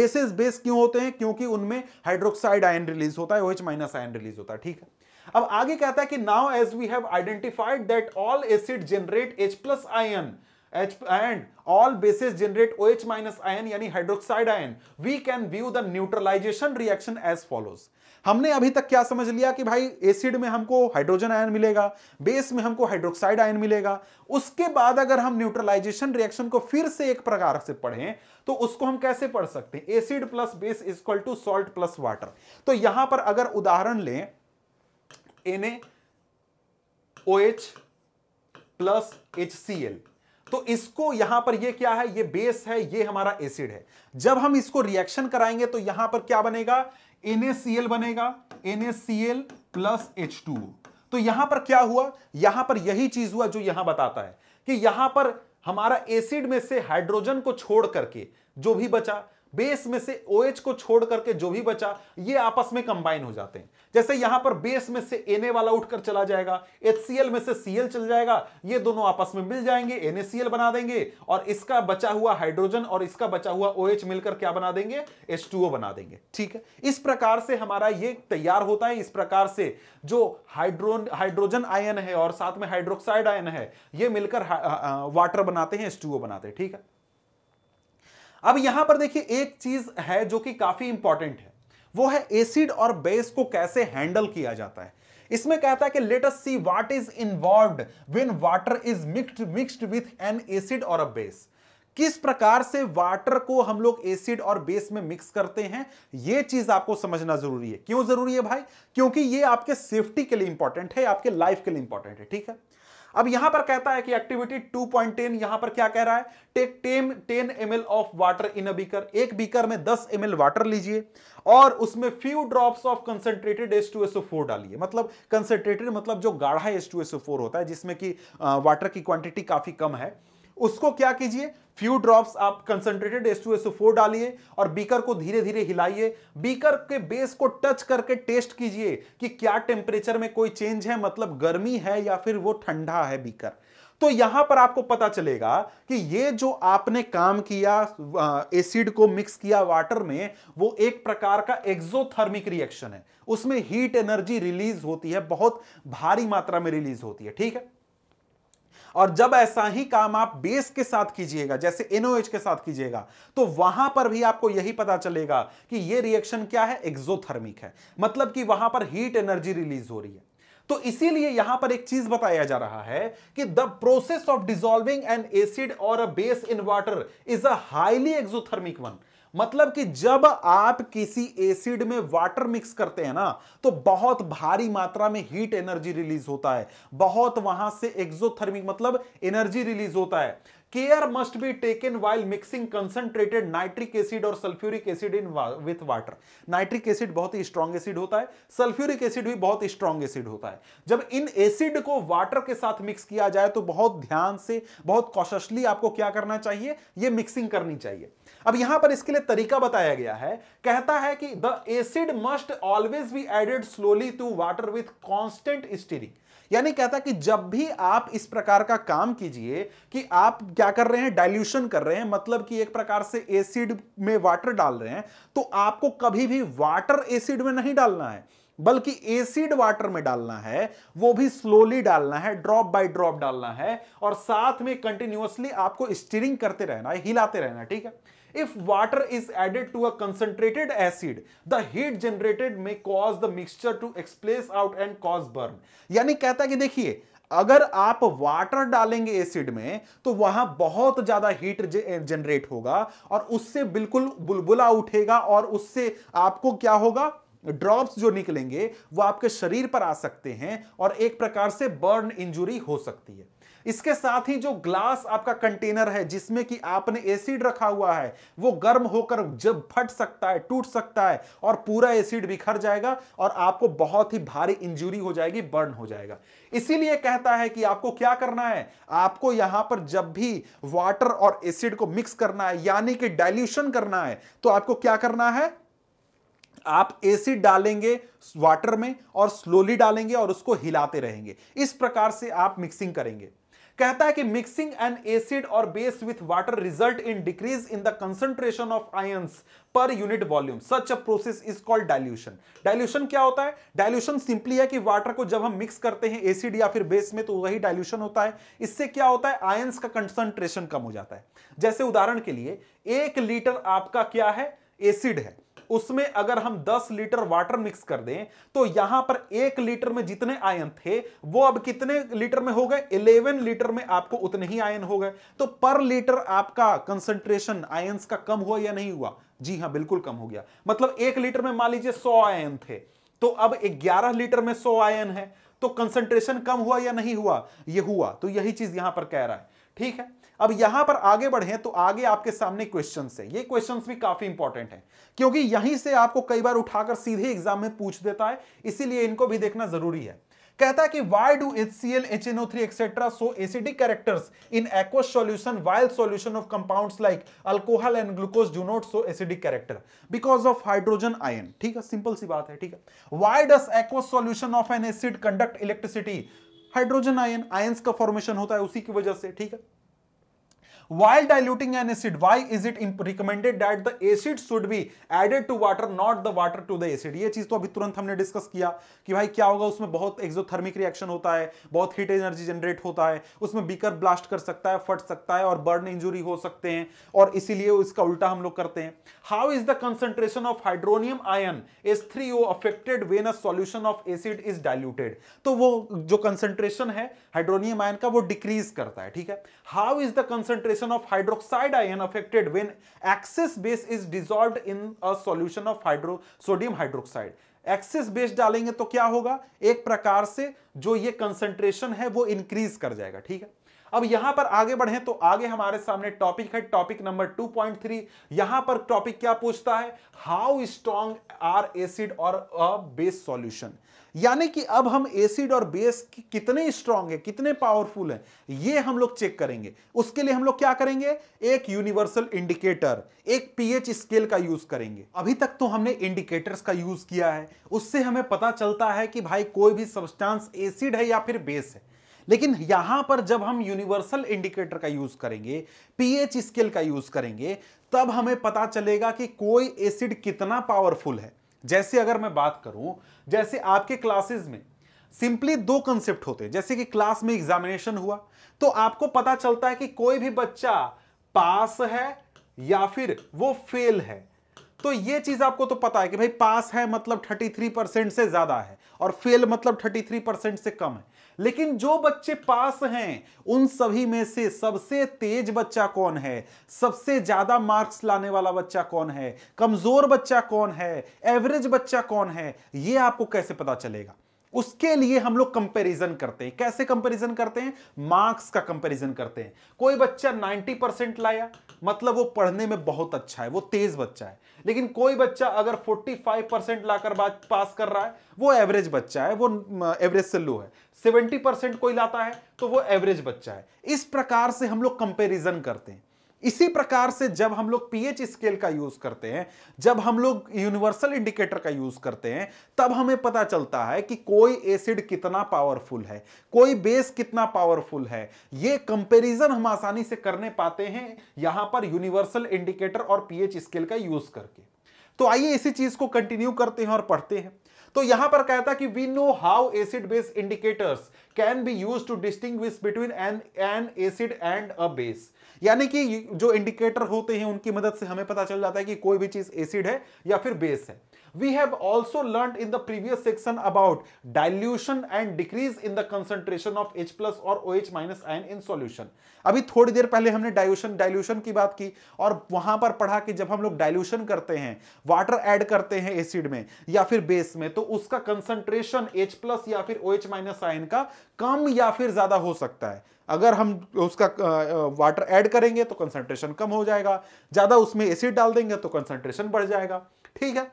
बेसिस बेस क्यों होते हैं क्योंकि उनमें हाइड्रोक्साइड आयन रिलीज होता है ओएच माइनस आयन रिलीज होता है ठीक है अब आगे कहता है कि now as we have identified that all acid generate H plus ion H and all bases generate O H minus ion यानी hydroxide ion we can view the neutralisation reaction as follows हमने अभी तक क्या समझ लिया कि भाई एसिड में हमको हाइड्रोजन आयन मिलेगा बेस में हमको हाइड्रोक्साइड आयन मिलेगा उसके बाद अगर हम न्यूट्रलाइजेशन रिएक्शन को फिर से एक प्रकार से पढ़ें तो उसको हम कैसे पढ़ सकते हैं acid plus base is equal to salt plus water तो यहां पर अगर उदाहरण लें N A O H plus H C L तो इसको यहां पर ये क्या है ये बेस है ये हमारा एसिड है जब हम इसको रिएक्शन कराएंगे तो यहां पर क्या बनेगा NaCl बनेगा NaCl प्लस एच तो यहां पर क्या हुआ यहां पर यही चीज हुआ जो यहां बताता है कि यहां पर हमारा एसिड में से हाइड्रोजन को छोड़ करके जो भी बचा बेस में से ओ OH को छोड़ करके जो भी बचा ये आपस में कंबाइन हो जाते हैं जैसे यहां पर बेस में से एन वाला उठकर चला जाएगा एच में से सीएल चल जाएगा ये दोनों आपस में मिल जाएंगे एन बना देंगे और इसका बचा हुआ हाइड्रोजन और इसका बचा हुआ ओ OH मिलकर क्या बना देंगे एच बना देंगे ठीक है इस प्रकार से हमारा ये तैयार होता है इस प्रकार से जो हाइड्रो हाइड्रोजन आयन है और साथ में हाइड्रोक्साइड आयन है ये मिलकर वाटर बनाते हैं एच बनाते हैं ठीक है अब यहां पर देखिए एक चीज है जो कि काफी इंपॉर्टेंट है वो है एसिड और बेस को कैसे हैंडल किया जाता है इसमें कहता है कि let us see what is involve when water is mixed mixed with an acid और अ बेस किस प्रकार से वाटर को हम लोग एसिड और बेस में मिक्स करते हैं यह चीज आपको समझना जरूरी है क्यों जरूरी है भाई क्योंकि यह आपके सेफ्टी के लिए इंपॉर्टेंट है आपके लाइफ के लिए इंपॉर्टेंट है ठीक है अब यहां पर कहता है कि एक्टिविटी 2.10 यहां पर क्या कह रहा है take 10 M of water in a beaker एक बीकर में 10 एम वाटर लीजिए और उसमें few drops of concentrated H2SO4 डालिए मतलब कंसेंट्रेटेड मतलब जो गाढ़ा H2SO4 होता है जिसमें कि वाटर की क्वांटिटी काफी कम है उसको क्या कीजिए फ्यू ड्रॉप्स आप कंसंट्रेटेड H2SO4 डालिए और बीकर को धीरे धीरे हिलाइए बीकर के बेस को टच करके टेस्ट कीजिए कि क्या टेम्परेचर में कोई चेंज है मतलब गर्मी है या फिर वो ठंडा है बीकर तो यहां पर आपको पता चलेगा कि ये जो आपने काम किया एसिड को मिक्स किया वाटर में वो एक प्रकार का एक्सोथर्मिक रिएक्शन है उसमें हीट एनर्जी रिलीज होती है बहुत भारी मात्रा में रिलीज होती है ठीक है और जब ऐसा ही काम आप बेस के साथ कीजिएगा जैसे एनओएच के साथ कीजिएगा तो वहां पर भी आपको यही पता चलेगा कि यह रिएक्शन क्या है एक्सोथर्मिक है मतलब कि वहां पर हीट एनर्जी रिलीज हो रही है तो इसीलिए यहां पर एक चीज बताया जा रहा है कि the process of dissolving an acid और a base in water is a highly exothermic one मतलब कि जब आप किसी एसिड में वाटर मिक्स करते हैं ना तो बहुत भारी मात्रा में हीट एनर्जी रिलीज होता है बहुत वहां से एक्सोथर्मिक मतलब एनर्जी रिलीज होता है care must be taken while mixing concentrated nitric acid और sulphuric acid in with water nitric acid बहुत ही स्ट्रॉन्ग एसिड होता है सल्फ्यूरिक एसिड भी बहुत स्ट्रॉन्ग एसिड होता है जब इन एसिड को वाटर के साथ मिक्स किया जाए तो बहुत ध्यान से बहुत कॉशसली आपको क्या करना चाहिए ये मिक्सिंग करनी चाहिए अब यहां पर इसके लिए तरीका बताया गया है कहता है कि the acid must always be added slowly to water with constant stirring यानी कहता है कि जब भी आप इस प्रकार का काम कीजिए कि आप क्या कर रहे हैं डाइल्यूशन कर रहे हैं मतलब कि एक प्रकार से एसिड में वाटर डाल रहे हैं तो आपको कभी भी वाटर एसिड में नहीं डालना है बल्कि एसिड वाटर में डालना है वो भी स्लोली डालना है ड्रॉप बाय ड्रॉप डालना है और साथ में कंटिन्यूअसली आपको स्टीरिंग करते रहना है हिलाते रहना ठीक है If water is added to a concentrated acid, the heat generated may cause the mixture to explace out and cause burn. यानी कहता है कि देखिए अगर आप वाटर डालेंगे एसिड में तो वहां बहुत ज्यादा हीट जनरेट होगा और उससे बिल्कुल बुलबुला उठेगा और उससे आपको क्या होगा ड्रॉप्स जो निकलेंगे वो आपके शरीर पर आ सकते हैं और एक प्रकार से बर्न इंजुरी हो सकती है इसके साथ ही जो ग्लास आपका कंटेनर है जिसमें कि आपने एसिड रखा हुआ है वो गर्म होकर जब फट सकता है टूट सकता है और पूरा एसिड बिखर जाएगा और आपको बहुत ही भारी इंजुरी हो जाएगी बर्न हो जाएगा इसीलिए कहता है कि आपको क्या करना है आपको यहां पर जब भी वाटर और एसिड को मिक्स करना है यानी कि डायल्यूशन करना है तो आपको क्या करना है आप एसिड डालेंगे वाटर में और स्लोली डालेंगे और उसको हिलाते रहेंगे इस प्रकार से आप मिक्सिंग करेंगे कहता है कि मिक्सिंग एन एसिड और base with water result in decrease in the concentration of ions per unit volume such a process is called dilution dilution क्या होता है डाइल्यूशन सिंपली है कि वाटर को जब हम मिक्स करते हैं एसिड या फिर बेस में तो वही डाइल्यूशन होता है इससे क्या होता है आयंस का कंसंट्रेशन कम हो जाता है जैसे उदाहरण के लिए एक लीटर आपका क्या है एसिड है उसमें अगर हम 10 लीटर वाटर मिक्स कर दें तो यहां पर एक लीटर में जितने आयन थे वो अब कितने लीटर में हो गए 11 लीटर में आपको उतने ही आयन हो गए तो पर लीटर आपका कंसंट्रेशन आय का कम हुआ या नहीं हुआ जी हाँ बिल्कुल कम हो गया मतलब एक लीटर में मान लीजिए सौ आयन थे तो अब ग्यारह लीटर में सौ आयन है तो कंसंट्रेशन कम हुआ या नहीं हुआ यह हुआ तो यही चीज यहां पर कह रहा है ठीक है अब यहां पर आगे बढ़े तो आगे आपके सामने क्वेश्चन है ये क्वेश्चन भी काफी इंपॉर्टेंट है क्योंकि यहीं से आपको कई बार उठाकर सीधे एग्जाम में पूछ देता है इसीलिए इनको भी देखना जरूरी है कहता है कि why do H C L H N three etcetera show acidic characters in aqueous solution while solution of compounds like alcohol and glucose do not show acidic character because of hydrogen ion ठीक है सिंपल सी बात है ठीक है why does aqueous solution of an acid conduct electricity hydrogen ion ion का फॉर्मेशन होता है उसी की वजह से ठीक है while diluting an acid why is it recommended that the acid should be added to water not the water to the acid ये चीज तो अभी तुरंत हमने डिस्कस किया कि भाई क्या होगा उसमें बहुत एक्सोथर्मिक रिएक्शन होता है बहुत हीट एनर्जी जनरेट होता है उसमें बीकर ब्लास्ट कर सकता है फट सकता है और बर्न इंजुरी हो सकते हैं और इसीलिए इसका उल्टा हम लोग करते हैं how is the concentration of hydronium ion H three O affected when a solution of acid is diluted तो वो जो कंसेंट्रेशन है हाइड्रोनियम आयन का वो डिक्रीज करता है ठीक है how is the concentration concentration of hydroxide ion affected when excess base is dissolved in a solution of hydro sodium hydroxide excess base डालेंगे तो क्या होगा एक प्रकार से जो ये कंसंट्रेशन है वो इंक्रीज कर जाएगा ठीक है अब यहां पर आगे बढ़े तो आगे हमारे सामने टॉपिक है टॉपिक नंबर 2.3 यहां पर टॉपिक क्या पूछता है हाउ स्ट्रॉन्ग आर एसिड और अ बेस सॉल्यूशन यानी कि अब हम एसिड और बेस कितने स्ट्रांग है कितने पावरफुल है ये हम लोग चेक करेंगे उसके लिए हम लोग क्या करेंगे एक यूनिवर्सल इंडिकेटर एक पीएच स्केल का यूज करेंगे अभी तक तो हमने इंडिकेटर्स का यूज किया है उससे हमें पता चलता है कि भाई कोई भी सब्सटेंस एसिड है या फिर बेस है लेकिन यहां पर जब हम यूनिवर्सल इंडिकेटर का यूज करेंगे पीएच स्केल का यूज करेंगे तब हमें पता चलेगा कि कोई एसिड कितना पावरफुल है जैसे अगर मैं बात करूं जैसे आपके क्लासेस में सिंपली दो कंसेप्ट होते हैं जैसे कि क्लास में एग्जामिनेशन हुआ तो आपको पता चलता है कि कोई भी बच्चा पास है या फिर वो फेल है तो ये चीज आपको तो पता है कि भाई पास है मतलब 33 परसेंट से ज्यादा है और फेल मतलब 33 परसेंट से कम है लेकिन जो बच्चे पास हैं उन सभी में से सबसे तेज बच्चा कौन है सबसे ज्यादा मार्क्स लाने वाला बच्चा कौन है कमजोर बच्चा कौन है एवरेज बच्चा कौन है यह आपको कैसे पता चलेगा उसके लिए हम लोग कंपैरिजन करते हैं कैसे कंपैरिजन करते हैं मार्क्स का कंपैरिजन करते हैं कोई बच्चा 90 परसेंट लाया मतलब वो पढ़ने में बहुत अच्छा है वो तेज बच्चा है लेकिन कोई बच्चा अगर 45 परसेंट लाकर पास कर रहा है वो एवरेज बच्चा है वो एवरेज से लो है 70 परसेंट कोई लाता है तो वो एवरेज बच्चा है इस प्रकार से हम लोग कंपेरिजन करते हैं इसी प्रकार से जब हम लोग पीएच स्केल का यूज करते हैं जब हम लोग यूनिवर्सल इंडिकेटर का यूज करते हैं तब हमें पता चलता है कि कोई एसिड कितना पावरफुल है कोई बेस कितना पावरफुल है ये कंपैरिजन हम आसानी से करने पाते हैं यहां पर यूनिवर्सल इंडिकेटर और पीएच स्केल का यूज करके तो आइए इसी चीज को कंटिन्यू करते हैं और पढ़ते हैं तो यहां पर कहता कि we know how acid base indicators can be use to distinguish between an an acid and a base यानी कि जो इंडिकेटर होते हैं उनकी मदद से हमें पता चल जाता है कि कोई भी चीज एसिड है या फिर बेस है we have also learned in the previous section about dilution and decrease in the concentration of H plus और OH minus ion in solution. अभी थोड़ी देर पहले हमने dilution dilution की बात की और वहां पर पढ़ा कि जब हम लोग dilution करते हैं water add करते हैं एसिड में या फिर बेस में तो उसका concentration H plus या फिर OH minus ion का कम या फिर ज्यादा हो सकता है अगर हम उसका वाटर ऐड करेंगे तो कंसंट्रेशन कम हो जाएगा ज़्यादा उसमें एसिड डाल देंगे तो कंसंट्रेशन बढ़ जाएगा ठीक है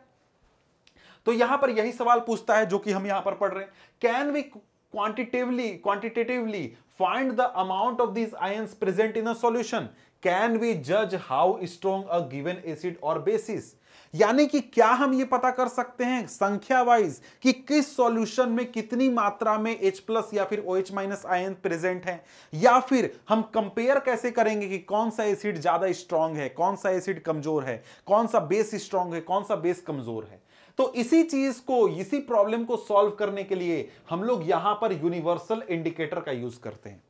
तो यहां पर यही सवाल पूछता है जो कि हम यहां पर पढ़ रहे हैं can we quantitatively quantitatively find the amount of this ions present in a solution can we जज how strong a given acid और बेसिस यानी कि क्या हम ये पता कर सकते हैं संख्या वाइज कि किस सॉल्यूशन में कितनी मात्रा में H प्लस या फिर OH माइनस आयन प्रेजेंट है या फिर हम कंपेयर कैसे करेंगे कि कौन सा एसिड ज्यादा स्ट्रांग है कौन सा एसिड कमजोर है कौन सा बेस स्ट्रांग है कौन सा बेस कमजोर है तो इसी चीज को इसी प्रॉब्लम को सॉल्व करने के लिए हम लोग यहां पर यूनिवर्सल इंडिकेटर का यूज करते हैं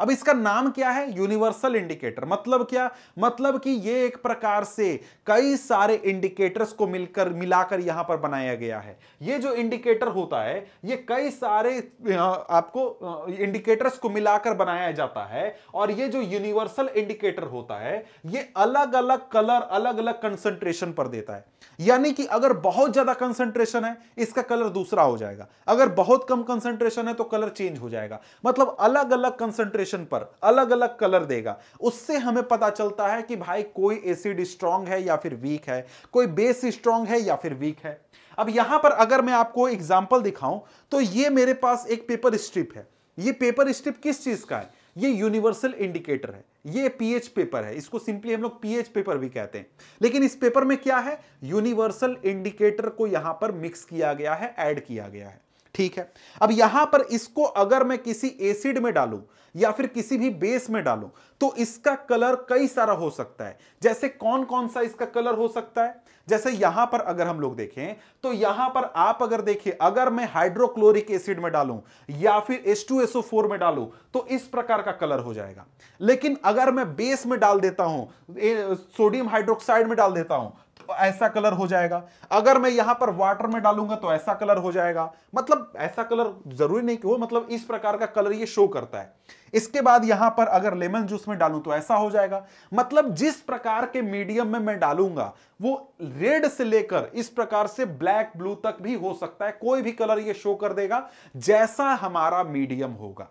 अब इसका नाम क्या है यूनिवर्सल इंडिकेटर मतलब क्या मतलब कि ये एक प्रकार से कई सारे इंडिकेटर्स को मिलकर मिलाकर यहां पर बनाया गया है ये जो इंडिकेटर होता है ये कई सारे आपको इंडिकेटर्स को मिलाकर बनाया जाता है और ये जो यूनिवर्सल इंडिकेटर होता है ये अलग अलग कलर अलग अलग कंसंट्रेशन पर देता है यानी कि अगर बहुत ज्यादा कंसंट्रेशन है इसका कलर दूसरा हो जाएगा अगर बहुत कम कंसंट्रेशन है तो कलर चेंज हो जाएगा मतलब अलग अलग कंसंट्रेशन ऑक्सीडेशन पर अलग अलग कलर देगा उससे हमें पता चलता है कि भाई कोई एसिड स्ट्रांग है या फिर वीक है कोई बेस स्ट्रांग है या फिर वीक है अब यहां पर अगर मैं आपको एग्जाम्पल दिखाऊं तो ये मेरे पास एक पेपर स्ट्रिप है ये पेपर स्ट्रिप किस चीज का है ये यूनिवर्सल इंडिकेटर है ये पीएच पेपर है इसको सिंपली हम लोग पीएच पेपर भी कहते हैं लेकिन इस पेपर में क्या है यूनिवर्सल इंडिकेटर को यहां पर मिक्स किया गया है ऐड किया गया है ठीक है अब यहां पर इसको अगर मैं किसी एसिड में डालूं या फिर किसी भी बेस में डालूं तो इसका कलर कई सारा हो सकता है जैसे कौन कौन सा इसका कलर हो सकता है जैसे यहां पर अगर हम लोग देखें तो यहां पर आप अगर देखिए अगर मैं हाइड्रोक्लोरिक एसिड में डालूं या फिर H2SO4 में डालूं तो इस प्रकार का कलर हो जाएगा लेकिन अगर मैं बेस में डाल देता हूं सोडियम हाइड्रोक्साइड में डाल देता हूं तो ऐसा कलर हो जाएगा अगर मैं यहां पर वाटर में डालूंगा तो ऐसा कलर हो जाएगा मतलब ऐसा कलर जरूरी नहीं कि वो मतलब इस प्रकार का कलर ये शो करता है इसके बाद यहां पर अगर लेमन जूस में डालूं तो ऐसा हो जाएगा मतलब जिस प्रकार के मीडियम में मैं डालूंगा वो रेड से लेकर इस प्रकार से ब्लैक ब्लू तक भी हो सकता है कोई भी कलर ये शो कर देगा जैसा हमारा मीडियम होगा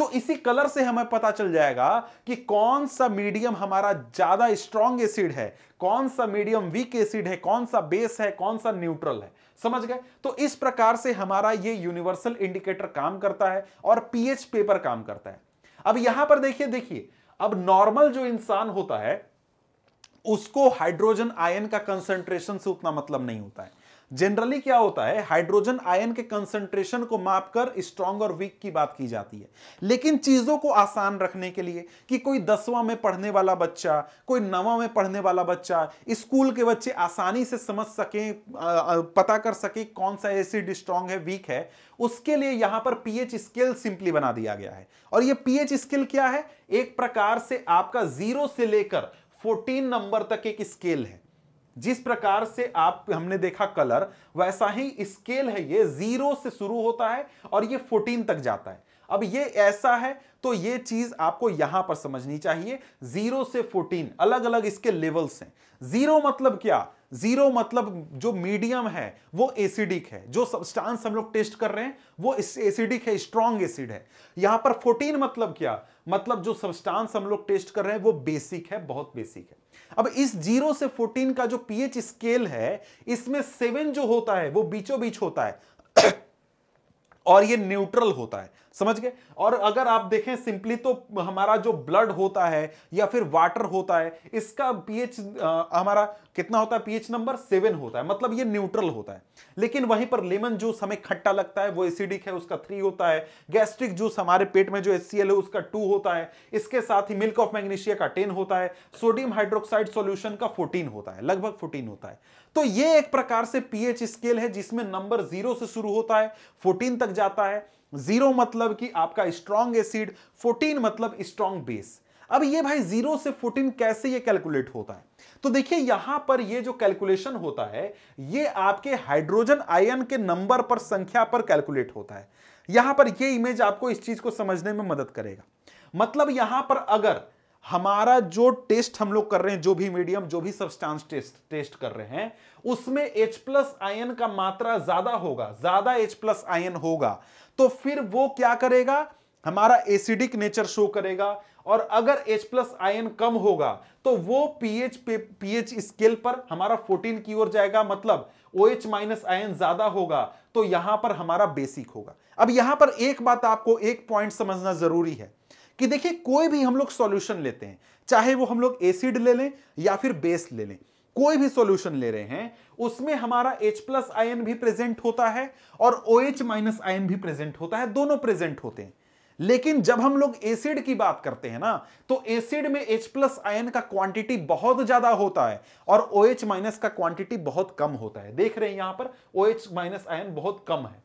तो इसी कलर से हमें पता चल जाएगा कि कौन सा मीडियम हमारा ज्यादा स्ट्रॉन्ग एसिड है कौन सा मीडियम वीक एसिड है कौन सा बेस है कौन सा न्यूट्रल है समझ गए तो इस प्रकार से हमारा ये यूनिवर्सल इंडिकेटर काम करता है और पीएच पेपर काम करता है अब यहां पर देखिए देखिए अब नॉर्मल जो इंसान होता है उसको हाइड्रोजन आयन का कंसेंट्रेशन से उतना मतलब नहीं होता है जनरली क्या होता है हाइड्रोजन आयन के कंसंट्रेशन को मापकर स्ट्रांग और वीक की बात की जाती है लेकिन चीजों को आसान रखने के लिए कि कोई दसवां में पढ़ने वाला बच्चा कोई नवा में पढ़ने वाला बच्चा स्कूल के बच्चे आसानी से समझ सकें पता कर सके कौन सा एसिड स्ट्रांग है वीक है उसके लिए यहां पर पीएच स्केल सिंपली बना दिया गया है और यह पीएच स्केल क्या है एक प्रकार से आपका जीरो से लेकर 14 नंबर तक एक स्केल है जिस प्रकार से आप हमने देखा कलर वैसा ही स्केल है ये जीरो से शुरू होता है और ये फोर्टीन तक जाता है अब ये ऐसा है तो ये चीज आपको यहां पर समझनी चाहिए जीरो से फोर्टीन अलग अलग इसके लेवल्स हैं जीरो मतलब क्या जीरो मतलब जो मीडियम है वो एसिडिक है जो सब्सटेंस हम लोग टेस्ट कर रहे हैं वो एसिडिक है स्ट्रॉन्ग एसिड है यहां पर फोर्टीन मतलब क्या मतलब जो सब्सटेंस हम लोग टेस्ट कर रहे हैं वो बेसिक है बहुत बेसिक है अब इस जीरो से फोर्टीन का जो पीएच स्केल है इसमें सेवन जो होता है वो बीचों बीच होता है और ये न्यूट्रल होता है समझ गए और अगर आप देखें सिंपली तो हमारा जो ब्लड होता है या फिर वाटर होता है इसका पीएच हमारा कितना होता है पीएच नंबर सेवन होता है मतलब ये न्यूट्रल होता है लेकिन वहीं पर लेमन जूस हमें खट्टा लगता है वो एसिडिक है उसका थ्री होता है गैस्ट्रिक जूस हमारे पेट में जो एस है उसका टू होता है इसके साथ ही मिल्क ऑफ मैग्नीशिया का टेन होता है सोडियम हाइड्रोक्साइड सोल्यूशन का फोर्टीन होता है लगभग फोर्टीन होता है तो ये एक प्रकार से पीएच स्केल है जिसमें नंबर जीरो से शुरू होता है फोर्टीन तक जाता है जीरो मतलब कि आपका स्ट्रॉन्ग एसिड फोर्टीन मतलब स्ट्रॉन्ग बेस अब ये भाई जीरो से फोर्टीन कैसे ये कैलकुलेट होता है तो देखिए यहां पर ये जो कैलकुलेशन होता है ये आपके हाइड्रोजन आयन के नंबर पर संख्या पर कैलकुलेट होता है यहां पर ये इमेज आपको इस चीज को समझने में मदद करेगा मतलब यहां पर अगर हमारा जो टेस्ट हम लोग कर रहे हैं जो भी मीडियम जो भी सब्सटेंस टेस्ट टेस्ट कर रहे हैं उसमें H प्लस आयन का मात्रा ज्यादा होगा ज्यादा H प्लस आयन होगा तो फिर वो क्या करेगा हमारा एसिडिक नेचर शो करेगा और अगर H प्लस आयन कम होगा तो वो पीएच पीएच स्केल पर हमारा 14 की ओर जाएगा मतलब ओ एच माइनस आयन ज्यादा होगा तो यहां पर हमारा बेसिक होगा अब यहां पर एक बात आपको एक पॉइंट समझना जरूरी है कि देखिए कोई भी हम लोग सॉल्यूशन लेते हैं चाहे वो हम लोग एसिड ले लें या फिर बेस ले लें कोई भी सॉल्यूशन ले रहे हैं उसमें हमारा एच प्लस आयन भी प्रेजेंट होता है और ओ एच माइनस आयन भी प्रेजेंट होता है दोनों प्रेजेंट होते हैं लेकिन जब हम लोग एसिड की बात करते हैं ना तो एसिड में H प्लस आयन का क्वांटिटी बहुत ज्यादा होता है और OH माइनस का क्वांटिटी बहुत कम होता है देख रहे हैं यहां पर OH माइनस आयन बहुत कम है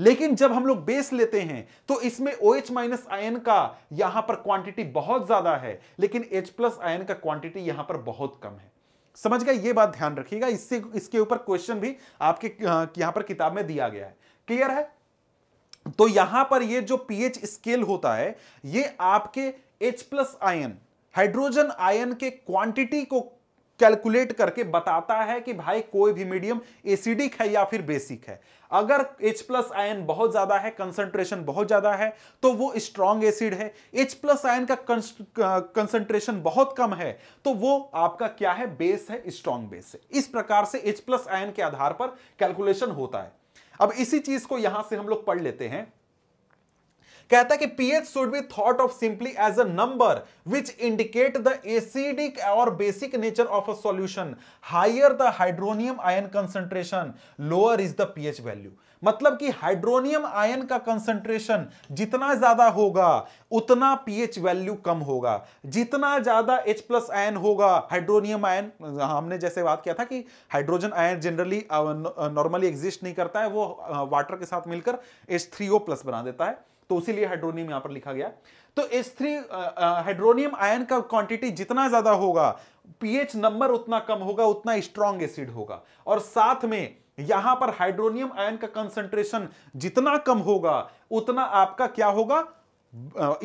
लेकिन जब हम लोग बेस लेते हैं तो इसमें ओ एच माइनस आयन का यहां पर क्वांटिटी बहुत ज्यादा है लेकिन एच प्लस आयन का क्वांटिटी यहां पर बहुत कम है समझ गए ये बात ध्यान रखिएगा इससे इसके ऊपर क्वेश्चन भी आपके यहां पर किताब में दिया गया है क्लियर है तो यहां पर ये जो पीएच स्केल होता है ये आपके H plus ion hydrogen ion के क्वांटिटी को कैलकुलेट करके बताता है कि भाई कोई भी मीडियम एसिडिक है या फिर बेसिक है अगर H प्लस आयन बहुत ज्यादा है कंसंट्रेशन बहुत ज्यादा है तो वो स्ट्रॉन्ग एसिड है H प्लस आयन का कंसंट्रेशन बहुत कम है तो वो आपका क्या है बेस है स्ट्रॉन्ग बेस है इस प्रकार से H प्लस आयन के आधार पर कैलकुलेशन होता है अब इसी चीज को यहां से हम लोग पढ़ लेते हैं कहता है कि pH should be thought of simply as a number which indicate the acidic और basic nature of a solution higher the hydronium ion concentration lower is the pH value मतलब कि हाइड्रोनियम आयन का कंसंट्रेशन जितना ज्यादा होगा उतना पीएच वैल्यू कम होगा जितना ज्यादा एच प्लस आयन होगा हाइड्रोनियम आयन हमने जैसे बात किया था कि hydrogen ion generally normally exist नहीं करता है वो वाटर uh, के साथ मिलकर एच थ्री ओ प्लस बना देता है तो इसीलिए हाइड्रोनियम यहां पर लिखा गया तो एस थ्री हाइड्रोनियम आयन का क्वांटिटी जितना ज्यादा होगा पीएच नंबर उतना कम होगा उतना स्ट्रॉन्ग एसिड होगा और साथ में यहां पर हाइड्रोनियम आयन का कंसंट्रेशन जितना कम होगा उतना आपका क्या होगा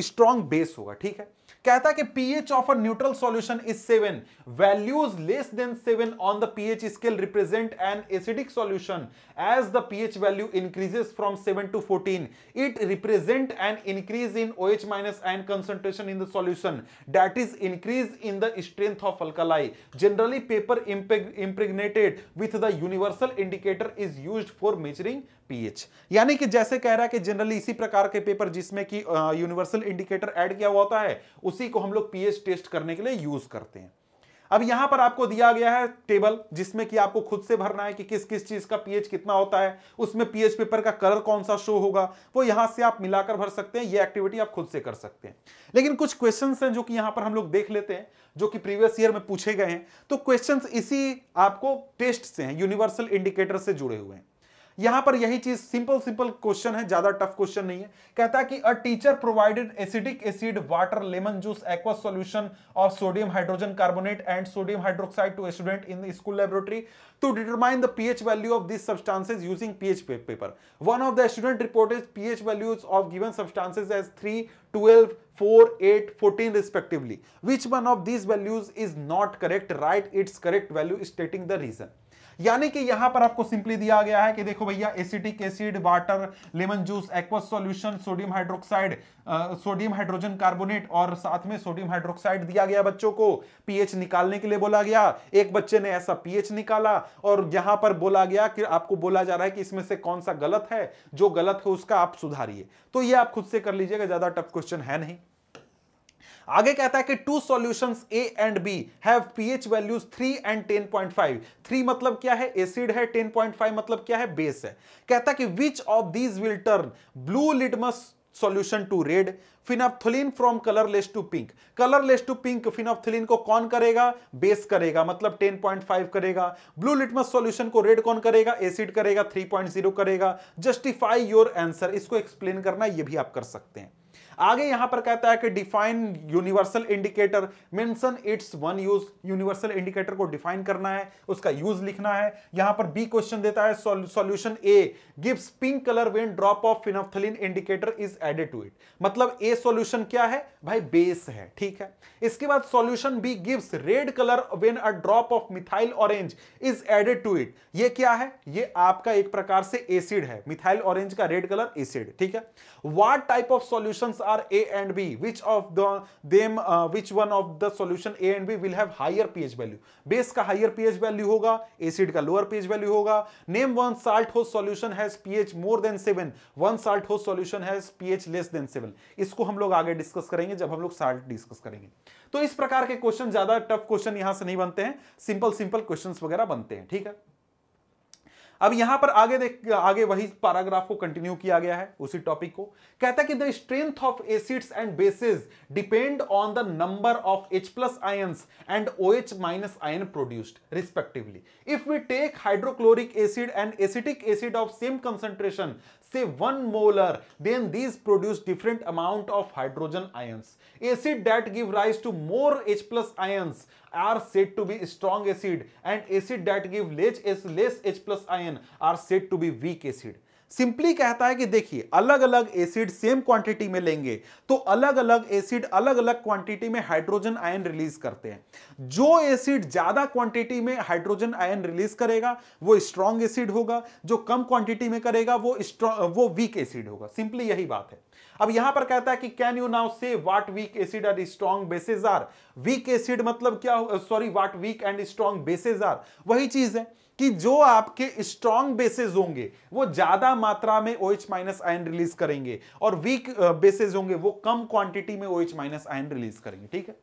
स्ट्रॉन्ग बेस होगा ठीक है कहता है कि pH of a neutral solution is seven values less than 7 on the pH scale represent an acidic solution. As the pH value increases from 7 to 14, it represent an increase in OH minus ion concentration in the solution. That is increase in the strength of alkali. Generally, paper impregnated with the universal indicator is used for measuring pH यानी कि जैसे कह रहा है कि जनरली इसी प्रकार के पेपर जिसमें कि यूनिवर्सल इंडिकेटर ऐड किया हुआ होता है उसी को हम लोग पीएच टेस्ट करने के लिए यूज करते हैं अब यहां पर आपको दिया गया है टेबल जिसमें कि आपको खुद से भरना है कि किस किस चीज का पीएच कितना होता है उसमें पीएच पेपर का कलर कौन सा शो होगा वो यहां से आप मिलाकर भर सकते हैं ये एक्टिविटी आप खुद से कर सकते हैं लेकिन कुछ क्वेश्चन हैं जो कि यहां पर हम लोग देख लेते हैं जो कि प्रीवियस ईयर में पूछे गए हैं तो क्वेश्चन इसी आपको टेस्ट से हैं यूनिवर्सल इंडिकेटर से जुड़े हुए हैं यहां पर यही चीज सिंपल सिंपल क्वेश्चन है ज्यादा टफ क्वेश्चन नहीं है कहता है कि a teacher provided acidic acid water lemon juice aqua solution of sodium hydrogen carbonate and sodium hydroxide to student in the school laboratory to determine the pH value of this substances using pH paper one of the student reported pH values of given substances as three twelve four eight fourteen respectively which one of these values is not correct write its correct value stating the reason यानी कि यहां पर आपको सिंपली दिया गया है कि देखो भैया acetic acid water lemon juice aqueous solution sodium hydroxide sodium hydrogen carbonate और साथ में सोडियम हाइड्रोक्साइड दिया गया बच्चों को पीएच निकालने के लिए बोला गया एक बच्चे ने ऐसा पीएच निकाला और यहां पर बोला गया कि आपको बोला जा रहा है कि इसमें से कौन सा गलत है जो गलत है उसका आप सुधारिए तो यह आप खुद से कर लीजिएगा ज्यादा टफ क्वेश्चन है नहीं आगे कहता है कि two solutions A and B have pH values three and ten point five three मतलब क्या है एसिड है टेन पॉइंट फाइव मतलब क्या है बेस है कहता है कि which of these will turn blue litmus solution to red phenolphthalein from colourless to pink colourless to pink phenolphthalein को कौन करेगा बेस करेगा मतलब 10.5 करेगा ब्लू लिटमस सॉल्यूशन को रेड कौन करेगा एसिड करेगा 3.0 करेगा जस्टिफाई योर आंसर इसको एक्सप्लेन करना ये भी आप कर सकते हैं आगे यहां पर कहता है कि define universal indicator mention its one use universal indicator को डिफाइन करना है उसका यूज लिखना है यहां पर बी क्वेश्चन देता है solution A gives pink colour when drop of phenolphthalein indicator is added to it मतलब ए सॉल्यूशन क्या है भाई बेस है ठीक है इसके बाद solution B gives red colour when a drop of methyl orange is added to it ये क्या है ये आपका एक प्रकार से एसिड है मिथाइल ऑरेंज का रेड कलर एसिड ठीक है what type of solutions are A and B which of the them which one of the solution A and B will have higher pH value base का हायर पीएच वैल्यू होगा एसिड का लोअर पीएच वैल्यू होगा name one salt whose solution है has pH more than seven one salt whose solution has pH less than seven इसको हम लोग आगे डिस्कस करेंगे जब हम लोग साल्ट डिस्कस करेंगे तो इस प्रकार के क्वेश्चन ज्यादा टफ क्वेश्चन यहां से नहीं बनते हैं सिंपल सिंपल क्वेश्चन वगैरह बनते हैं ठीक है अब यहां पर आगे देख आगे वही पैराग्राफ को कंटिन्यू किया गया है उसी टॉपिक को कहता है कि the strength of acids and bases depend on the number of H plus ions and O H minus ion produced respectively if we take hydrochloric acid and acetic acid of same concentration say 1 molar, then these produce different amount of hydrogen ions. Acid that give rise to more H plus ions are said to be strong acid and acid that give less, less H plus ion are said to be weak acid. Simply कहता है कि देखिए अलग अलग एसिड सेम क्वांटिटी में लेंगे तो अलग अलग एसिड अलग अलग क्वांटिटी में हाइड्रोजन आयन रिलीज करते हैं जो एसिड ज्यादा क्वांटिटी में हाइड्रोजन आयन रिलीज करेगा वो स्ट्रॉन्ग एसिड होगा जो कम क्वांटिटी में करेगा वो वो वीक एसिड होगा सिंपली यही बात है अब यहां पर कहता है कि can you now say what weak acid और strong bases are weak acid मतलब क्या sorry what weak and strong bases are वही चीज है कि जो आपके स्ट्रॉन्ग बेसिस होंगे वो ज्यादा मात्रा में एच माइनस आयन रिलीज करेंगे और वीक बेसिस होंगे वो कम क्वांटिटी में O H minus ion release करेंगे ठीक है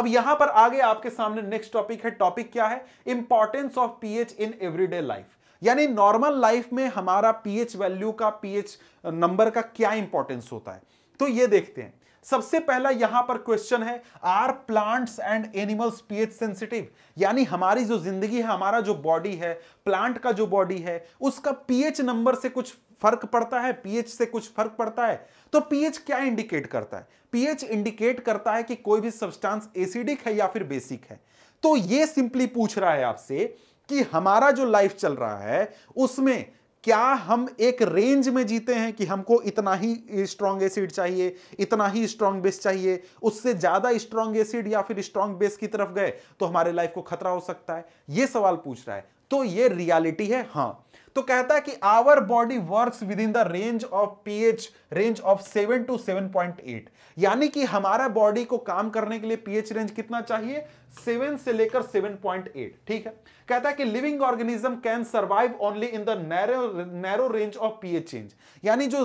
अब यहां पर आगे आपके सामने नेक्स्ट टॉपिक है टॉपिक क्या है importance of pH in everyday life यानी नॉर्मल लाइफ में हमारा पीएच वैल्यू का पीएच नंबर का क्या इंपॉर्टेंस होता है तो ये देखते हैं सबसे पहला यहां पर क्वेश्चन है are plants and animals pH sensitive यानी हमारी जो जिंदगी है हमारा जो बॉडी है प्लांट का जो बॉडी है उसका पीएच नंबर से कुछ फर्क पड़ता है पीएच से कुछ फर्क पड़ता है तो पीएच क्या इंडिकेट करता है पीएच इंडिकेट करता है कि कोई भी सब्सटेंस एसिडिक है या फिर बेसिक है तो ये सिंपली पूछ रहा है आपसे कि हमारा जो लाइफ चल रहा है उसमें क्या हम एक रेंज में जीते हैं कि हमको इतना ही स्ट्रांग एसिड चाहिए इतना ही स्ट्रॉन्ग बेस चाहिए उससे ज्यादा स्ट्रांग एसिड या फिर स्ट्रॉन्ग बेस की तरफ गए तो हमारे लाइफ को खतरा हो सकता है यह सवाल पूछ रहा है तो ये रियलिटी है हाँ तो कहता है कि our body works within the range of pH range of seven to seven point eight यानी कि हमारा बॉडी को काम करने के लिए पीएच रेंज कितना चाहिए सेवन से लेकर सेवन पॉइंट एट ठीक है कहता है कि living organism can survive only in the narrow narrow range of pH range यानी जो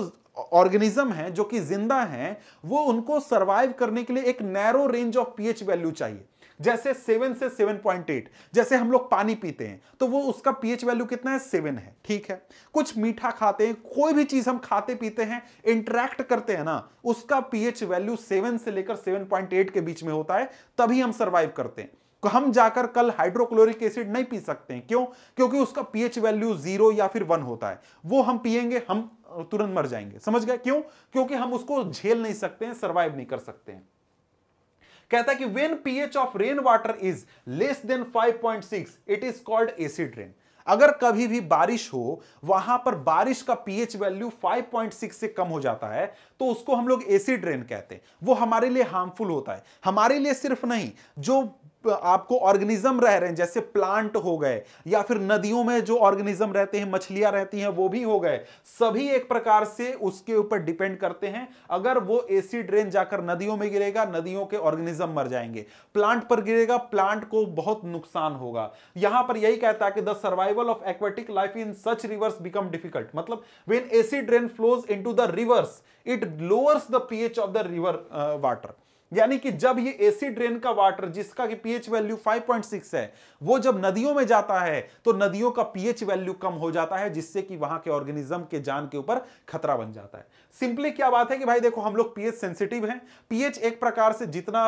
ऑर्गेनिज्म है जो कि जिंदा है वो उनको सर्वाइव करने के लिए एक narrow range of pH value चाहिए जैसे सेवन से सेवन पॉइंट एट जैसे हम लोग पानी पीते हैं तो वो उसका पीएच वैल्यू कितना है सेवन है ठीक है कुछ मीठा खाते हैं कोई भी चीज हम खाते पीते हैं इंटरेक्ट करते हैं ना उसका पीएच वैल्यू सेवन से लेकर सेवन पॉइंट एट के बीच में होता है तभी हम सर्वाइव करते हैं तो हम जाकर कल हाइड्रोक्लोरिक एसिड नहीं पी सकते हैं क्यों क्योंकि उसका पीएच वैल्यू जीरो या फिर वन होता है वो हम पिएंगे हम तुरंत मर जाएंगे समझ गए क्यों क्योंकि हम उसको झेल नहीं सकते हैं सर्वाइव नहीं कर सकते हैं कहता है कि when pH of rain water is less than 5.6 it is called acid rain अगर कभी भी बारिश हो वहां पर बारिश का पीएच वैल्यू 5.6 से कम हो जाता है तो उसको हम लोग एसिड रेन कहते हैं वो हमारे लिए हार्मफुल होता है हमारे लिए सिर्फ नहीं जो आपको ऑर्गेनिज्म रह रहे हैं जैसे प्लांट हो गए या फिर नदियों में जो ऑर्गेनिज्म रहते हैं मछलियां रहती हैं वो भी हो गए सभी एक प्रकार से उसके ऊपर डिपेंड करते हैं अगर वो एसिड रेन जाकर नदियों में गिरेगा नदियों के ऑर्गेनिज्म मर जाएंगे प्लांट पर गिरेगा प्लांट को बहुत नुकसान होगा यहां पर यही कहता है कि the survival of aquatic life in such rivers become difficult मतलब when acid rain flows in the rivers it lowers the pH of the river water यानी कि जब ये एसी ड्रेन का वाटर जिसका कि पीएच वैल्यू 5.6 है वो जब नदियों में जाता है तो नदियों का पीएच वैल्यू कम हो जाता है जिससे कि वहां के ऑर्गेनिज्म के जान के ऊपर खतरा बन जाता है सिंपली क्या बात है कि भाई देखो हम लोग पीएच सेंसिटिव हैं पीएच एक प्रकार से जितना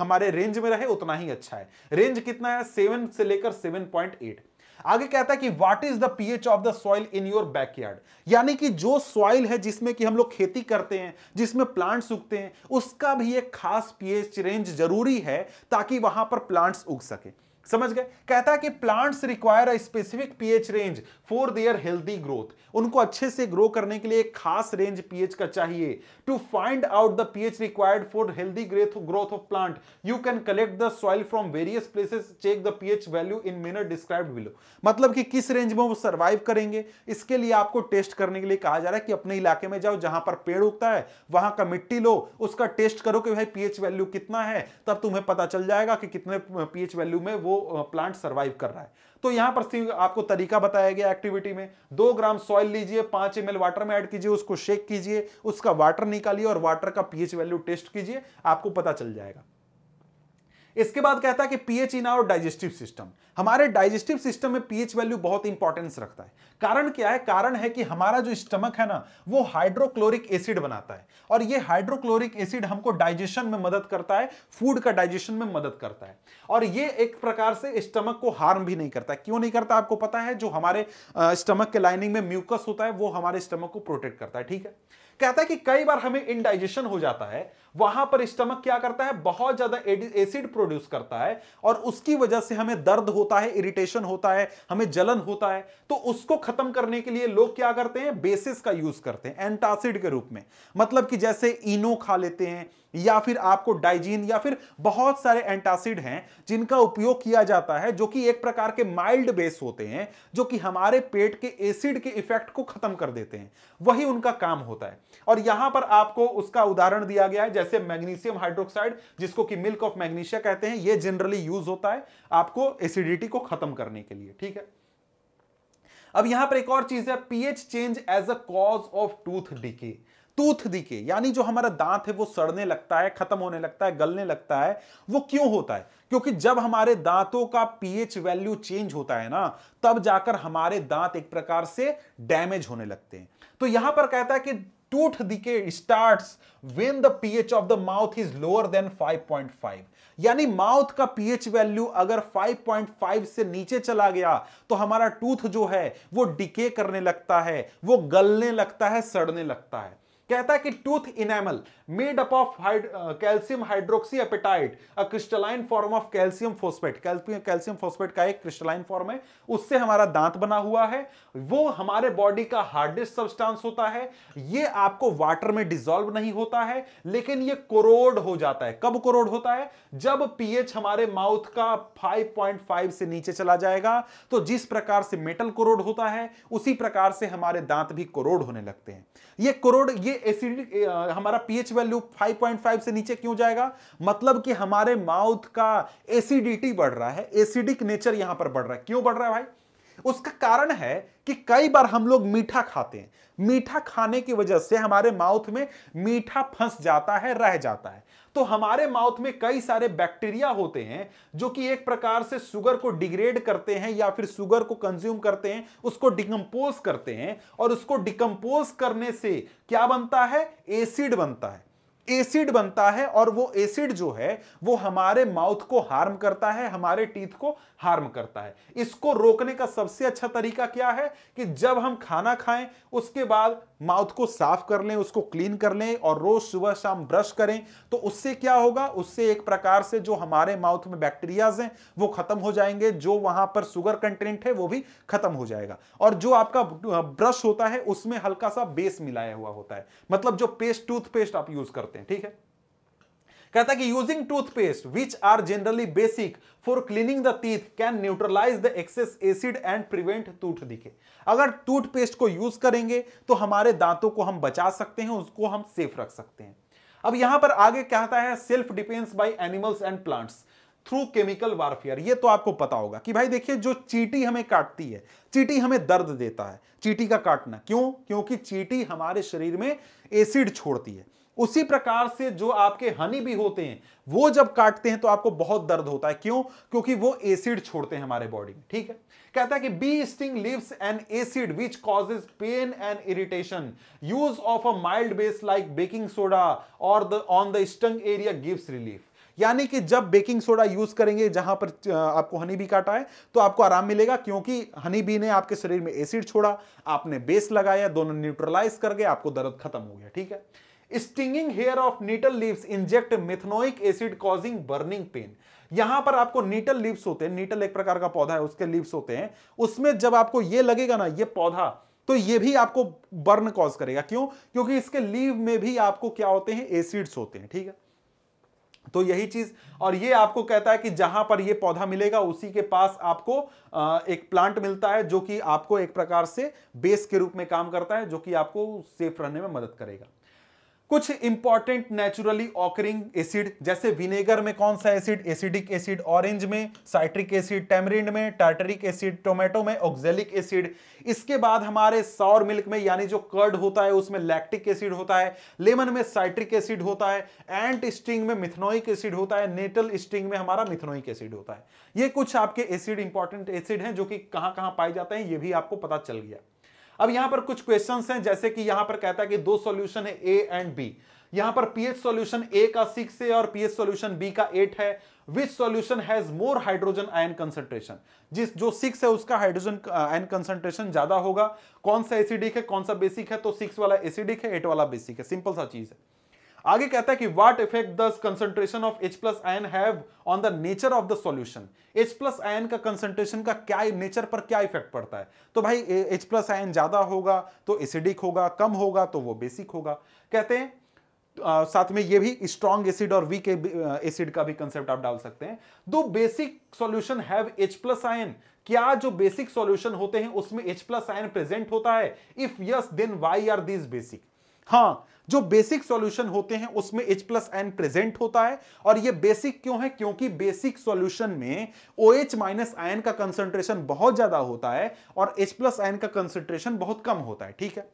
हमारे रेंज में रहे उतना ही अच्छा है रेंज कितना है सेवन से लेकर सेवन पॉइंट एट आगे कहता है कि what is the pH of the soil in your backyard यानी कि जो सॉइल है जिसमें कि हम लोग खेती करते हैं जिसमें प्लांट्स उगते हैं उसका भी एक खास पीएच रेंज जरूरी है ताकि वहां पर प्लांट्स उग सके समझ गए कहता है कि plants require a specific pH range for their healthy growth उनको अच्छे से ग्रो करने के लिए एक खास रेंज पीएच का चाहिए to find out the pH required for healthy growth of plant you can collect the soil from various places check the pH value in manner described below मतलब कि किस रेंज में वो सर्वाइव करेंगे इसके लिए आपको टेस्ट करने के लिए कहा जा रहा है कि अपने इलाके में जाओ जहां पर पेड़ उगता है वहां का मिट्टी लो उसका टेस्ट करो कि भाई पीएच वैल्यू कितना है तब तुम्हें पता चल जाएगा कि कितने पीएच वैल्यू में वो प्लांट सर्वाइव कर रहा है तो यहां पर आपको तरीका बताया गया एक्टिविटी में दो ग्राम सॉइल लीजिए पांच एम वाटर में ऐड कीजिए उसको शेक कीजिए उसका वाटर निकालिए और वाटर का पीएच वैल्यू टेस्ट कीजिए आपको पता चल जाएगा इसके बाद कहता है कि pH in our digestive system हमारे डाइजेस्टिव सिस्टम में पीएच वैल्यू बहुत इंपॉर्टेंस रखता है कारण क्या है कारण है कि हमारा जो स्टमक है ना वो हाइड्रोक्लोरिक एसिड बनाता है और ये हाइड्रोक्लोरिक एसिड हमको डाइजेशन में मदद करता है फूड का डाइजेशन में मदद करता है और ये एक प्रकार से स्टमक को हार्म भी नहीं करता क्यों नहीं करता आपको पता है जो हमारे स्टमक के लाइनिंग में म्यूकस होता है वो हमारे स्टमक को प्रोटेक्ट करता है ठीक है कहता है कि कई बार हमें इनडाइजेशन हो जाता है वहां पर स्टमक क्या करता है बहुत ज्यादा एसिड प्रोड्यूस करता है और उसकी वजह से हमें दर्द होता है इरिटेशन होता है हमें जलन होता है तो उसको खत्म करने के लिए लोग क्या करते हैं बेसिस का यूज करते हैं एंटासिड के रूप में मतलब कि जैसे इनो खा लेते हैं या फिर आपको डाइजीन या फिर बहुत सारे एंटासिड हैं जिनका उपयोग किया जाता है जो कि एक प्रकार के माइल्ड बेस होते हैं जो कि हमारे पेट के एसिड के इफेक्ट को खत्म कर देते हैं वही उनका काम होता है और यहां पर आपको उसका उदाहरण दिया गया है जैसे जैसे मैग्नीशियम हाइड्रोक्साइड जिसको कि मिल्क ऑफ मैग्नीशिया कहते हैं ये जनरली यूज होता है आपको एसिडिटी को खत्म करने के लिए ठीक है अब यहां पर एक और चीज है pH change as a cause of tooth decay tooth decay यानी जो हमारा दांत है वो सड़ने लगता है खत्म होने लगता है गलने लगता है वो क्यों होता है क्योंकि जब हमारे दांतों का पीएच वैल्यू चेंज होता है ना तब जाकर हमारे दांत एक प्रकार से डैमेज होने लगते हैं तो यहां पर कहता है कि when the pH of the mouth is lower than five point 5.5 यानी माउथ का पीएच वैल्यू अगर 5.5 से नीचे चला गया तो हमारा टूथ जो है वो डिके करने लगता है वो गलने लगता है सड़ने लगता है कहता है कि tooth enamel made up of calcium hydroxyapatite a crystalline form of calcium phosphate calcium phosphate का एक क्रिस्टलाइन फॉर्म है उससे हमारा दांत बना हुआ है वो हमारे बॉडी का हार्डेस्ट सब्सटेंस होता है ये आपको वाटर में डिजोल्व नहीं होता है लेकिन ये कोरोड हो जाता है कब कोरोड होता है जब पीएच हमारे माउथ का 5.5 से नीचे चला जाएगा तो जिस प्रकार से मेटल कोरोड होता है उसी प्रकार से हमारे दांत भी कोरोड होने लगते हैं ये करोड़ ये एसिडिक हमारा पीएच वैल्यू 5.5 से नीचे क्यों जाएगा मतलब कि हमारे माउथ का एसिडिटी बढ़ रहा है एसिडिक नेचर यहां पर बढ़ रहा है क्यों बढ़ रहा है भाई उसका कारण है कि कई बार हम लोग मीठा खाते हैं मीठा खाने की वजह से हमारे माउथ में मीठा फंस जाता है रह जाता है तो हमारे माउथ में कई सारे बैक्टीरिया होते हैं जो कि एक प्रकार से सुगर को डिग्रेड करते हैं या फिर सुगर को कंज्यूम करते हैं उसको डिकम्पोज करते हैं और उसको डिकम्पोज करने से क्या बनता है एसिड बनता है एसिड बनता है और वो एसिड जो है वो हमारे माउथ को हार्म करता है हमारे टीथ को हार्म करता है इसको रोकने का सबसे अच्छा तरीका क्या है कि जब हम खाना खाएं उसके बाद माउथ को साफ कर लें उसको क्लीन कर लें और रोज सुबह शाम ब्रश करें तो उससे क्या होगा उससे एक प्रकार से जो हमारे माउथ में बैक्टीरियाज हैं वो खत्म हो जाएंगे जो वहां पर शुगर कंटेंट है वो भी खत्म हो जाएगा और जो आपका ब्रश होता है उसमें हल्का सा बेस मिलाया हुआ होता है मतलब जो पेस्ट टूथपेस्ट आप यूज करते हैं ठीक है कहता है कि using toothpaste which are generally basic for cleaning the teeth can neutralise the excess acid and prevent tooth decay अगर टूथपेस्ट को यूज करेंगे तो हमारे दांतों को हम बचा सकते हैं उसको हम सेफ रख सकते हैं अब यहां पर आगे कहता है self defence by animals and plants through chemical warfare ये तो आपको पता होगा कि भाई देखिए जो चीटी हमें काटती है चीटी हमें दर्द देता है चीटी का काटना क्यों क्योंकि चीटी हमारे शरीर में एसिड छोड़ती है उसी प्रकार से जो आपके हनी भी होते हैं वो जब काटते हैं तो आपको बहुत दर्द होता है क्यों क्योंकि वो एसिड छोड़ते हैं हमारे बॉडी में ठीक है कहता है कि bee sting leaves an acid which causes pain and irritation use of a mild base like baking soda और the on the stung area gives relief यानी कि जब बेकिंग सोडा यूज करेंगे जहां पर आपको हनी भी काटा है तो आपको आराम मिलेगा क्योंकि हनी भी ने आपके शरीर में एसिड छोड़ा आपने बेस लगाया दोनों न्यूट्रलाइज कर गए आपको दर्द खत्म हो गया ठीक है stinging hair of nettle leaves inject methanoic acid causing burning pain यहां पर आपको नीटल लीव्स होते हैं नीटल एक प्रकार का पौधा है उसके लीव्स होते हैं उसमें जब आपको ये लगेगा ना ये पौधा तो ये भी आपको बर्न कॉज करेगा क्यों क्योंकि इसके लीव में भी आपको क्या होते हैं एसिड्स होते हैं ठीक है तो यही चीज और ये आपको कहता है कि जहां पर ये पौधा मिलेगा उसी के पास आपको एक प्लांट मिलता है जो कि आपको एक प्रकार से बेस के रूप में काम करता है जो कि आपको सेफ रहने में मदद करेगा कुछ इंपॉर्टेंट नेचुरली ऑकरिंग एसिड जैसे विनेगर में कौन सा एसिड एसिडिक एसिड ऑरेंज में साइट्रिक एसिड टेमरिंड में टार्टरिक एसिड टोमेटो में ऑक्जेलिक एसिड इसके बाद हमारे सौर मिल्क में यानी जो कर्ड होता है उसमें लैक्टिक एसिड होता है लेमन में साइट्रिक एसिड होता है एंट स्टिंग में मिथनोइक एसिड होता है नेटल स्ट्रिंग में हमारा मिथनोइक एसिड होता है ये कुछ आपके एसिड इंपॉर्टेंट एसिड हैं जो कि कहां कहां पाए जाते हैं ये भी आपको पता चल गया अब यहां पर कुछ क्वेश्चन हैं जैसे कि यहां पर कहता है कि दो सॉल्यूशन है ए एंड बी यहां पर पीएच सॉल्यूशन ए का सिक्स है और पीएच सॉल्यूशन बी का एट है which solution has more hydrogen ion concentration जिस जो सिक्स है उसका हाइड्रोजन आयन कंसंट्रेशन ज्यादा होगा कौन सा एसिडिक है कौन सा बेसिक है तो सिक्स वाला एसिडिक है एट वाला बेसिक है सिंपल सा चीज है आगे कहता है कि what effect the concentration of H plus ion have on the nature of the solution H plus ion का कंसंट्रेशन का क्या नेचर पर क्या इफेक्ट पड़ता है तो भाई एच प्लस आयन ज्यादा होगा तो एसिडिक होगा कम होगा तो वो बेसिक होगा कहते हैं Uh, साथ में ये भी स्ट्रॉन्ग एसिड और वीक एसिड का भी कंसेप्ट आप डाल सकते हैं do basic solution have H plus ion क्या जो बेसिक सॉल्यूशन होते हैं उसमें H प्लस आयन प्रेजेंट होता है if yes then why are this basic हाँ जो बेसिक सॉल्यूशन होते हैं उसमें H प्लस एन प्रेजेंट होता है और ये बेसिक क्यों है क्योंकि बेसिक सॉल्यूशन में ओ एच माइनस आयन का कंसंट्रेशन बहुत ज्यादा होता है और H प्लस एन का कंसंट्रेशन बहुत कम होता है ठीक है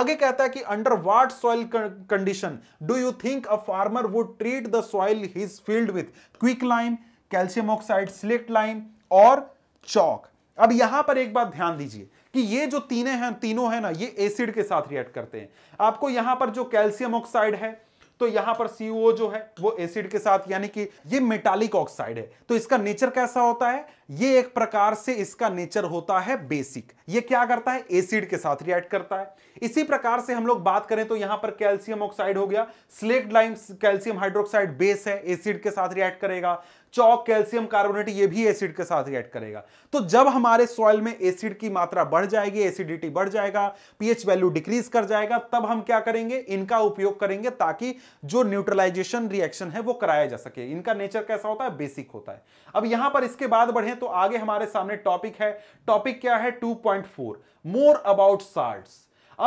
आगे कहता है कि under what soil condition do you think a farmer would treat the soil his field with quick lime calcium oxide slaked lime और चौक अब यहां पर एक बात ध्यान दीजिए कि ये जो तीने हैं तीनों है ना ये एसिड के साथ रिएक्ट करते हैं आपको यहां पर जो कैल्शियम ऑक्साइड है तो यहां पर सीओ जो है वो एसिड के साथ यानी कि ये मेटालिक ऑक्साइड है तो इसका नेचर कैसा होता है ये एक प्रकार से इसका नेचर होता है बेसिक ये क्या करता है एसिड के साथ रिएक्ट करता है इसी प्रकार से हम लोग बात करें तो यहां पर कैल्शियम ऑक्साइड हो गया slaked lime calcium hydroxide base है एसिड के साथ रिएक्ट करेगा चौक कैल्शियम कार्बोनेट ये भी एसिड के साथ रिएक्ट करेगा तो जब हमारे सॉइल में एसिड की मात्रा बढ़ जाएगी एसिडिटी बढ़ जाएगा पीएच वैल्यू डिक्रीज कर जाएगा तब हम क्या करेंगे इनका उपयोग करेंगे ताकि जो न्यूट्रलाइजेशन रिएक्शन है वो कराया जा सके इनका नेचर कैसा होता है बेसिक होता है अब यहां पर इसके बाद बढ़े तो आगे हमारे सामने टॉपिक है टॉपिक क्या है टू मोर अबाउट साल्ट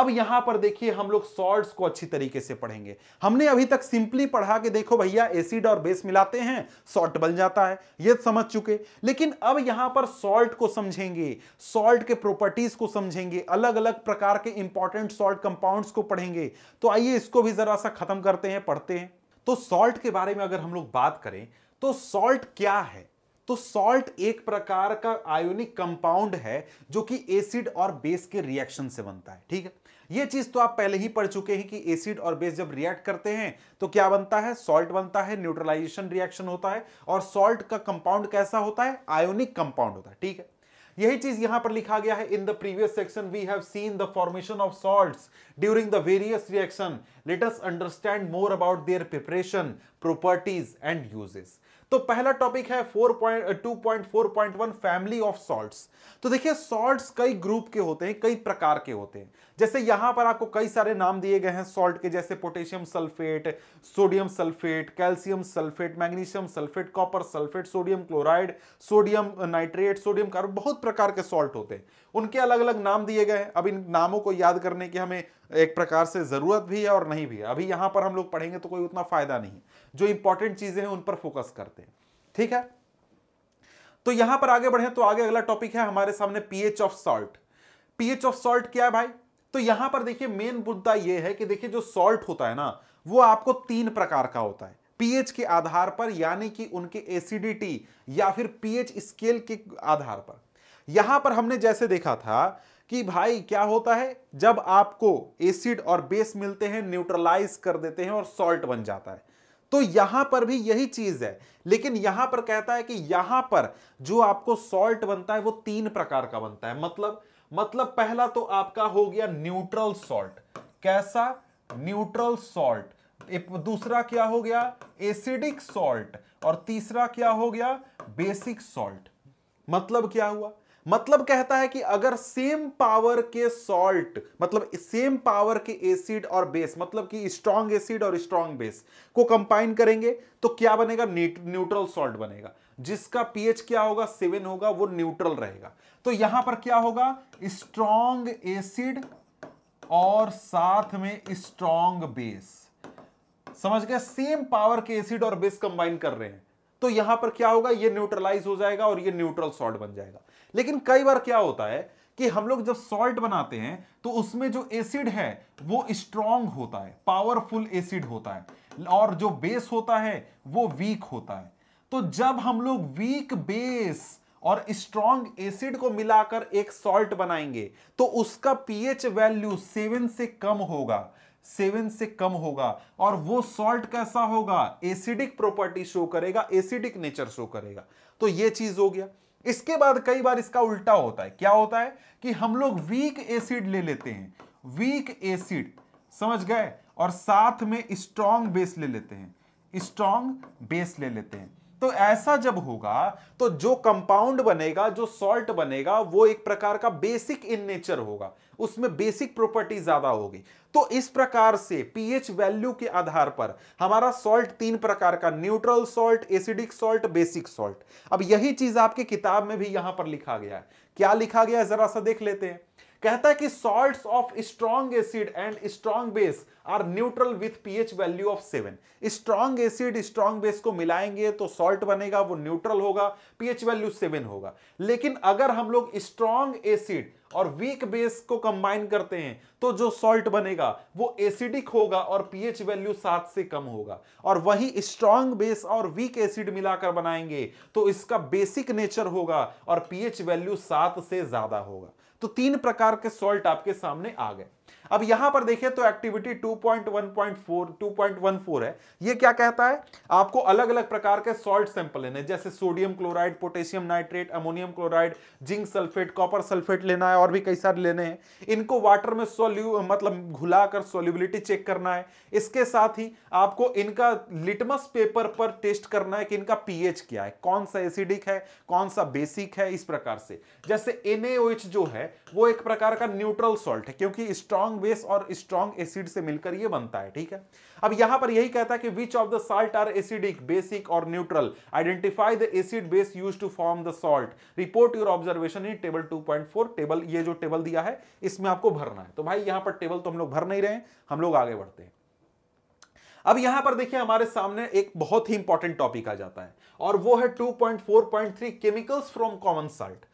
अब यहां पर देखिए हम लोग सॉल्ट को अच्छी तरीके से पढ़ेंगे हमने अभी तक सिंपली पढ़ा के देखो भैया एसिड और बेस मिलाते हैं सॉल्ट बन जाता है ये समझ चुके लेकिन अब यहां पर सॉल्ट को समझेंगे सॉल्ट के प्रॉपर्टीज को समझेंगे अलग अलग प्रकार के इंपॉर्टेंट सॉल्ट कंपाउंड को पढ़ेंगे तो आइए इसको भी जरा सा खत्म करते हैं पढ़ते हैं तो सॉल्ट के बारे में अगर हम लोग बात करें तो सॉल्ट क्या है तो सॉल्ट एक प्रकार का आयोनिक कंपाउंड है जो कि एसिड और बेस के रिएक्शन से बनता है ठीक है ये चीज तो आप पहले ही पढ़ चुके हैं कि एसिड और बेस जब रिएक्ट करते हैं तो क्या बनता है सॉल्ट बनता है न्यूट्रलाइजेशन रिएक्शन होता है और सॉल्ट का कंपाउंड कैसा होता है आयोनिक कंपाउंड होता है ठीक है यही चीज यहां पर लिखा गया है in the previous section we have seen the formation of salts during the various reaction let us understand more about their preparation properties and uses तो पहला टॉपिक है four point two point four point one family of salts तो देखिए सॉल्ट्स कई ग्रुप के होते हैं कई प्रकार के होते हैं जैसे यहां पर आपको कई सारे नाम दिए गए हैं सॉल्ट के जैसे potassium sulphate sodium sulphate calcium sulphate magnesium sulphate copper sulphate sodium chloride sodium nitrate sodium carbon बहुत प्रकार के सॉल्ट होते हैं उनके अलग अलग नाम दिए गए हैं अब इन नामों को याद करने की हमें एक प्रकार से ज़रूरत भी है और नहीं भी है अभी यहां पर हम लोग पढ़ेंगे तो कोई उतना फ़ायदा नहीं जो इंपॉर्टेंट चीजें हैं उन पर फोकस करते हैं ठीक है तो यहां पर आगे बढ़े तो आगे अगला टॉपिक है हमारे सामने pH of salt pH of salt क्या है भाई तो यहां पर देखिए मेन मुद्दा यह है कि देखिए जो सॉल्ट होता है ना वो आपको तीन प्रकार का होता है पीएच के आधार पर यानी कि उनके एसिडिटी या फिर पीएच स्केल के आधार पर यहां पर हमने जैसे देखा था कि भाई क्या होता है जब आपको एसिड और बेस मिलते हैं न्यूट्रलाइज कर देते हैं और सॉल्ट बन जाता है तो यहां पर भी यही चीज है लेकिन यहां पर कहता है कि यहां पर जो आपको सॉल्ट बनता है वो तीन प्रकार का बनता है मतलब मतलब पहला तो आपका हो गया न्यूट्रल सॉल्ट कैसा न्यूट्रल सॉल्ट दूसरा क्या हो गया एसिडिक सॉल्ट और तीसरा क्या हो गया बेसिक सॉल्ट मतलब क्या हुआ मतलब कहता है कि अगर सेम पावर के सॉल्ट मतलब सेम पावर के एसिड और बेस मतलब कि स्ट्रॉन्ग एसिड और स्ट्रॉन्ग बेस को कंबाइन करेंगे तो क्या बनेगा न्यूट्रल सॉल्ट बनेगा जिसका पीएच क्या होगा सेवन होगा वो न्यूट्रल रहेगा तो यहां पर क्या होगा स्ट्रॉन्ग एसिड और साथ में स्ट्रॉन्ग बेस समझ गए सेम पावर के एसिड और बेस कंबाइन कर रहे हैं तो यहां पर क्या होगा ये न्यूट्रलाइज हो जाएगा और ये न्यूट्रल सॉल्ट बन जाएगा लेकिन कई बार क्या होता है कि हम लोग जब सॉल्ट बनाते हैं तो उसमें जो एसिड है वो स्ट्रांग होता है पावरफुल एसिड होता है और जो बेस होता है वो वीक होता है तो जब हम लोग वीक बेस और स्ट्रॉन्ग एसिड को मिलाकर एक सॉल्ट बनाएंगे तो उसका पीएच वैल्यू सेवन से कम होगा सेवन से कम होगा और वो सॉल्ट कैसा होगा एसिडिक प्रॉपर्टी शो करेगा एसिडिक नेचर शो करेगा तो ये चीज हो गया इसके बाद कई बार इसका उल्टा होता है क्या होता है कि हम लोग वीक एसिड ले लेते हैं वीक एसिड समझ गए और साथ में स्ट्रॉन्ग बेस ले लेते हैं स्ट्रॉन्ग बेस ले लेते हैं तो ऐसा जब होगा तो जो कंपाउंड बनेगा जो सॉल्ट बनेगा वो एक प्रकार का बेसिक इन नेचर होगा उसमें बेसिक प्रॉपर्टी ज्यादा होगी तो इस प्रकार से पीएच वैल्यू के आधार पर हमारा सॉल्ट तीन प्रकार का neutral salt acidic salt basic salt अब यही चीज आपके किताब में भी यहां पर लिखा गया है क्या लिखा गया है जरा सा देख लेते हैं कहता है कि salts of strong acid and strong base are neutral with pH value of seven strong acid strong base को मिलाएंगे तो सॉल्ट बनेगा वो न्यूट्रल होगा पीएच वैल्यू सेवन होगा लेकिन अगर हम लोग स्ट्रॉन्ग एसिड और वीक बेस को कंबाइन करते हैं तो जो सॉल्ट बनेगा वो एसिडिक होगा और पीएच वैल्यू सात से कम होगा और वही स्ट्रॉन्ग बेस और वीक एसिड मिलाकर बनाएंगे तो इसका बेसिक नेचर होगा और पीएच वैल्यू सात से ज्यादा होगा तो तीन प्रकार के सॉल्ट आपके सामने आ गए अब यहां पर देखिए तो एक्टिविटी 2.1.4 2.14 है ये क्या कहता है आपको अलग अलग प्रकार के सॉल्ट सैंपल लेने जैसे sodium chloride potassium nitrate ammonium chloride zinc sulphate copper sulphate लेना है और भी कई सारे लेने हैं इनको वाटर में सोल्यू मतलब घुलाकर सोल्यूबिलिटी चेक करना है इसके साथ ही आपको इनका लिटमस पेपर पर टेस्ट करना है कि इनका पीएच क्या है कौन सा एसिडिक है कौन सा बेसिक है इस प्रकार से जैसे एनएओएच जो है वो एक प्रकार का न्यूट्रल सॉल्ट है क्योंकि स्ट्रॉन्ग बेस और स्ट्रॉन्ग एसिड से मिलकर ये बनता है ठीक है अब यहां पर यही कहता है कि which of the salt are acidic basic और neutral identify the acid base use to form the salt report your observation in table 2.4 table ये जो टेबल दिया है इसमें आपको भरना है तो भाई यहां पर टेबल तो हम लोग भर नहीं रहे हम लोग आगे बढ़ते हैं अब यहां पर देखिए हमारे सामने एक बहुत ही इंपॉर्टेंट टॉपिक आ जाता है और वो है 2.4.3 chemicals from common salt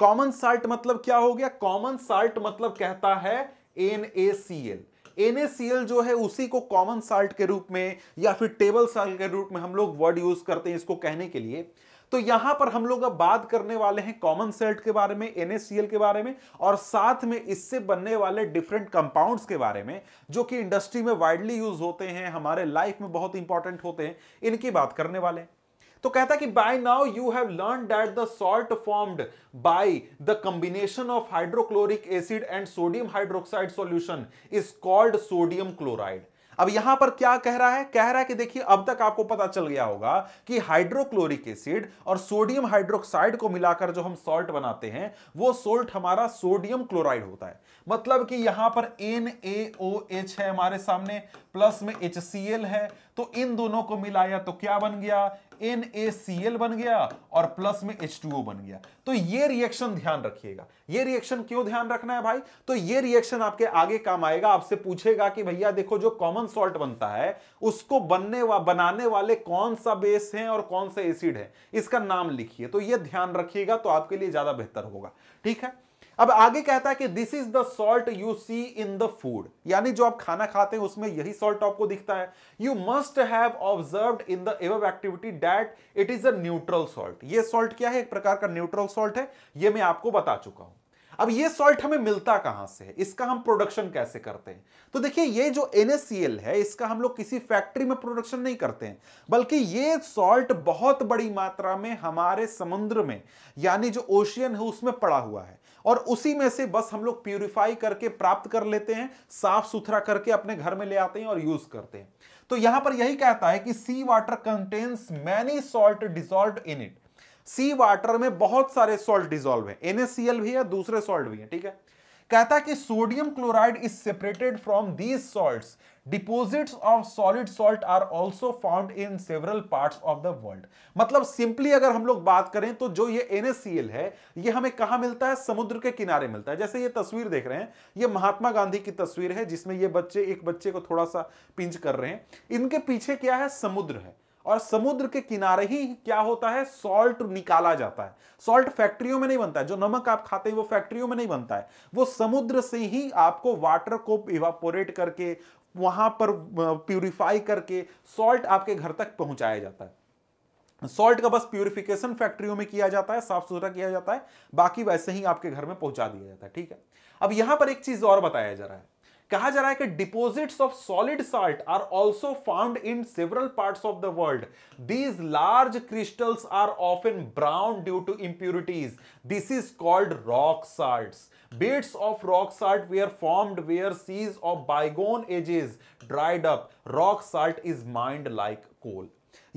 common salt मतलब क्या हो गया कॉमन साल्ट मतलब कहता है एन NaCl जो है उसी को कॉमन साल्ट के रूप में या फिर टेबल साल्ट के रूप में हम लोग वर्ड यूज करते हैं इसको कहने के लिए तो यहां पर हम लोग अब बात करने वाले हैं कॉमन सेल्ट के बारे में NaCl के बारे में और साथ में इससे बनने वाले डिफरेंट कंपाउंड्स के बारे में जो कि इंडस्ट्री में वाइडली यूज होते हैं हमारे लाइफ में बहुत इंपॉर्टेंट होते हैं इनकी बात करने वाले हैं तो कहता है कि by now you have learn that the salt formed by the combination of hydrochloric acid and sodium hydroxide solution is called sodium chloride अब यहां पर क्या कह रहा है कह रहा है कि देखिए अब तक आपको पता चल गया होगा कि हाइड्रोक्लोरिक एसिड और सोडियम हाइड्रोक्साइड को मिलाकर जो हम सोल्ट बनाते हैं वो सोल्ट हमारा सोडियम क्लोराइड होता है मतलब कि यहां पर एन ए ओ एच है हमारे सामने प्लस में एच है तो इन दोनों को मिलाया तो क्या बन गया एन बन गया और प्लस में एच बन गया तो ये रिएक्शन ध्यान रखिएगा ये रिएक्शन क्यों ध्यान रखना है भाई तो ये रिएक्शन आपके आगे काम आएगा आपसे पूछेगा कि भैया देखो जो कॉमन सॉल्ट बनता है उसको बनने वा बनाने वाले कौन सा बेस है और कौन सा एसिड है इसका नाम लिखिए तो ये ध्यान रखिएगा तो आपके लिए ज्यादा बेहतर होगा ठीक है अब आगे कहता है कि this is the salt you see in the food यानी जो आप खाना खाते हैं उसमें यही सॉल्ट आपको दिखता है you must have observe in the above activity that it is a neutral salt ये सॉल्ट क्या है एक प्रकार का न्यूट्रल सॉल्ट है ये मैं आपको बता चुका हूं अब ये सॉल्ट हमें मिलता कहां से है इसका हम प्रोडक्शन कैसे करते हैं तो देखिए ये जो NaCl है इसका हम लोग किसी फैक्ट्री में प्रोडक्शन नहीं करते हैं बल्कि ये सॉल्ट बहुत बड़ी मात्रा में हमारे समुद्र में यानी जो ओशियन है उसमें पड़ा हुआ है और उसी में से बस हम लोग प्यूरिफाई करके प्राप्त कर लेते हैं साफ सुथरा करके अपने घर में ले आते हैं और यूज करते हैं तो यहां पर यही कहता है कि sea water contains many salt dissolve in it sea water में बहुत सारे सॉल्ट डिजॉल्व है एनएससीएल भी है दूसरे सॉल्ट भी है ठीक है कहता कि sodium chloride is separated from these salt deposits of solid salt are also found in several part of the world मतलब सिंपली अगर हम लोग बात करें तो जो ये एनएससीएल है ये हमें कहा मिलता है समुद्र के किनारे मिलता है जैसे ये तस्वीर देख रहे हैं ये महात्मा गांधी की तस्वीर है जिसमें ये बच्चे एक बच्चे को थोड़ा सा पिंज कर रहे हैं इनके पीछे क्या है समुद्र है और समुद्र के किनारे ही क्या होता है सॉल्ट निकाला जाता है सॉल्ट फैक्ट्रियों में नहीं बनता है जो नमक आप खाते हैं वो फैक्ट्रियों में नहीं बनता है वो समुद्र से ही आपको वाटर को इवापोरेट करके वहां पर प्यूरिफाई करके सॉल्ट आपके घर तक पहुंचाया जाता है सॉल्ट का बस प्यूरिफिकेशन फैक्ट्रियों में किया जाता है साफ सुथरा किया जाता है बाकी वैसे ही आपके घर में पहुंचा दिया जाता है ठीक है अब यहां पर एक चीज और बताया जा रहा है कहा जा रहा है कि deposits of solid salt are also found in several part of the world these large crystals are of in brown due to impurities this impurities this is called rock salts bits of rock salt were formed where seas of bygone ages dried up rock salt is mined like coal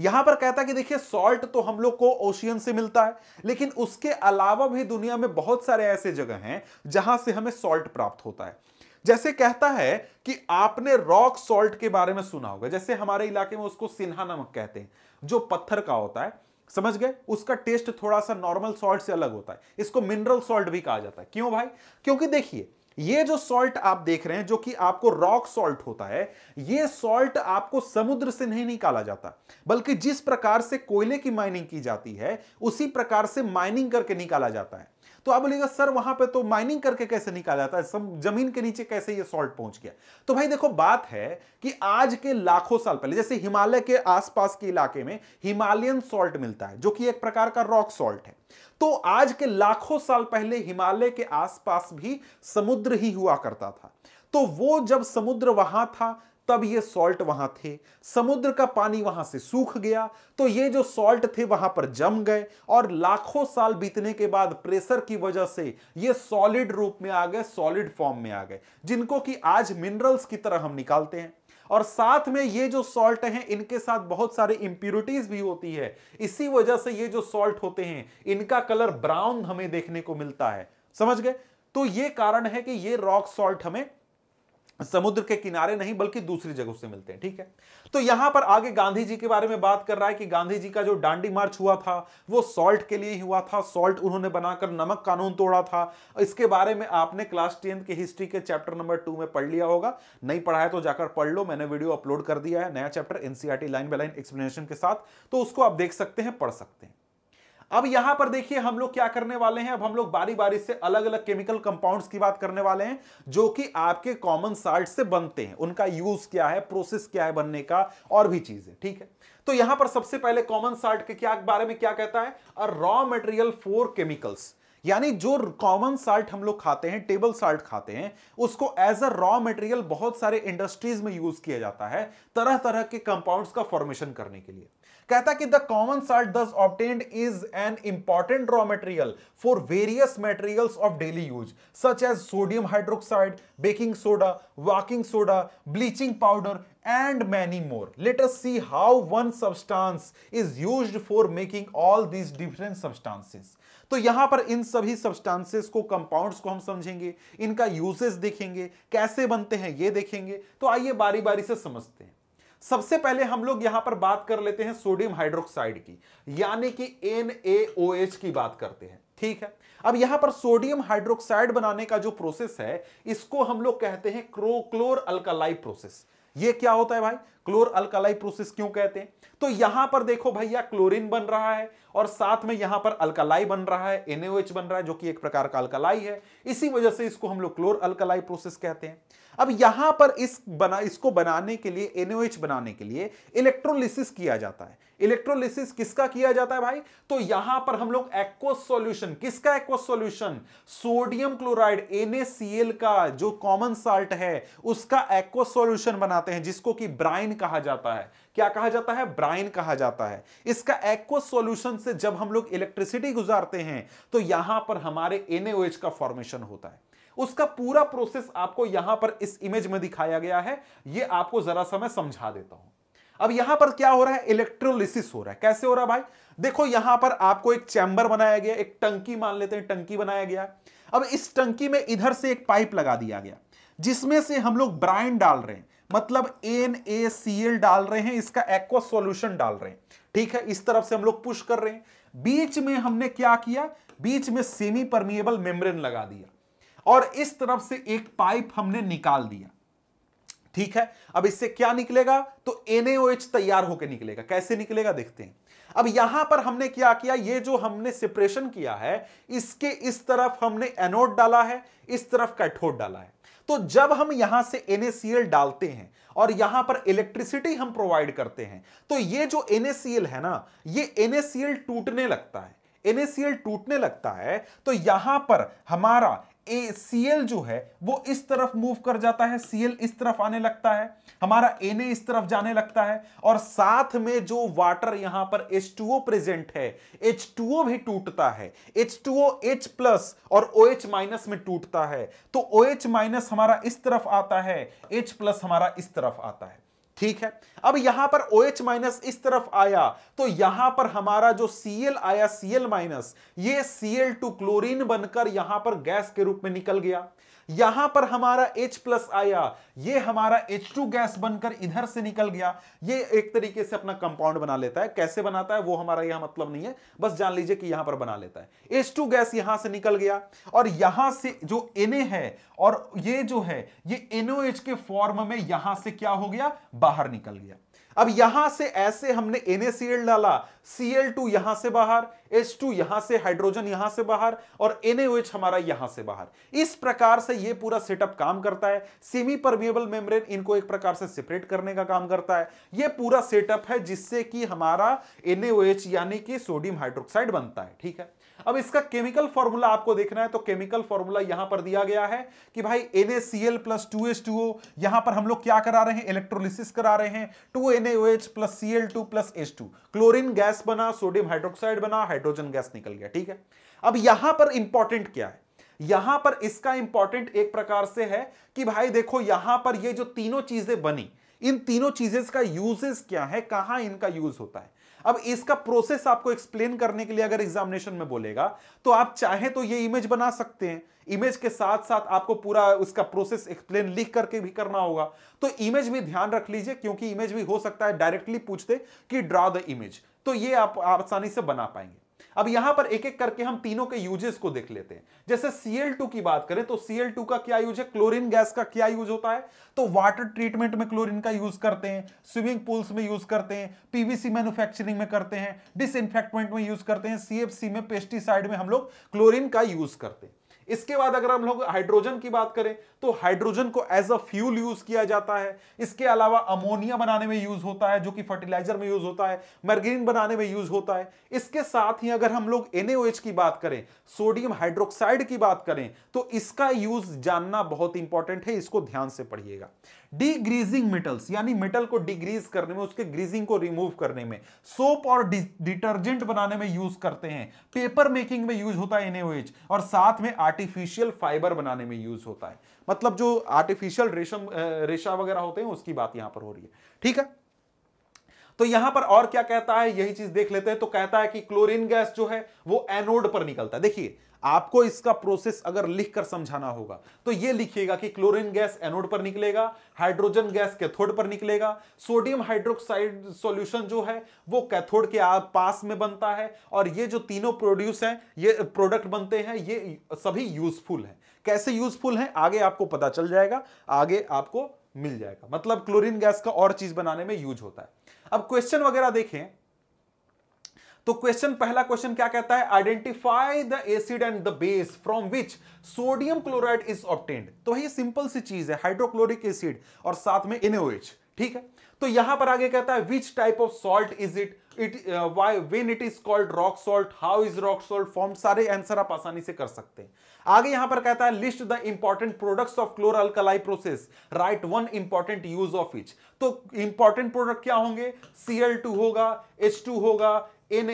यहां पर कहता है कि देखिए सॉल्ट तो हम लोग को ओशियन से मिलता है लेकिन उसके अलावा भी दुनिया में बहुत सारे ऐसे जगह हैं जहां से हमें सॉल्ट प्राप्त होता है जैसे कहता है कि आपने रॉक सॉल्ट के बारे में सुना होगा जैसे हमारे इलाके में उसको सिन्हा नमक कहते हैं जो पत्थर का होता है समझ गए उसका टेस्ट थोड़ा सा नॉर्मल सॉल्ट से अलग होता है इसको मिनरल सॉल्ट भी कहा जाता है क्यों भाई क्योंकि देखिए ये जो सॉल्ट आप देख रहे हैं जो कि आपको रॉक सॉल्ट होता है ये सॉल्ट आपको समुद्र से नहीं निकाला जाता बल्कि जिस प्रकार से कोयले की माइनिंग की जाती है उसी प्रकार से माइनिंग करके निकाला जाता है तो आप बोलेगा सर वहां पर तो माइनिंग करके कैसे निकाला जाता है जमीन के नीचे कैसे ये सॉल्ट पहुंच गया तो भाई देखो बात है कि आज के लाखों साल पहले जैसे हिमालय के आसपास के इलाके में हिमालयन सॉल्ट मिलता है जो कि एक प्रकार का रॉक सॉल्ट है तो आज के लाखों साल पहले हिमालय के आसपास भी समुद्र ही हुआ करता था तो वो जब समुद्र वहां था तब ये सॉल्ट वहां थे समुद्र का पानी वहां से सूख गया तो ये जो सॉल्ट थे वहां पर जम गए और लाखों साल बीतने के बाद प्रेशर की वजह से ये सॉलिड रूप में आ गए सॉलिड फॉर्म में आ गए जिनको कि आज मिनरल्स की तरह हम निकालते हैं और साथ में ये जो सॉल्ट हैं इनके साथ बहुत सारे इंप्यूरिटीज भी होती है इसी वजह से ये जो सॉल्ट होते हैं इनका कलर ब्राउन हमें देखने को मिलता है समझ गए तो ये कारण है कि ये रॉक सॉल्ट हमें समुद्र के किनारे नहीं बल्कि दूसरी जगह से मिलते हैं ठीक है तो यहां पर आगे गांधी जी के बारे में बात कर रहा है कि गांधी जी का जो डांडी मार्च हुआ था वो सॉल्ट के लिए ही हुआ था सॉल्ट उन्होंने बनाकर नमक कानून तोड़ा था इसके बारे में आपने क्लास टेंथ के हिस्ट्री के चैप्टर नंबर टू में पढ़ लिया होगा नहीं पढ़ा है तो जाकर पढ़ लो मैंने वीडियो अपलोड कर दिया है नया chapter NCERT e line by line explanation के साथ तो उसको आप देख सकते हैं पढ़ सकते हैं अब यहां पर देखिए हम लोग क्या करने वाले हैं अब हम लोग बारी बारी से अलग अलग केमिकल कंपाउंड्स की बात करने वाले हैं जो कि आपके कॉमन साल्ट से बनते हैं उनका यूज क्या है प्रोसेस क्या है बनने का और भी चीजें ठीक है तो यहां पर सबसे पहले कॉमन साल्ट के क्या बारे में क्या कहता है a raw material for chemicals यानी जो कॉमन साल्ट हम लोग खाते हैं टेबल साल्ट खाते हैं उसको एज अ रॉ मटेरियल बहुत सारे इंडस्ट्रीज में यूज किया जाता है तरह तरह के कंपाउंड्स का फॉर्मेशन करने के लिए कहता कि the common salt thus obtained is an important raw material for various materials of daily use such as sodium hydroxide baking soda washing soda bleaching powder and many more let us see how one substance is use for making all these different substances तो यहां पर इन सभी सब्सटेंसेस को कंपाउंड्स को हम समझेंगे इनका यूजेस देखेंगे कैसे बनते हैं ये देखेंगे तो आइए बारी बारी से समझते हैं सबसे पहले हम लोग यहां पर बात कर लेते हैं सोडियम हाइड्रोक्साइड की यानी कि एन की बात करते हैं ठीक है अब यहां पर सोडियम हाइड्रोक्साइड बनाने का जो प्रोसेस है इसको हम लोग कहते हैं क्रोक्लोर अल्कालाई प्रोसेस ये क्या होता है भाई क्लोर अल्कालाई प्रोसेस क्यों कहते हैं तो यहां पर देखो भैया क्लोरीन बन रहा है और साथ में यहां पर अल्कालाई बन रहा है एनओएच बन रहा है जो कि एक प्रकार का अल्कालाई है इसी वजह से इसको हम लोग क्लोर अल्कालाई प्रोसेस कहते हैं अब यहां पर इस बना इसको बनाने के लिए एनओएच बनाने के लिए इलेक्ट्रोलिसिस किया जाता है इलेक्ट्रोलिसिस किसका किया जाता है भाई तो यहां पर हम लोग एक्वस सॉल्यूशन किसका aqueous solution sodium chloride NaCl का जो कॉमन साल्ट है उसका एक्वस सॉल्यूशन बनाते हैं जिसको कि ब्राइन कहा जाता है क्या कहा जाता है ब्राइन कहा जाता है इसका एक्वस सॉल्यूशन से जब हम लोग इलेक्ट्रिसिटी गुजारते हैं तो यहां पर हमारे NaOH का फॉर्मेशन होता है उसका पूरा प्रोसेस आपको यहां पर इस इमेज में दिखाया गया है यह आपको जरा सा मैं समझा देता हूं अब यहां पर क्या हो रहा है इलेक्ट्रोलिसिस हो रहा है कैसे हो रहा है भाई देखो यहां पर आपको एक चैंबर बनाया गया एक टंकी मान लेते हैं टंकी बनाया गया अब इस टंकी में इधर से एक पाइप लगा दिया गया जिसमें से हम लोग ब्राइन डाल रहे हैं मतलब एन ए सी एल डाल रहे हैं इसका एक्वा सोल्यूशन डाल रहे हैं ठीक है इस तरफ से हम लोग पुश कर रहे हैं बीच में हमने क्या किया बीच में सेमी परमिएबल मेम्ब्रेन लगा दिया और इस तरफ से एक पाइप हमने निकाल दिया ठीक है अब इससे क्या निकलेगा तो NaOH तैयार होकर निकलेगा कैसे निकलेगा देखते हैं अब यहां पर हमने क्या किया ये जो हमने सिपरेशन किया है इसके इस तरफ हमने एनोड डाला है इस तरफ कैथोड डाला है तो जब हम यहां से एनएसीएल डालते हैं और यहां पर इलेक्ट्रिसिटी हम प्रोवाइड करते हैं तो ये जो एनएसीएल है ना ये एनएसीएल टूटने लगता है एनएसीएल टूटने लगता है तो यहां पर हमारा ए सी एल जो है वो इस तरफ मूव कर जाता है सी एल इस तरफ आने लगता है हमारा एन ए इस तरफ जाने लगता है और साथ में जो वाटर यहां पर एच टू ओ प्रेजेंट है एच टू ओ भी टूटता है H two O H plus और ओ एच माइनस में टूटता है तो ओ एच माइनस हमारा इस तरफ आता है एच प्लस हमारा इस तरफ आता है ठीक है अब यहां पर ओ OH माइनस इस तरफ आया तो यहां पर हमारा जो Cl आया Cl माइनस ये सीएल टू क्लोरीन बनकर यहां पर गैस के रूप में निकल गया यहां पर हमारा H प्लस आया ये हमारा H2 गैस बनकर इधर से निकल गया ये एक तरीके से अपना कंपाउंड बना लेता है कैसे बनाता है वो हमारा यहां मतलब नहीं है बस जान लीजिए कि यहां पर बना लेता है H2 गैस यहां से निकल गया और यहां से जो Na है और ये जो है ये NOH के फॉर्म में यहां से क्या हो गया बाहर निकल गया अब यहां से ऐसे हमने NaCl डाला Cl2 यहां से बाहर H2 यहां से हाइड्रोजन यहां से बाहर और NaOH हमारा यहां से बाहर इस प्रकार से ये पूरा सेटअप काम करता है सेमी परमिएबल मेम्ब्रेन इनको एक प्रकार से सेपरेट करने का काम करता है ये पूरा सेटअप है जिससे कि हमारा NaOH यानी कि सोडियम हाइड्रोक्साइड बनता है ठीक है अब इसका केमिकल फॉर्मूला आपको देखना है तो केमिकल फॉर्मूला यहां पर दिया गया है कि भाई NaCl plus two H two O यहां पर हम लोग क्या करा रहे हैं इलेक्ट्रोलिसिस करा रहे हैं two N H plus C L two plus H two chlorine gas बना सोडियम हाइड्रोक्साइड बना हाइड्रोजन गैस निकल गया ठीक है अब यहां पर इंपॉर्टेंट क्या है यहां पर इसका इंपॉर्टेंट एक प्रकार से है कि भाई देखो यहां पर ये जो तीनों चीजें बनी इन तीनों चीजें का यूजेस क्या है कहां इनका यूज होता है अब इसका प्रोसेस आपको एक्सप्लेन करने के लिए अगर एग्जामिनेशन में बोलेगा तो आप चाहे तो ये इमेज बना सकते हैं इमेज के साथ साथ आपको पूरा उसका प्रोसेस एक्सप्लेन लिख करके भी करना होगा तो इमेज भी ध्यान रख लीजिए क्योंकि इमेज भी हो सकता है डायरेक्टली पूछते कि ड्रॉ द इमेज तो ये आप आसानी से बना पाएंगे अब यहां पर एक एक करके हम तीनों के यूजेस को देख लेते हैं जैसे टू की बात करें तो टू का क्या यूज है क्लोरीन गैस का क्या यूज होता है तो वाटर ट्रीटमेंट में क्लोरीन का यूज करते हैं स्विमिंग पूल्स में यूज करते हैं पीवीसी मैन्युफैक्चरिंग में करते हैं डिसइंफेक्टमेंट में यूज करते हैं सीएफसी में पेस्टिसाइड में हम लोग क्लोरीन का यूज करते हैं इसके बाद अगर हम लोग हाइड्रोजन की बात करें तो हाइड्रोजन को एज अ फ्यूल यूज किया जाता है इसके अलावा अमोनिया बनाने में यूज होता है जो कि फर्टिलाइजर में यूज होता है मर्गिन बनाने में यूज होता है इसके साथ ही अगर हम लोग एनएओएच की बात करें सोडियम हाइड्रोक्साइड की बात करें तो इसका यूज जानना बहुत इंपॉर्टेंट है इसको ध्यान से पढ़िएगा डीग्रीजिंग मेटल्स यानी मेटल को डिग्रीज करने में उसके ग्रीजिंग को रिमूव करने में सोप और डिटर्जेंट बनाने में यूज करते हैं पेपर मेकिंग में यूज होता है एनएओएच और साथ में आर्टिफिशियल फाइबर बनाने में यूज होता है मतलब जो आर्टिफिशियल रेशम रेशा वगैरह होते हैं उसकी बात यहां पर हो रही है ठीक है तो यहां पर और क्या कहता है यही चीज देख लेते हैं तो कहता है कि क्लोरीन गैस जो है वो एनोड पर निकलता है देखिए आपको इसका प्रोसेस अगर लिख कर समझाना होगा तो ये लिखिएगा कि क्लोरीन गैस एनोड पर निकलेगा हाइड्रोजन गैस कैथोड पर निकलेगा सोडियम हाइड्रोक्साइड सॉल्यूशन जो है वो कैथोड के पास में बनता है और ये जो तीनों प्रोड्यूस हैं ये प्रोडक्ट बनते हैं ये सभी यूजफुल हैं कैसे यूजफुल हैं आगे आपको पता चल जाएगा आगे आपको मिल जाएगा मतलब क्लोरीन गैस का और चीज बनाने में यूज होता है अब क्वेश्चन वगैरह देखें तो क्वेश्चन पहला क्वेश्चन क्या कहता है identify the acid and the base from which sodium chloride is obtained तो ये सिंपल सी चीज है हाइड्रोक्लोरिक एसिड और साथ में इनोएच ठीक है तो यहां पर आगे कहता है which type of salt is it it why when it is called rock salt how is rock salt form सारे आंसर आप आसानी से कर सकते हैं आगे यहां पर कहता है list the important products of chlor alkali process write one important use of each तो इंपॉर्टेंट प्रोडक्ट क्या होंगे सीएल टू होगा एच टू होगा एन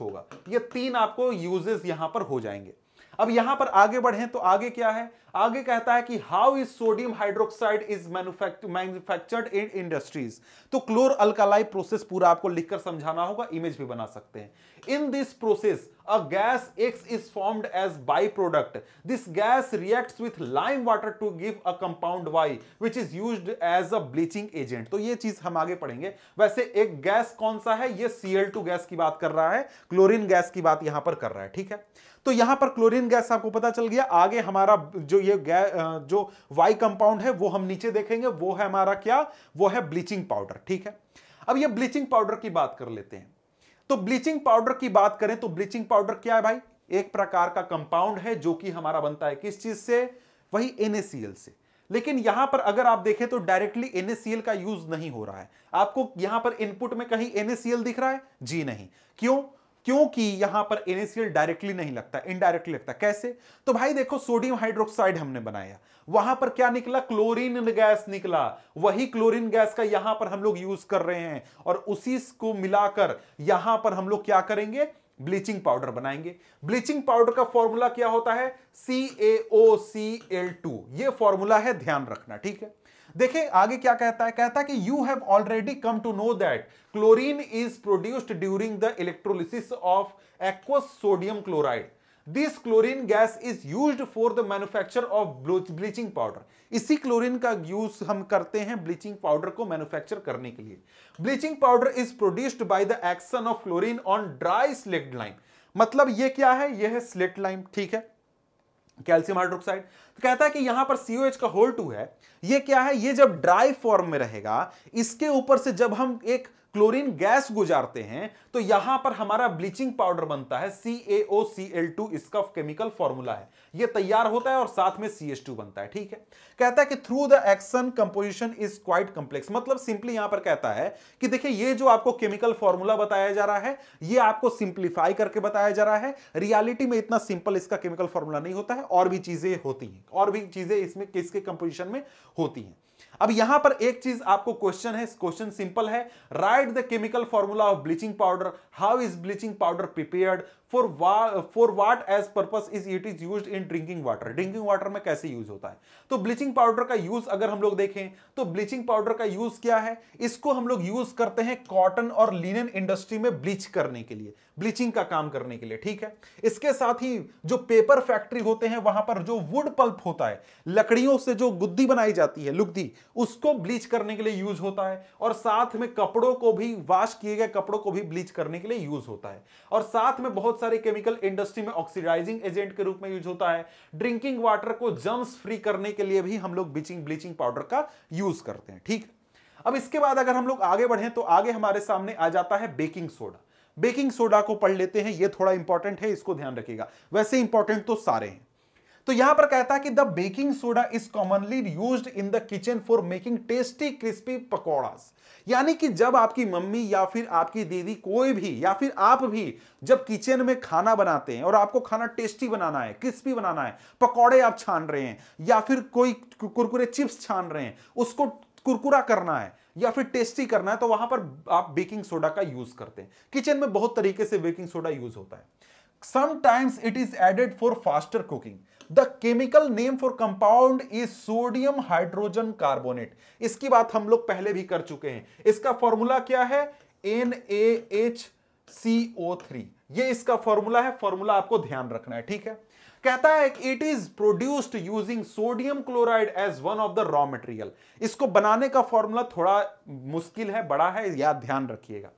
होगा ये तीन आपको यूजेस यहां पर हो जाएंगे अब यहां पर आगे बढ़े तो आगे क्या है आगे कहता है कि how is sodium hydroxide is manufactured in industries तो क्लोर अल्कालाई प्रोसेस पूरा आपको लिखकर समझाना होगा इमेज भी बना सकते हैं in this process a gas X is formed as by product this gas reacts with lime water to give a compound Y which is use as a bleaching agent तो ये चीज हम आगे पढ़ेंगे वैसे एक गैस कौन सा है ये सीएल गैस की बात कर रहा है क्लोरिन गैस की बात यहां पर कर रहा है ठीक है तो यहां पर क्लोरीन गैस आपको पता चल गया आगे हमारा जो ये जो वाई कंपाउंड है वो हम नीचे देखेंगे वो है हमारा क्या वो है ब्लीचिंग पाउडर ठीक है अब ये ब्लीचिंग पाउडर की बात कर लेते हैं तो ब्लीचिंग पाउडर की बात करें तो ब्लीचिंग पाउडर क्या है भाई एक प्रकार का कंपाउंड है जो कि हमारा बनता है किस चीज से वही एनएसीएल से लेकिन यहां पर अगर आप देखें तो डायरेक्टली एनएसीएल का यूज नहीं हो रहा है आपको यहां पर इनपुट में कहीं एनएसीएल दिख रहा है जी नहीं क्यों क्योंकि यहां पर एनएसीएल डायरेक्टली नहीं लगता इनडायरेक्टली लगता कैसे तो भाई देखो सोडियम हाइड्रोक्साइड हमने बनाया वहां पर क्या निकला क्लोरीन गैस निकला वही क्लोरीन गैस का यहां पर हम लोग यूज कर रहे हैं और उसी को मिलाकर यहां पर हम लोग क्या करेंगे ब्लीचिंग पाउडर बनाएंगे ब्लीचिंग पाउडर का फॉर्मूला क्या होता है C A O C L two यह फॉर्मूला है ध्यान रखना ठीक है देखिए आगे क्या कहता है कहता है कि you have already come to know that chlorine is produced during the electrolysis of aqueous sodium chloride this chlorine gas is use for the manufacture of bleaching powder इसी क्लोरीन का यूज हम करते हैं ब्लीचिंग पाउडर को मैन्युफैक्चर करने के लिए bleaching powder is produced by the action of chlorine on dry slaked lime मतलब ये क्या है यह है स्लेट लाइम ठीक है कैल्शियम हाइड्रोक्साइड तो कहता है कि यहां पर सीओ का होल टू है ये क्या है ये जब ड्राई फॉर्म में रहेगा इसके ऊपर से जब हम एक क्लोरीन गैस गुजारते हैं तो यहां पर हमारा ब्लीचिंग पाउडर बनता है CaOCl2 इसका केमिकल फॉर्मूला है यह तैयार होता है और साथ में सी बनता है ठीक है कहता है कि through the action composition is quite complex मतलब सिंपली यहां पर कहता है कि देखिए ये जो आपको केमिकल फॉर्मूला बताया जा रहा है ये आपको सिंप्लीफाई करके बताया जा रहा है रियालिटी में इतना सिंपल इसका केमिकल फॉर्मूला नहीं होता है और भी चीजें होती हैं और भी चीजें इसमें किसके कंपोजिशन में होती हैं अब यहां पर एक चीज आपको क्वेश्चन है क्वेश्चन सिंपल है write the chemical formula of bleaching powder how is bleaching powder prepared for for what as purpose is it is use in drinking water drinking water में कैसे यूज होता है तो ब्लीचिंग पाउडर का यूज अगर हम लोग देखें तो ब्लीचिंग पाउडर का यूज क्या है इसको हम लोग यूज करते हैं कॉटन और लिनन इंडस्ट्री में ब्लीच करने के लिए ब्लीचिंग का काम करने के लिए ठीक है इसके साथ ही जो पेपर फैक्ट्री होते हैं वहां पर जो वुड पल्प होता है लकड़ियों से जो गुद्दी बनाई जाती है लुगदी उसको ब्लीच करने के लिए यूज होता है और साथ में कपड़ों को भी वॉश किए गए कपड़ों को भी ब्लीच करने के लिए यूज होता है और साथ में बहुत सारे केमिकल इंडस्ट्री में ऑक्सीडाइजिंग एजेंट के रूप में यूज होता है ड्रिंकिंग वाटर को जम्स फ्री करने के लिए भी हम लोग ब्लीचिंग ब्लीचिंग पाउडर का यूज करते हैं ठीक अब इसके बाद अगर हम लोग आगे बढ़े तो आगे हमारे सामने आ जाता है बेकिंग सोडा बेकिंग सोडा को पढ़ लेते हैं ये थोड़ा इंपॉर्टेंट है इसको ध्यान रखिएगा वैसे इंपॉर्टेंट तो सारे हैं तो यहां पर कहता है कि the baking soda is commonly used in the kitchen for making tasty crispy pakora यानी कि जब आपकी मम्मी या फिर आपकी दीदी कोई भी या फिर आप भी जब किचन में खाना बनाते हैं और आपको खाना टेस्टी बनाना है क्रिस्पी बनाना है पकौड़े आप छान रहे हैं या फिर कोई कुरकुरे चिप्स छान रहे हैं उसको कुरकुरा करना है या फिर टेस्टी करना है तो वहां पर आप बेकिंग सोडा का यूज करते हैं किचन में बहुत तरीके से बेकिंग सोडा यूज होता है sometimes it is added for faster cooking the chemical name for compound is sodium hydrogen carbonate इसकी बात हम लोग पहले भी कर चुके हैं इसका फॉर्मूला क्या है N A H C O three ये इसका फॉर्मूला है फॉर्मूला आपको ध्यान रखना है ठीक है कहता है कि it is produced using sodium chloride as one of the raw material इसको बनाने का फॉर्मूला थोड़ा मुश्किल है बड़ा है याद ध्यान रखिएगा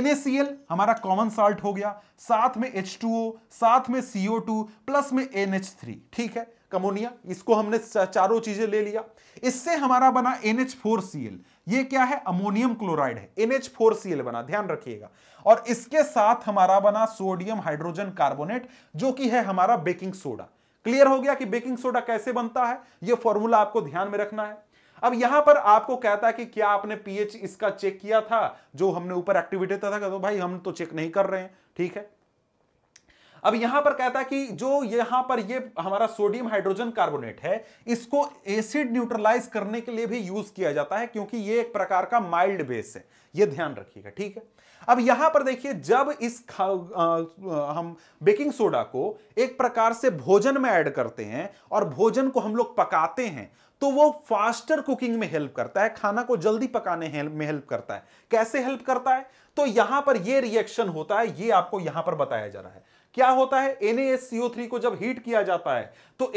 NaCl हमारा कॉमन साल्ट हो गया साथ में H2O साथ में CO2 प्लस में NH3 ठीक है कमोनिया इसको हमने चारों चीजें ले लिया इससे हमारा बना NH4Cl ये क्या है अमोनियम क्लोराइड है NH4Cl बना ध्यान रखिएगा और इसके साथ हमारा बना सोडियम हाइड्रोजन कार्बोनेट जो कि है हमारा बेकिंग सोडा क्लियर हो गया कि बेकिंग सोडा कैसे बनता है यह फॉर्मूला आपको ध्यान में रखना है अब यहां पर आपको कहता है कि क्या आपने पीएच इसका चेक किया था जो हमने ऊपर एक्टिवेटेड था तो भाई हम तो चेक नहीं कर रहे हैं ठीक है अब यहां पर कहता है कि जो यहां पर ये हमारा सोडियम हाइड्रोजन कार्बोनेट है इसको एसिड न्यूट्रलाइज करने के लिए भी यूज किया जाता है क्योंकि ये एक प्रकार का माइल्ड बेस है ये ध्यान रखिएगा ठीक है अब यहां पर देखिए जब इस आ, हम बेकिंग सोडा को एक प्रकार से भोजन में ऐड करते हैं और भोजन को हम लोग पकाते हैं तो वो फास्टर कुकिंग में हेल्प करता है खाना को जल्दी पकाने में हेल्प करता है कैसे हेल्प करता है तो यहां पर ये रिएक्शन होता है ये आपको यहां पर बताया जा रहा है क्या होता है एन को जब हीट किया जाता है तो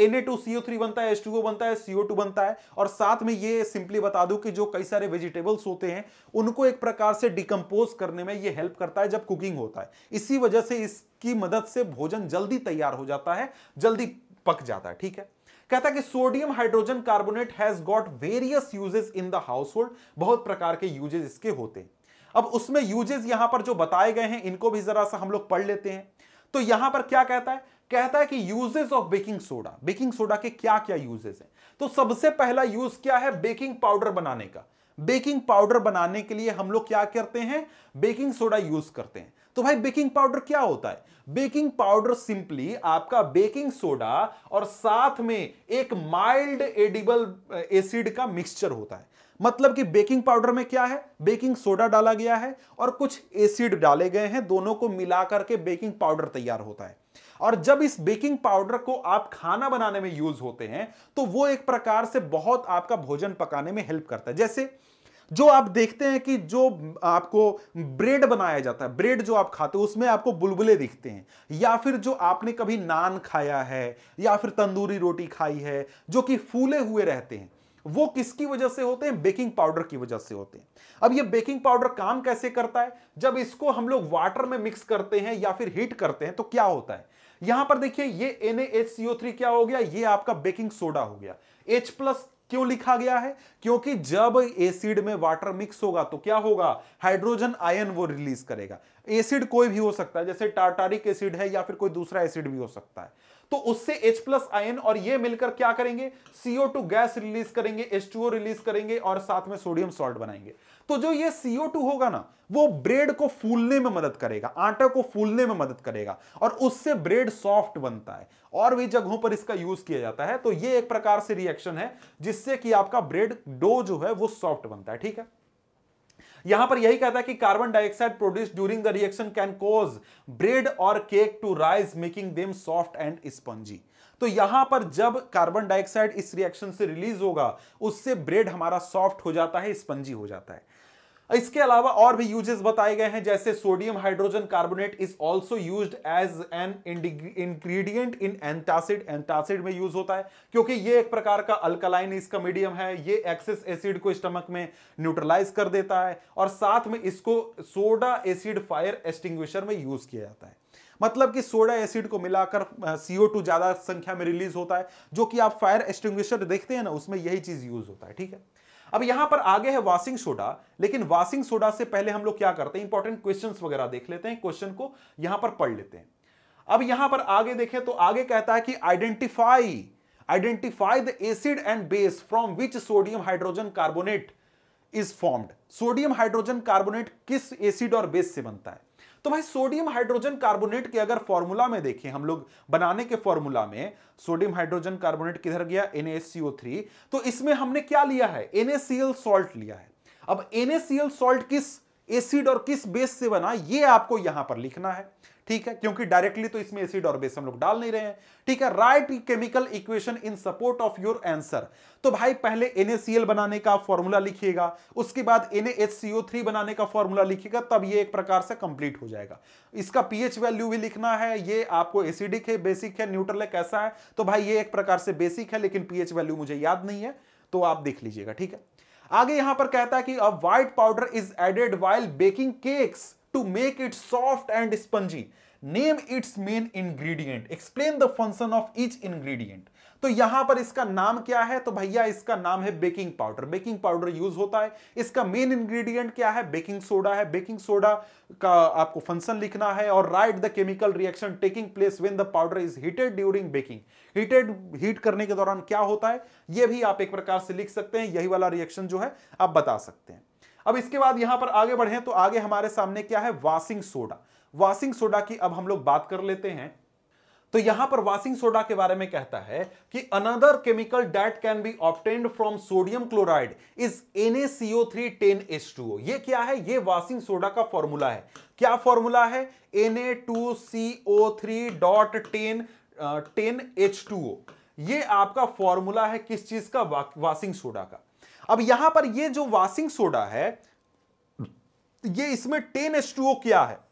थ्री बनता है टू बनता है टू बनता है और साथ में ये सिंपली बता दूं कि जो कई सारे वेजिटेबल्स होते हैं उनको एक प्रकार से डिकम्पोज करने में ये हेल्प करता है जब कुकिंग होता है इसी वजह से इसकी मदद से भोजन जल्दी तैयार हो जाता है जल्दी पक जाता है ठीक है कहता है कि sodium hydrogen carbonate has got various uses in the household बहुत प्रकार के यूजेस इसके होते हैं अब उसमें यूजेस यहां पर जो बताए गए हैं इनको भी जरा सा हम लोग पढ़ लेते हैं तो यहां पर क्या कहता है कहता है कि uses of baking soda baking soda के क्या क्या यूजेस हैं तो सबसे पहला यूज क्या है बेकिंग पाउडर बनाने का बेकिंग पाउडर बनाने के लिए हम लोग क्या करते हैं बेकिंग सोडा यूज करते हैं तो भाई बेकिंग पाउडर क्या होता है बेकिंग पाउडर सिंपली आपका बेकिंग सोडा और साथ में एक माइल्ड एडिबल एसिड का मिक्सचर होता है मतलब कि बेकिंग पाउडर में क्या है बेकिंग सोडा डाला गया है और कुछ एसिड डाले गए हैं दोनों को मिलाकर के बेकिंग पाउडर तैयार होता है और जब इस बेकिंग पाउडर को आप खाना बनाने में यूज होते हैं तो वो एक प्रकार से बहुत आपका भोजन पकाने में हेल्प करता है जैसे जो आप देखते हैं कि जो आपको ब्रेड बनाया जाता है ब्रेड जो आप खाते हो उसमें आपको बुलबुले दिखते हैं या फिर जो आपने कभी नान खाया है या फिर तंदूरी रोटी खाई है जो कि फूले हुए रहते हैं वो किसकी वजह से होते हैं बेकिंग पाउडर की वजह से होते हैं अब ये बेकिंग पाउडर काम कैसे करता है जब इसको हम लोग वाटर में मिक्स करते हैं या फिर हीट करते हैं तो क्या होता है यहां पर देखिए ये NaHCO3 क्या हो गया ये आपका बेकिंग सोडा हो गया H प्लस क्यों लिखा गया है क्योंकि जब एसिड में वाटर मिक्स होगा तो क्या होगा हाइड्रोजन आयन वो रिलीज करेगा एसिड कोई भी हो सकता है जैसे टार्टारिक एसिड है या फिर कोई दूसरा एसिड भी हो सकता है तो उससे H प्लस आयन और ये मिलकर क्या करेंगे CO2 गैस रिलीज करेंगे H2O रिलीज करेंगे और साथ में सोडियम सॉल्ट बनाएंगे तो जो ये सीओ टू होगा ना वो ब्रेड को फूलने में मदद करेगा आटा को फूलने में मदद करेगा और उससे ब्रेड सॉफ्ट बनता है और भी जगहों पर इसका यूज किया जाता है तो ये एक प्रकार से रिएक्शन है जिससे कि आपका ब्रेड डो जो है वो सॉफ्ट बनता है ठीक है यहां पर यही कहता है कि carbon dioxide produce during the reaction can cause bread और cake to rise making them soft and spongy तो यहां पर जब कार्बन डाइऑक्साइड इस रिएक्शन से रिलीज होगा उससे ब्रेड हमारा सॉफ्ट हो जाता है स्पंजी हो जाता है इसके अलावा और भी यूजेस बताए गए हैं जैसे sodium hydrogen carbonate is also use as an ingredient in antacid antacid में यूज होता है क्योंकि ये एक प्रकार का अल्कलाइन इसका मीडियम है ये एक्सेस एसिड को स्टमक में न्यूट्रलाइज कर देता है और साथ में इसको सोडा एसिड फायर एस्टिंग्विशर में यूज किया जाता है मतलब कि सोडा एसिड को मिलाकर सीओ टू ज्यादा संख्या में रिलीज होता है जो कि आप फायर एस्टिंग्विशर देखते हैं ना उसमें यही चीज यूज होता है ठीक है अब यहां पर आगे है वाशिंग सोडा लेकिन वाशिंग सोडा से पहले हम लोग क्या करते हैं इंपॉर्टेंट क्वेश्चन वगैरह देख लेते हैं क्वेश्चन को यहां पर पढ़ लेते हैं अब यहां पर आगे देखें तो आगे कहता है कि identify identify the acid and base from which sodium hydrogen carbonate is formed sodium hydrogen carbonate किस एसिड और बेस से बनता है तो भाई सोडियम हाइड्रोजन कार्बोनेट के अगर फॉर्मूला में देखें हम लोग बनाने के फॉर्मूला में सोडियम हाइड्रोजन कार्बोनेट किधर गया NaCO3 तो इसमें हमने क्या लिया है NaCl सॉल्ट लिया है अब NaCl सॉल्ट किस एसिड और किस बेस से बना ये आपको यहां पर लिखना है ठीक है क्योंकि डायरेक्टली तो इसमें एसिड और बेस हम लोग डाल नहीं रहे हैं ठीक है write chemical equation in support of your answer तो भाई पहले NaCl बनाने का फॉर्मूला लिखिएगा उसके बाद NaHCO3 बनाने का फॉर्मूला लिखिएगा तब ये एक प्रकार से कंप्लीट हो जाएगा इसका पीएच वैल्यू भी लिखना है ये आपको एसिडिक है बेसिक है न्यूट्रल है कैसा है तो भाई ये एक प्रकार से बेसिक है लेकिन पीएच वैल्यू मुझे याद नहीं है तो आप देख लीजिएगा ठीक है आगे यहां पर कहता है कि अब white powder is added while baking cakes to make it soft and spongy. Name its main ingredient. Explain the function of each ingredient. तो यहां पर इसका नाम क्या है तो भैया इसका नाम है baking powder baking powder use होता है इसका मेन इंग्रेडिएंट क्या है बेकिंग सोडा है बेकिंग सोडा का आपको फंक्शन लिखना है और write the chemical reaction taking place when the powder is heated during baking heated heat करने के दौरान क्या होता है यह भी आप एक प्रकार से लिख सकते हैं यही वाला रिएक्शन जो है आप बता सकते हैं अब इसके बाद यहां पर आगे बढ़े तो आगे हमारे सामने क्या है वाशिंग सोडा वाशिंग सोडा की अब हम लोग बात कर लेते हैं तो यहां पर वाशिंग सोडा के बारे में कहता है कि another chemical that can be obtained from sodium chloride is CO three ten H two ये क्या है ये वाशिंग सोडा का फॉर्मूला है क्या फॉर्मूला है N A two C O three dot ten ten H two O ये आपका फॉर्मूला है किस चीज का वाशिंग सोडा का अब यहां पर ये जो वाशिंग सोडा है ये इसमें टेन एच टू ओ क्या है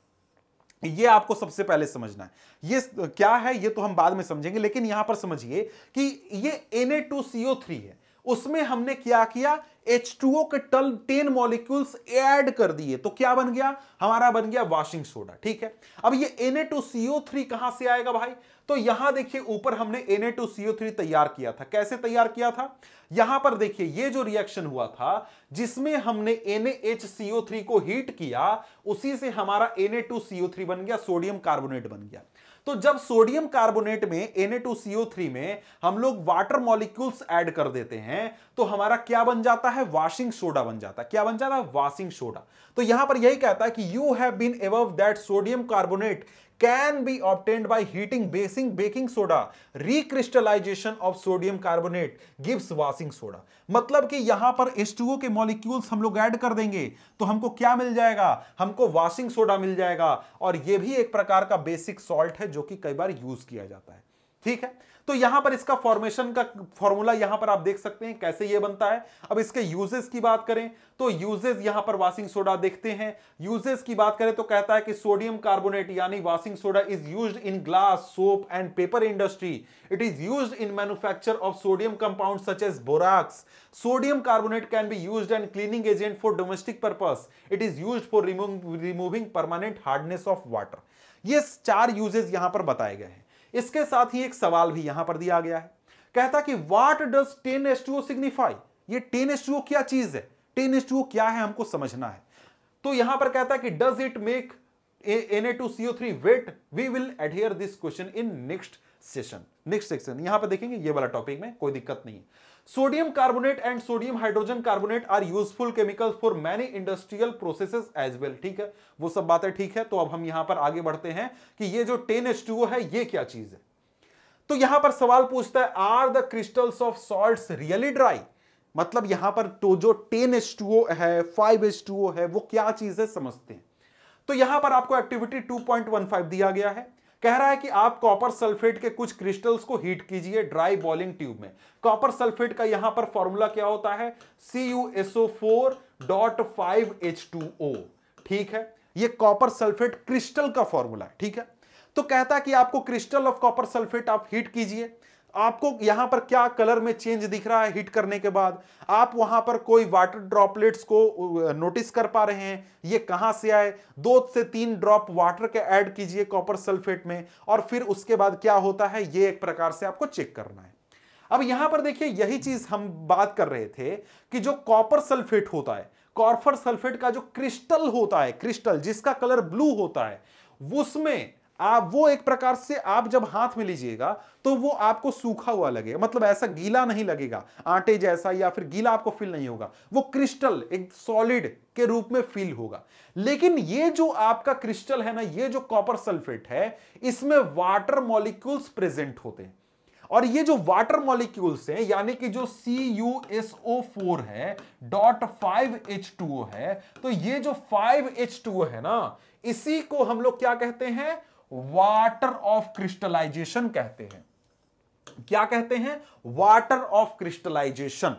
ये आपको सबसे पहले समझना है ये क्या है ये तो हम बाद में समझेंगे लेकिन यहां पर समझिए कि ये Na2CO3 है उसमें हमने क्या किया H2O के टल टेन मॉलिक्यूल्स ऐड कर दिए तो क्या बन गया हमारा बन गया वॉशिंग सोडा ठीक है अब ये Na2CO3 कहां से आएगा भाई तो यहां देखिए ऊपर हमने Na2CO3 तैयार किया था कैसे तैयार किया था यहां पर देखिए ये जो रिएक्शन हुआ था जिसमें हमने NaHCO3 को हीट किया उसी से हमारा Na2CO3 बन गया सोडियम कार्बोनेट बन गया तो जब सोडियम कार्बोनेट में Na2CO3 में हम लोग वाटर मॉलिक्यूल्स ऐड कर देते हैं तो हमारा क्या बन जाता है वाशिंग सोडा बन जाता है क्या बन जाता है वाशिंग सोडा तो यहां पर यही कहता है कि you have been aware that sodium carbonate can be obtained by heating basing baking soda recrystallisation of sodium carbonate gives washing soda मतलब कि यहां पर एस टू के मॉलिक्यूल्स हम लोग एड कर देंगे तो हमको क्या मिल जाएगा हमको वॉशिंग सोडा मिल जाएगा और यह भी एक प्रकार का बेसिक सॉल्ट है जो कि कई बार यूज किया जाता है ठीक है तो यहां पर इसका फॉर्मेशन का फॉर्मूला यहां पर आप देख सकते हैं कैसे यह बनता है अब इसके यूजेस की बात करें तो यूजेस यहां पर वाशिंग सोडा देखते हैं यूजेस की बात करें तो कहता है कि सोडियम कार्बोनेट यानी washing soda is use in glass soap and paper industry it is use in manufacture of sodium compound such as borax sodium carbonate can be use and cleaning agent for domestic purpose it is use for removing permanent hardness of water ये चार यूजेस यहां पर बताए गए हैं इसके साथ ही एक सवाल भी यहां पर दिया गया है कहता कि what does ten S two signify ये टेन एस टू क्या चीज है टेन एस टू क्या है हमको समझना है तो यहां पर कहता है कि does it make an A two CO three wait we will adhere this question in next session next section यहां पर देखेंगे ये वाला टॉपिक में कोई दिक्कत नहीं है sodium carbonate and sodium hydrogen carbonate are useful chemical for many industrial process as well ठीक है वो सब बातें ठीक है तो अब हम यहां पर आगे बढ़ते हैं कि ये जो 10H2O है ये क्या चीज है तो यहां पर सवाल पूछता है are the crystals of salt really dry मतलब यहां पर तो जो 10H2O है 5H2O है वो क्या चीज है समझते हैं तो यहां पर आपको एक्टिविटी 2.15 दिया गया है कह रहा है कि आप कॉपर सल्फेट के कुछ क्रिस्टल्स को हीट कीजिए ड्राई बॉलिंग ट्यूब में कॉपर सल्फेट का यहां पर फॉर्मूला क्या होता है C U SO four dot five H two O ठीक है ये कॉपर सल्फेट क्रिस्टल का फॉर्मूला ठीक है तो कहता है कि आपको क्रिस्टल ऑफ कॉपर सल्फेट आप हीट कीजिए आपको यहां पर क्या कलर में चेंज दिख रहा है हिट करने के बाद आप वहां पर कोई वाटर ड्रॉपलेट्स को नोटिस कर पा रहे हैं ये कहां से आए दो से तीन ड्रॉप वाटर के ऐड कीजिए कॉपर सल्फेट में और फिर उसके बाद क्या होता है ये एक प्रकार से आपको चेक करना है अब यहां पर देखिए यही चीज हम बात कर रहे थे कि जो कॉपर सल्फेट होता है कॉर्फर सल्फेट का जो क्रिस्टल होता है क्रिस्टल जिसका कलर ब्लू होता है उसमें आप वो एक प्रकार से आप जब हाथ में लीजिएगा तो वो आपको सूखा हुआ लगेगा मतलब ऐसा गीला नहीं लगेगा आटे जैसा या फिर गीला आपको फील नहीं होगा वो क्रिस्टल एक सॉलिड के रूप में फील होगा लेकिन ये जो आपका क्रिस्टल है ना ये जो कॉपर सल्फेट है इसमें वाटर मॉलिक्यूल्स प्रेजेंट होते हैं और ये जो वाटर मॉलिक्यूल्स हैं यानी कि जो CuSO4 है डॉट 5H2O है तो ये जो 5H2O है ना इसी को हम लोग क्या कहते हैं वाटर ऑफ क्रिस्टलाइजेशन कहते हैं क्या कहते हैं वाटर ऑफ क्रिस्टलाइजेशन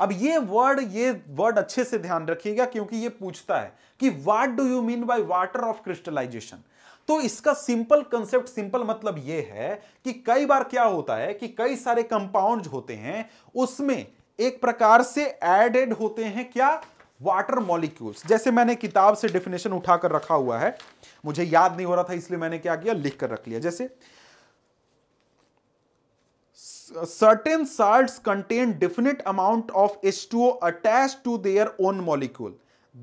अब ये वर्ड ये वर्ड अच्छे से ध्यान रखिएगा क्योंकि ये पूछता है कि what do you mean by water of crystallisation तो इसका सिंपल कंसेप्ट सिंपल मतलब ये है कि कई बार क्या होता है कि कई सारे कंपाउंड होते हैं उसमें एक प्रकार से एडेड होते हैं क्या वाटर मॉलिक्यूल्स जैसे मैंने किताब से डेफिनेशन उठाकर रखा हुआ है मुझे याद नहीं हो रहा था इसलिए मैंने क्या किया लिख कर रख लिया जैसे certain salt contain definite amount of S two attach to their own molecule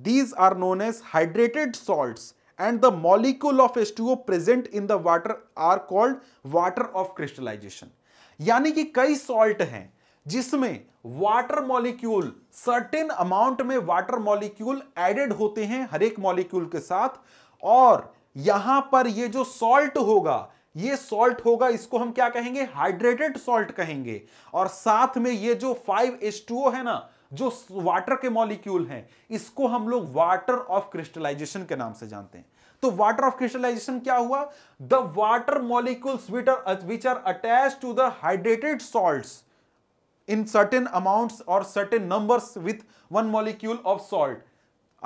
these are known as hydrated salt and the molecule of S two present in the water are called water of crystallisation यानी कि कई सॉल्ट हैं जिसमें वाटर मॉलिक्यूल सर्टेन अमाउंट में वाटर मॉलिक्यूल एडेड होते हैं हर एक मॉलिक्यूल के साथ और यहां पर ये जो सॉल्ट होगा ये सॉल्ट होगा इसको हम क्या कहेंगे हाइड्रेटेड सॉल्ट कहेंगे और साथ में ये जो फाइव एस टू है ना जो वाटर के मॉलिक्यूल हैं इसको हम लोग वाटर ऑफ क्रिस्टलाइजेशन के नाम से जानते हैं तो वाटर ऑफ क्रिस्टलाइजेशन क्या हुआ the water molecules which are attach to the hydrated salts in certain amounts or certain numbers with one molecule of salt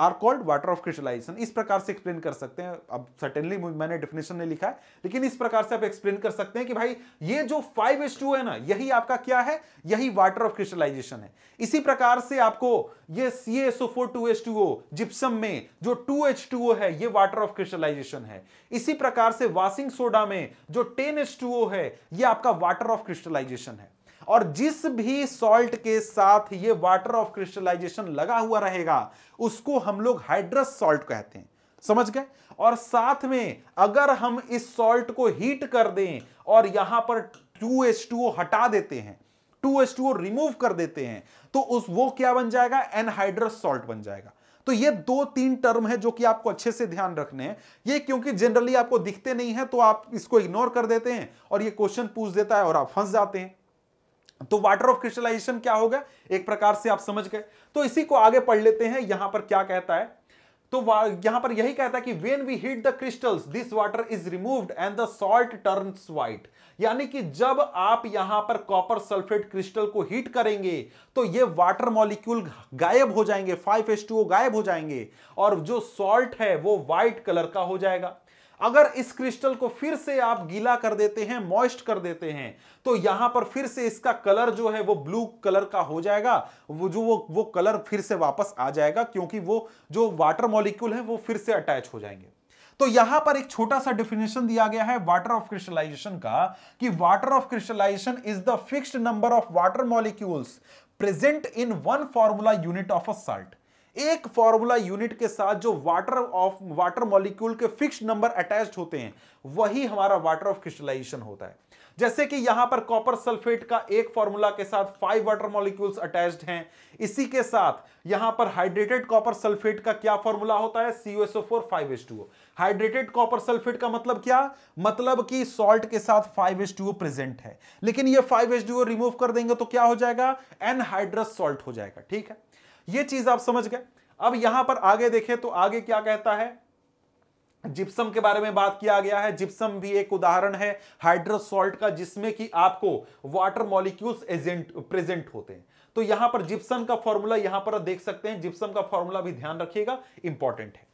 are called water of crystallisation इस प्रकार से एक्सप्लेन कर सकते हैं अब सर्टेनली मैंने डेफिनेशन में लिखा है लेकिन इस प्रकार से आप एक्सप्लेन कर सकते हैं कि भाई ये जो फाइव एस टू है ना यही आपका क्या है यही वाटर ऑफ क्रिस्टलाइजेशन है इसी प्रकार से आपको ये C S O four two two O gypsum में जो टू एच टू ओ है ये वाटर ऑफ क्रिस्टलाइजेशन है इसी प्रकार से वाशिंग सोडा में जो टेन एच टू ओ है ये आपका वाटर ऑफ क्रिस्टलाइजेशन है और जिस भी सॉल्ट के साथ ये वाटर ऑफ क्रिस्टलाइजेशन लगा हुआ रहेगा उसको हम लोग हाइड्रस सॉल्ट कहते हैं समझ गए और साथ में अगर हम इस सॉल्ट को हीट कर दें और यहां पर 2H2O हटा देते हैं 2H2O रिमूव कर देते हैं तो उस वो क्या बन जाएगा एनहाइड्रस सॉल्ट बन जाएगा तो ये दो तीन टर्म है जो कि आपको अच्छे से ध्यान रखने हैं ये क्योंकि जनरली आपको दिखते नहीं है तो आप इसको इग्नोर कर देते हैं और ये क्वेश्चन पूछ देता है और आप फंस जाते हैं तो वाटर ऑफ क्रिस्टलाइजेशन क्या होगा एक प्रकार से आप समझ गए तो इसी को आगे पढ़ लेते हैं यहां पर क्या कहता है तो यहां पर यही कहता है कि when we hit the crystals this water is removed and the salt turn white यानी कि जब आप यहां पर कॉपर सल्फेट क्रिस्टल को हीट करेंगे तो ये वाटर मॉलिक्यूल गायब हो जाएंगे फाइव एस गायब हो जाएंगे और जो सॉल्ट है वो व्हाइट कलर का हो जाएगा अगर इस क्रिस्टल को फिर से आप गीला कर देते हैं मॉइस्ट कर देते हैं तो यहां पर फिर से इसका कलर जो है वो ब्लू कलर का हो जाएगा वो जो वो वो कलर फिर से वापस आ जाएगा क्योंकि वो जो वाटर मॉलिक्यूल है वो फिर से अटैच हो जाएंगे तो यहां पर एक छोटा सा डिफिनेशन दिया गया है वाटर ऑफ क्रिस्टलाइजेशन का कि water of crystallisation is the fixed number of water molecules present in one formula unit of a salt एक फॉर्मूला यूनिट के साथ जो वाटर ऑफ वाटर मॉलिक्यूल के फिक्स नंबर अटैच होते हैं वही हमारा वाटर ऑफ क्रिस्टलाइजेशन होता है जैसे कि यहां पर कॉपर सल्फेट का एक फॉर्मूला के साथ फाइव वाटर मॉलिक्यूल्स अटैच्ड हैं इसी के साथ यहां पर हाइड्रेटेड कॉपर सल्फेट का क्या फॉर्मूला होता है CuSO4 5H2O hydrated copper sulphate का मतलब क्या मतलब कि सॉल्ट के साथ 5H2O प्रेजेंट है लेकिन ये 5H2O रिमूव कर देंगे तो क्या हो जाएगा एनहाइड्रस सॉल्ट हो जाएगा ठीक है ये चीज आप समझ गए अब यहां पर आगे देखें तो आगे क्या कहता है जिप्सम के बारे में बात किया गया है जिप्सम भी एक उदाहरण है हाइड्रोसॉल्ट का जिसमें कि आपको वाटर मॉलिक्यूल्स एजेंट प्रेजेंट होते हैं तो यहां पर जिप्सम का फॉर्मूला यहां पर देख सकते हैं जिप्सम का फॉर्मूला भी ध्यान रखिएगा इंपॉर्टेंट है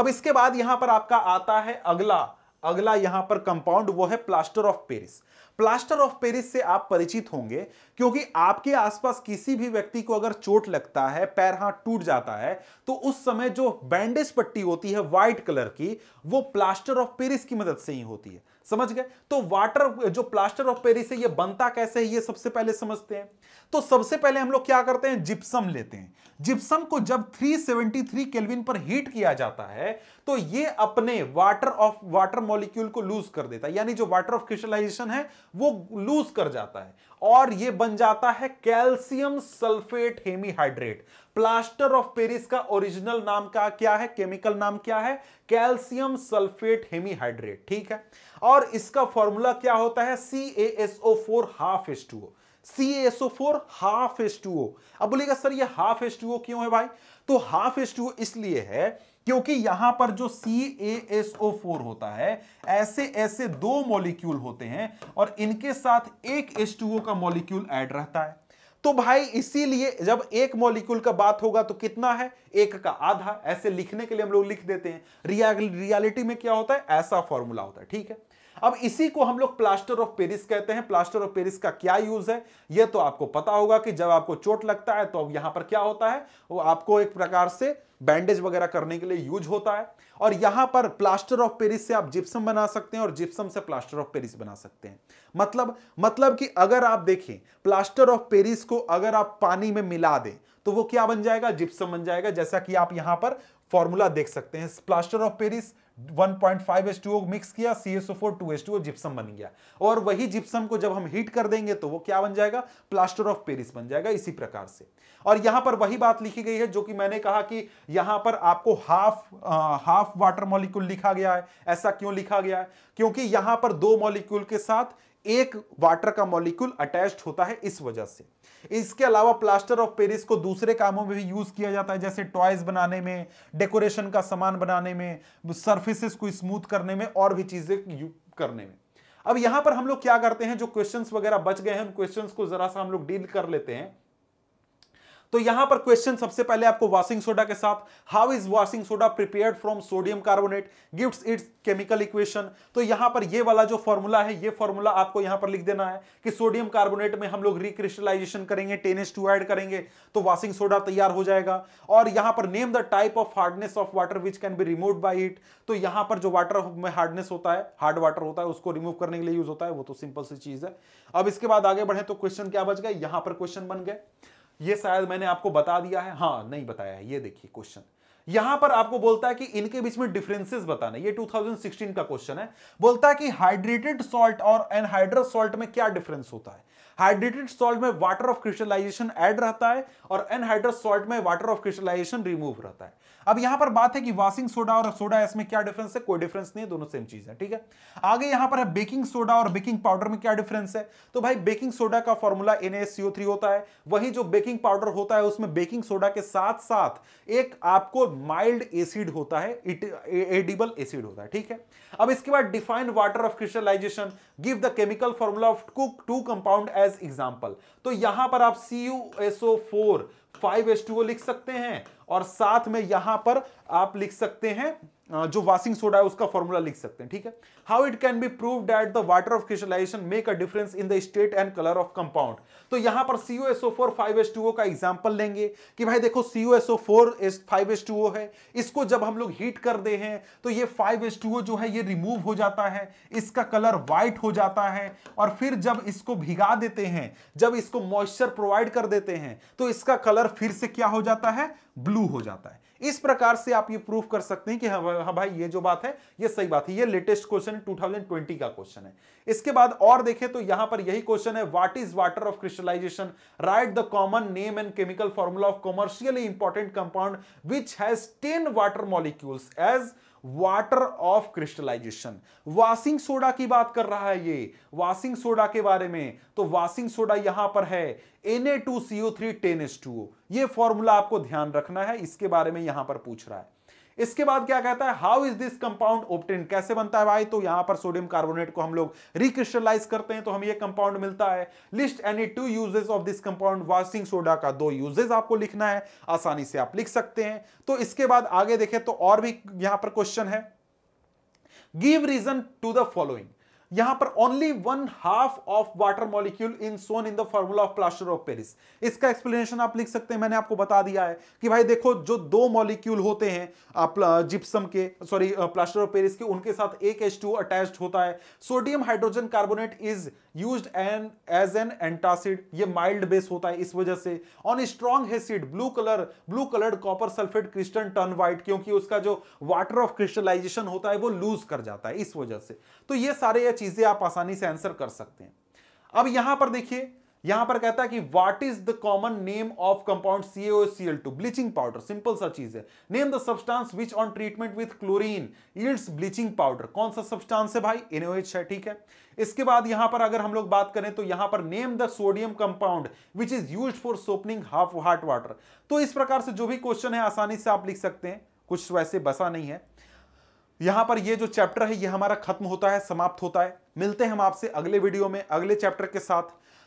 अब इसके बाद यहां पर आपका आता है अगला अगला यहां पर कंपाउंड वो है plaster of Paris plaster of Paris से आप परिचित होंगे क्योंकि आपके आसपास किसी भी व्यक्ति को अगर चोट लगता है पैर हाथ टूट जाता है तो उस समय जो बैंडेज पट्टी होती है व्हाइट कलर की वो प्लास्टर ऑफ पेरिस की मदद से ही होती है समझ गए तो वाटर जो प्लास्टर ऑफ पेरिस है ये बनता कैसे है ये सबसे पहले समझते हैं तो सबसे पहले हम लोग क्या करते हैं जिप्सम लेते हैं जिप्सम को जब 373 केल्विन पर हीट किया जाता है तो ये अपने वाटर ऑफ वाटर मॉलिक्यूल को लूज कर देता है यानी जो वाटर ऑफ क्रिस्टलाइजेशन है वो लूज कर जाता है और ये बन जाता है calcium sulphate hemihydrate plaster of Paris का ओरिजिनल नाम का क्या है केमिकल नाम क्या है कैल्शियम सल्फेट हेमीहाइड्रेट ठीक है और इसका फॉर्मूला क्या होता है C A S O four half S two O C S O four half S two O अब बोलेगा सर ये हाफ एस टू ओ क्यों है भाई तो हाफ एस टू ओ इसलिए है क्योंकि यहां पर जो सी फोर होता है ऐसे ऐसे दो मॉलिक्यूल होते हैं और इनके साथ एक एस टू ओ का मॉलिक्यूल ऐड रहता है तो भाई इसीलिए जब एक मॉलिक्यूल का बात होगा तो कितना है एक का आधा ऐसे लिखने के लिए हम लोग लिख देते हैं रियलिटी में क्या होता है ऐसा फॉर्मूला होता है ठीक है अब इसी को हम लोग प्लास्टर ऑफ पेरिस कहते हैं प्लास्टर ऑफ पेरिस का क्या यूज है यह तो आपको पता होगा कि जब आपको चोट लगता है तो अब यहां पर क्या होता है वो आपको एक प्रकार से बैंडेज वगैरह करने के लिए यूज होता है और यहां पर प्लास्टर ऑफ पेरिस से आप जिप्सम बना सकते हैं और जिप्सम से प्लास्टर ऑफ पेरिस बना सकते हैं मतलब मतलब कि अगर आप देखें प्लास्टर ऑफ पेरिस को अगर आप पानी में मिला दें तो वो क्या बन जाएगा जिप्सम बन जाएगा जैसा कि आप यहां पर फॉर्मूला देख सकते हैं plaster of Paris 1.5H2O mix किया CSO4 2H2O जिप्सम बन गया और वही जिप्सम को जब हम हीट कर देंगे तो वो क्या बन जाएगा प्लास्टर ऑफ पेरिस बन जाएगा इसी प्रकार से और यहां पर वही बात लिखी गई है जो कि मैंने कहा कि यहां पर आपको half uh, half water molecule लिखा गया है ऐसा क्यों लिखा गया है क्योंकि यहां पर दो मॉलिक्यूल के साथ एक वाटर का मॉलिक्यूल अटैच्ड होता है इस वजह से इसके अलावा प्लास्टर ऑफ पेरिस को दूसरे कामों में भी यूज किया जाता है जैसे टॉयज बनाने में डेकोरेशन का सामान बनाने में सर्फेसिस को स्मूथ करने में और भी चीजें करने में अब यहां पर हम लोग क्या करते हैं जो क्वेश्चंस वगैरह बच गए हैं उन क्वेश्चंस को जरा सा हम लोग डील कर लेते हैं तो यहां पर क्वेश्चन सबसे पहले आपको वॉशिंग सोडा के साथ how is washing soda prepared from sodium carbonate gives its chemical equation तो यहां पर ये वाला जो फॉर्मूला है ये फॉर्मूला आपको यहां पर लिख देना है कि सोडियम कार्बोनेट में हम लोग रिक्रिस्टलाइजेशन करेंगे टेनिस टू एड करेंगे तो वॉशिंग सोडा तैयार हो जाएगा और यहां पर name the type of hardness of water which can be remove by it तो यहां पर जो वाटर में हार्डनेस होता है हार्ड वाटर होता है उसको रिमूव करने के लिए यूज होता है वो तो सिंपल सी चीज है अब इसके बाद आगे बढ़े तो क्वेश्चन क्या बच गए यहां पर क्वेश्चन बन गए ये शायद मैंने आपको बता दिया है हाँ नहीं बताया है ये देखिए क्वेश्चन यहां पर आपको बोलता है कि इनके बीच में डिफरेंसेस बताना ये 2016 का क्वेश्चन है बोलता है कि हाइड्रेटेड सॉल्ट और एनहाइड्रस सॉल्ट में क्या डिफरेंस होता है हाइड्रेटेड सॉल्ट में वाटर ऑफ क्रिस्टलाइजेशन ऐड रहता है और एनहाइड्रस सॉल्ट में वाटर ऑफ क्रिस्टलाइजेशन रिमूव रहता है अब यहां पर बात है कि वाशिंग सोडा और सोडा इसमें क्या डिफरेंस है कोई डिफरेंस नहीं है दोनों सेम चीज है ठीक है आगे यहां पर है बेकिंग सोडा और बेकिंग पाउडर में क्या डिफरेंस है तो भाई बेकिंग सोडा का फॉर्मूला NaSCO3 होता है वही जो बेकिंग पाउडर होता है उसमें बेकिंग सोडा के साथ साथ एक आपको माइल्ड एसिड होता है एडिबल एसिड होता है ठीक है अब इसके बाद defined water of crystallisation give the chemical formula of two compound as example तो यहां पर आप C five S two O लिख सकते हैं और साथ में यहां पर आप लिख सकते हैं जो वाशिंग सोडा है उसका फॉर्मूला लिख सकते हैं ठीक है how it can be prove that the water of crystallisation make a difference in the state and colour of compound तो यहां पर CO SO four five S two O का एग्जाम्पल लेंगे कि भाई देखो CO SO four S five S two O है इसको जब हम लोग हीट कर दे हैं तो ये फाइव एस टू ओ जो है ये रिमूव हो जाता है इसका कलर व्हाइट हो जाता है और फिर जब इसको भिगा देते हैं जब इसको मॉइस्चर प्रोवाइड कर देते हैं तो इसका कलर फिर से क्या हो जाता है ब्लू हो जाता है इस प्रकार से आप ये प्रूफ कर सकते हैं कि हाँ, हाँ, भाई ये जो बात है ये सही बात है ये लेटेस्ट क्वेश्चन है 2020 का क्वेश्चन है इसके बाद और देखें तो यहां पर यही क्वेश्चन है what is water of crystallisation write the common name and chemical formula of commercially important compound which has ten water molecules as water of crystallisation washing soda की बात कर रहा है ये वाशिंग सोडा के बारे में तो वाशिंग सोडा यहां पर है Na2CO3 टू ये फॉर्मूला आपको ध्यान रखना है इसके बारे में यहां पर पूछ रहा है इसके बाद क्या कहता है how is this compound obtain कैसे बनता है भाई तो यहां पर सोडियम कार्बोनेट को हम लोग रिक्रिस्टलाइज करते हैं तो हमें यह कंपाउंड मिलता है list any two uses of this compound washing soda का दो यूजेस आपको लिखना है आसानी से आप लिख सकते हैं तो इसके बाद आगे देखें तो और भी यहां पर क्वेश्चन है give reason to the following यहां पर only one half of water molecule in shown in the formula of plaster of Paris इसका एक्सप्लेनेशन आप लिख सकते हैं मैंने आपको बता दिया है कि भाई देखो जो दो मॉलिक्यूल होते हैं जिप्सम के सॉरी प्लास्टर ऑफ पेरिस के उनके साथ एक एच अटैच्ड होता है sodium hydrogen carbonate is use an as an antacid ये माइल्ड बेस होता है इस वजह से on strong acid blue colour blue coloured copper sulphate crystal turn white क्योंकि उसका जो वाटर ऑफ क्रिस्टलाइजेशन होता है वो लूज कर जाता है इस वजह से तो ये सारे ये चीजें आप आसानी से आंसर कर सकते हैं अब यहां पर देखिए यहां पर कहता है कि what is the common name of compound CAO C L two bleaching powder simple सा चीज है name the substance which on treatment with chlorine yields bleaching powder कौन सा सब्सटेंस है भाई एनओएच है ठीक है इसके बाद यहां पर अगर हम लोग बात करें तो यहां पर name the sodium compound which is use for softening half hard water तो इस प्रकार से जो भी क्वेश्चन है आसानी से आप लिख सकते हैं कुछ वैसे तो बसा नहीं है यहां पर ये जो चैप्टर है ये हमारा खत्म होता है समाप्त होता है मिलते हैं हम आपसे अगले वीडियो में अगले चैप्टर के साथ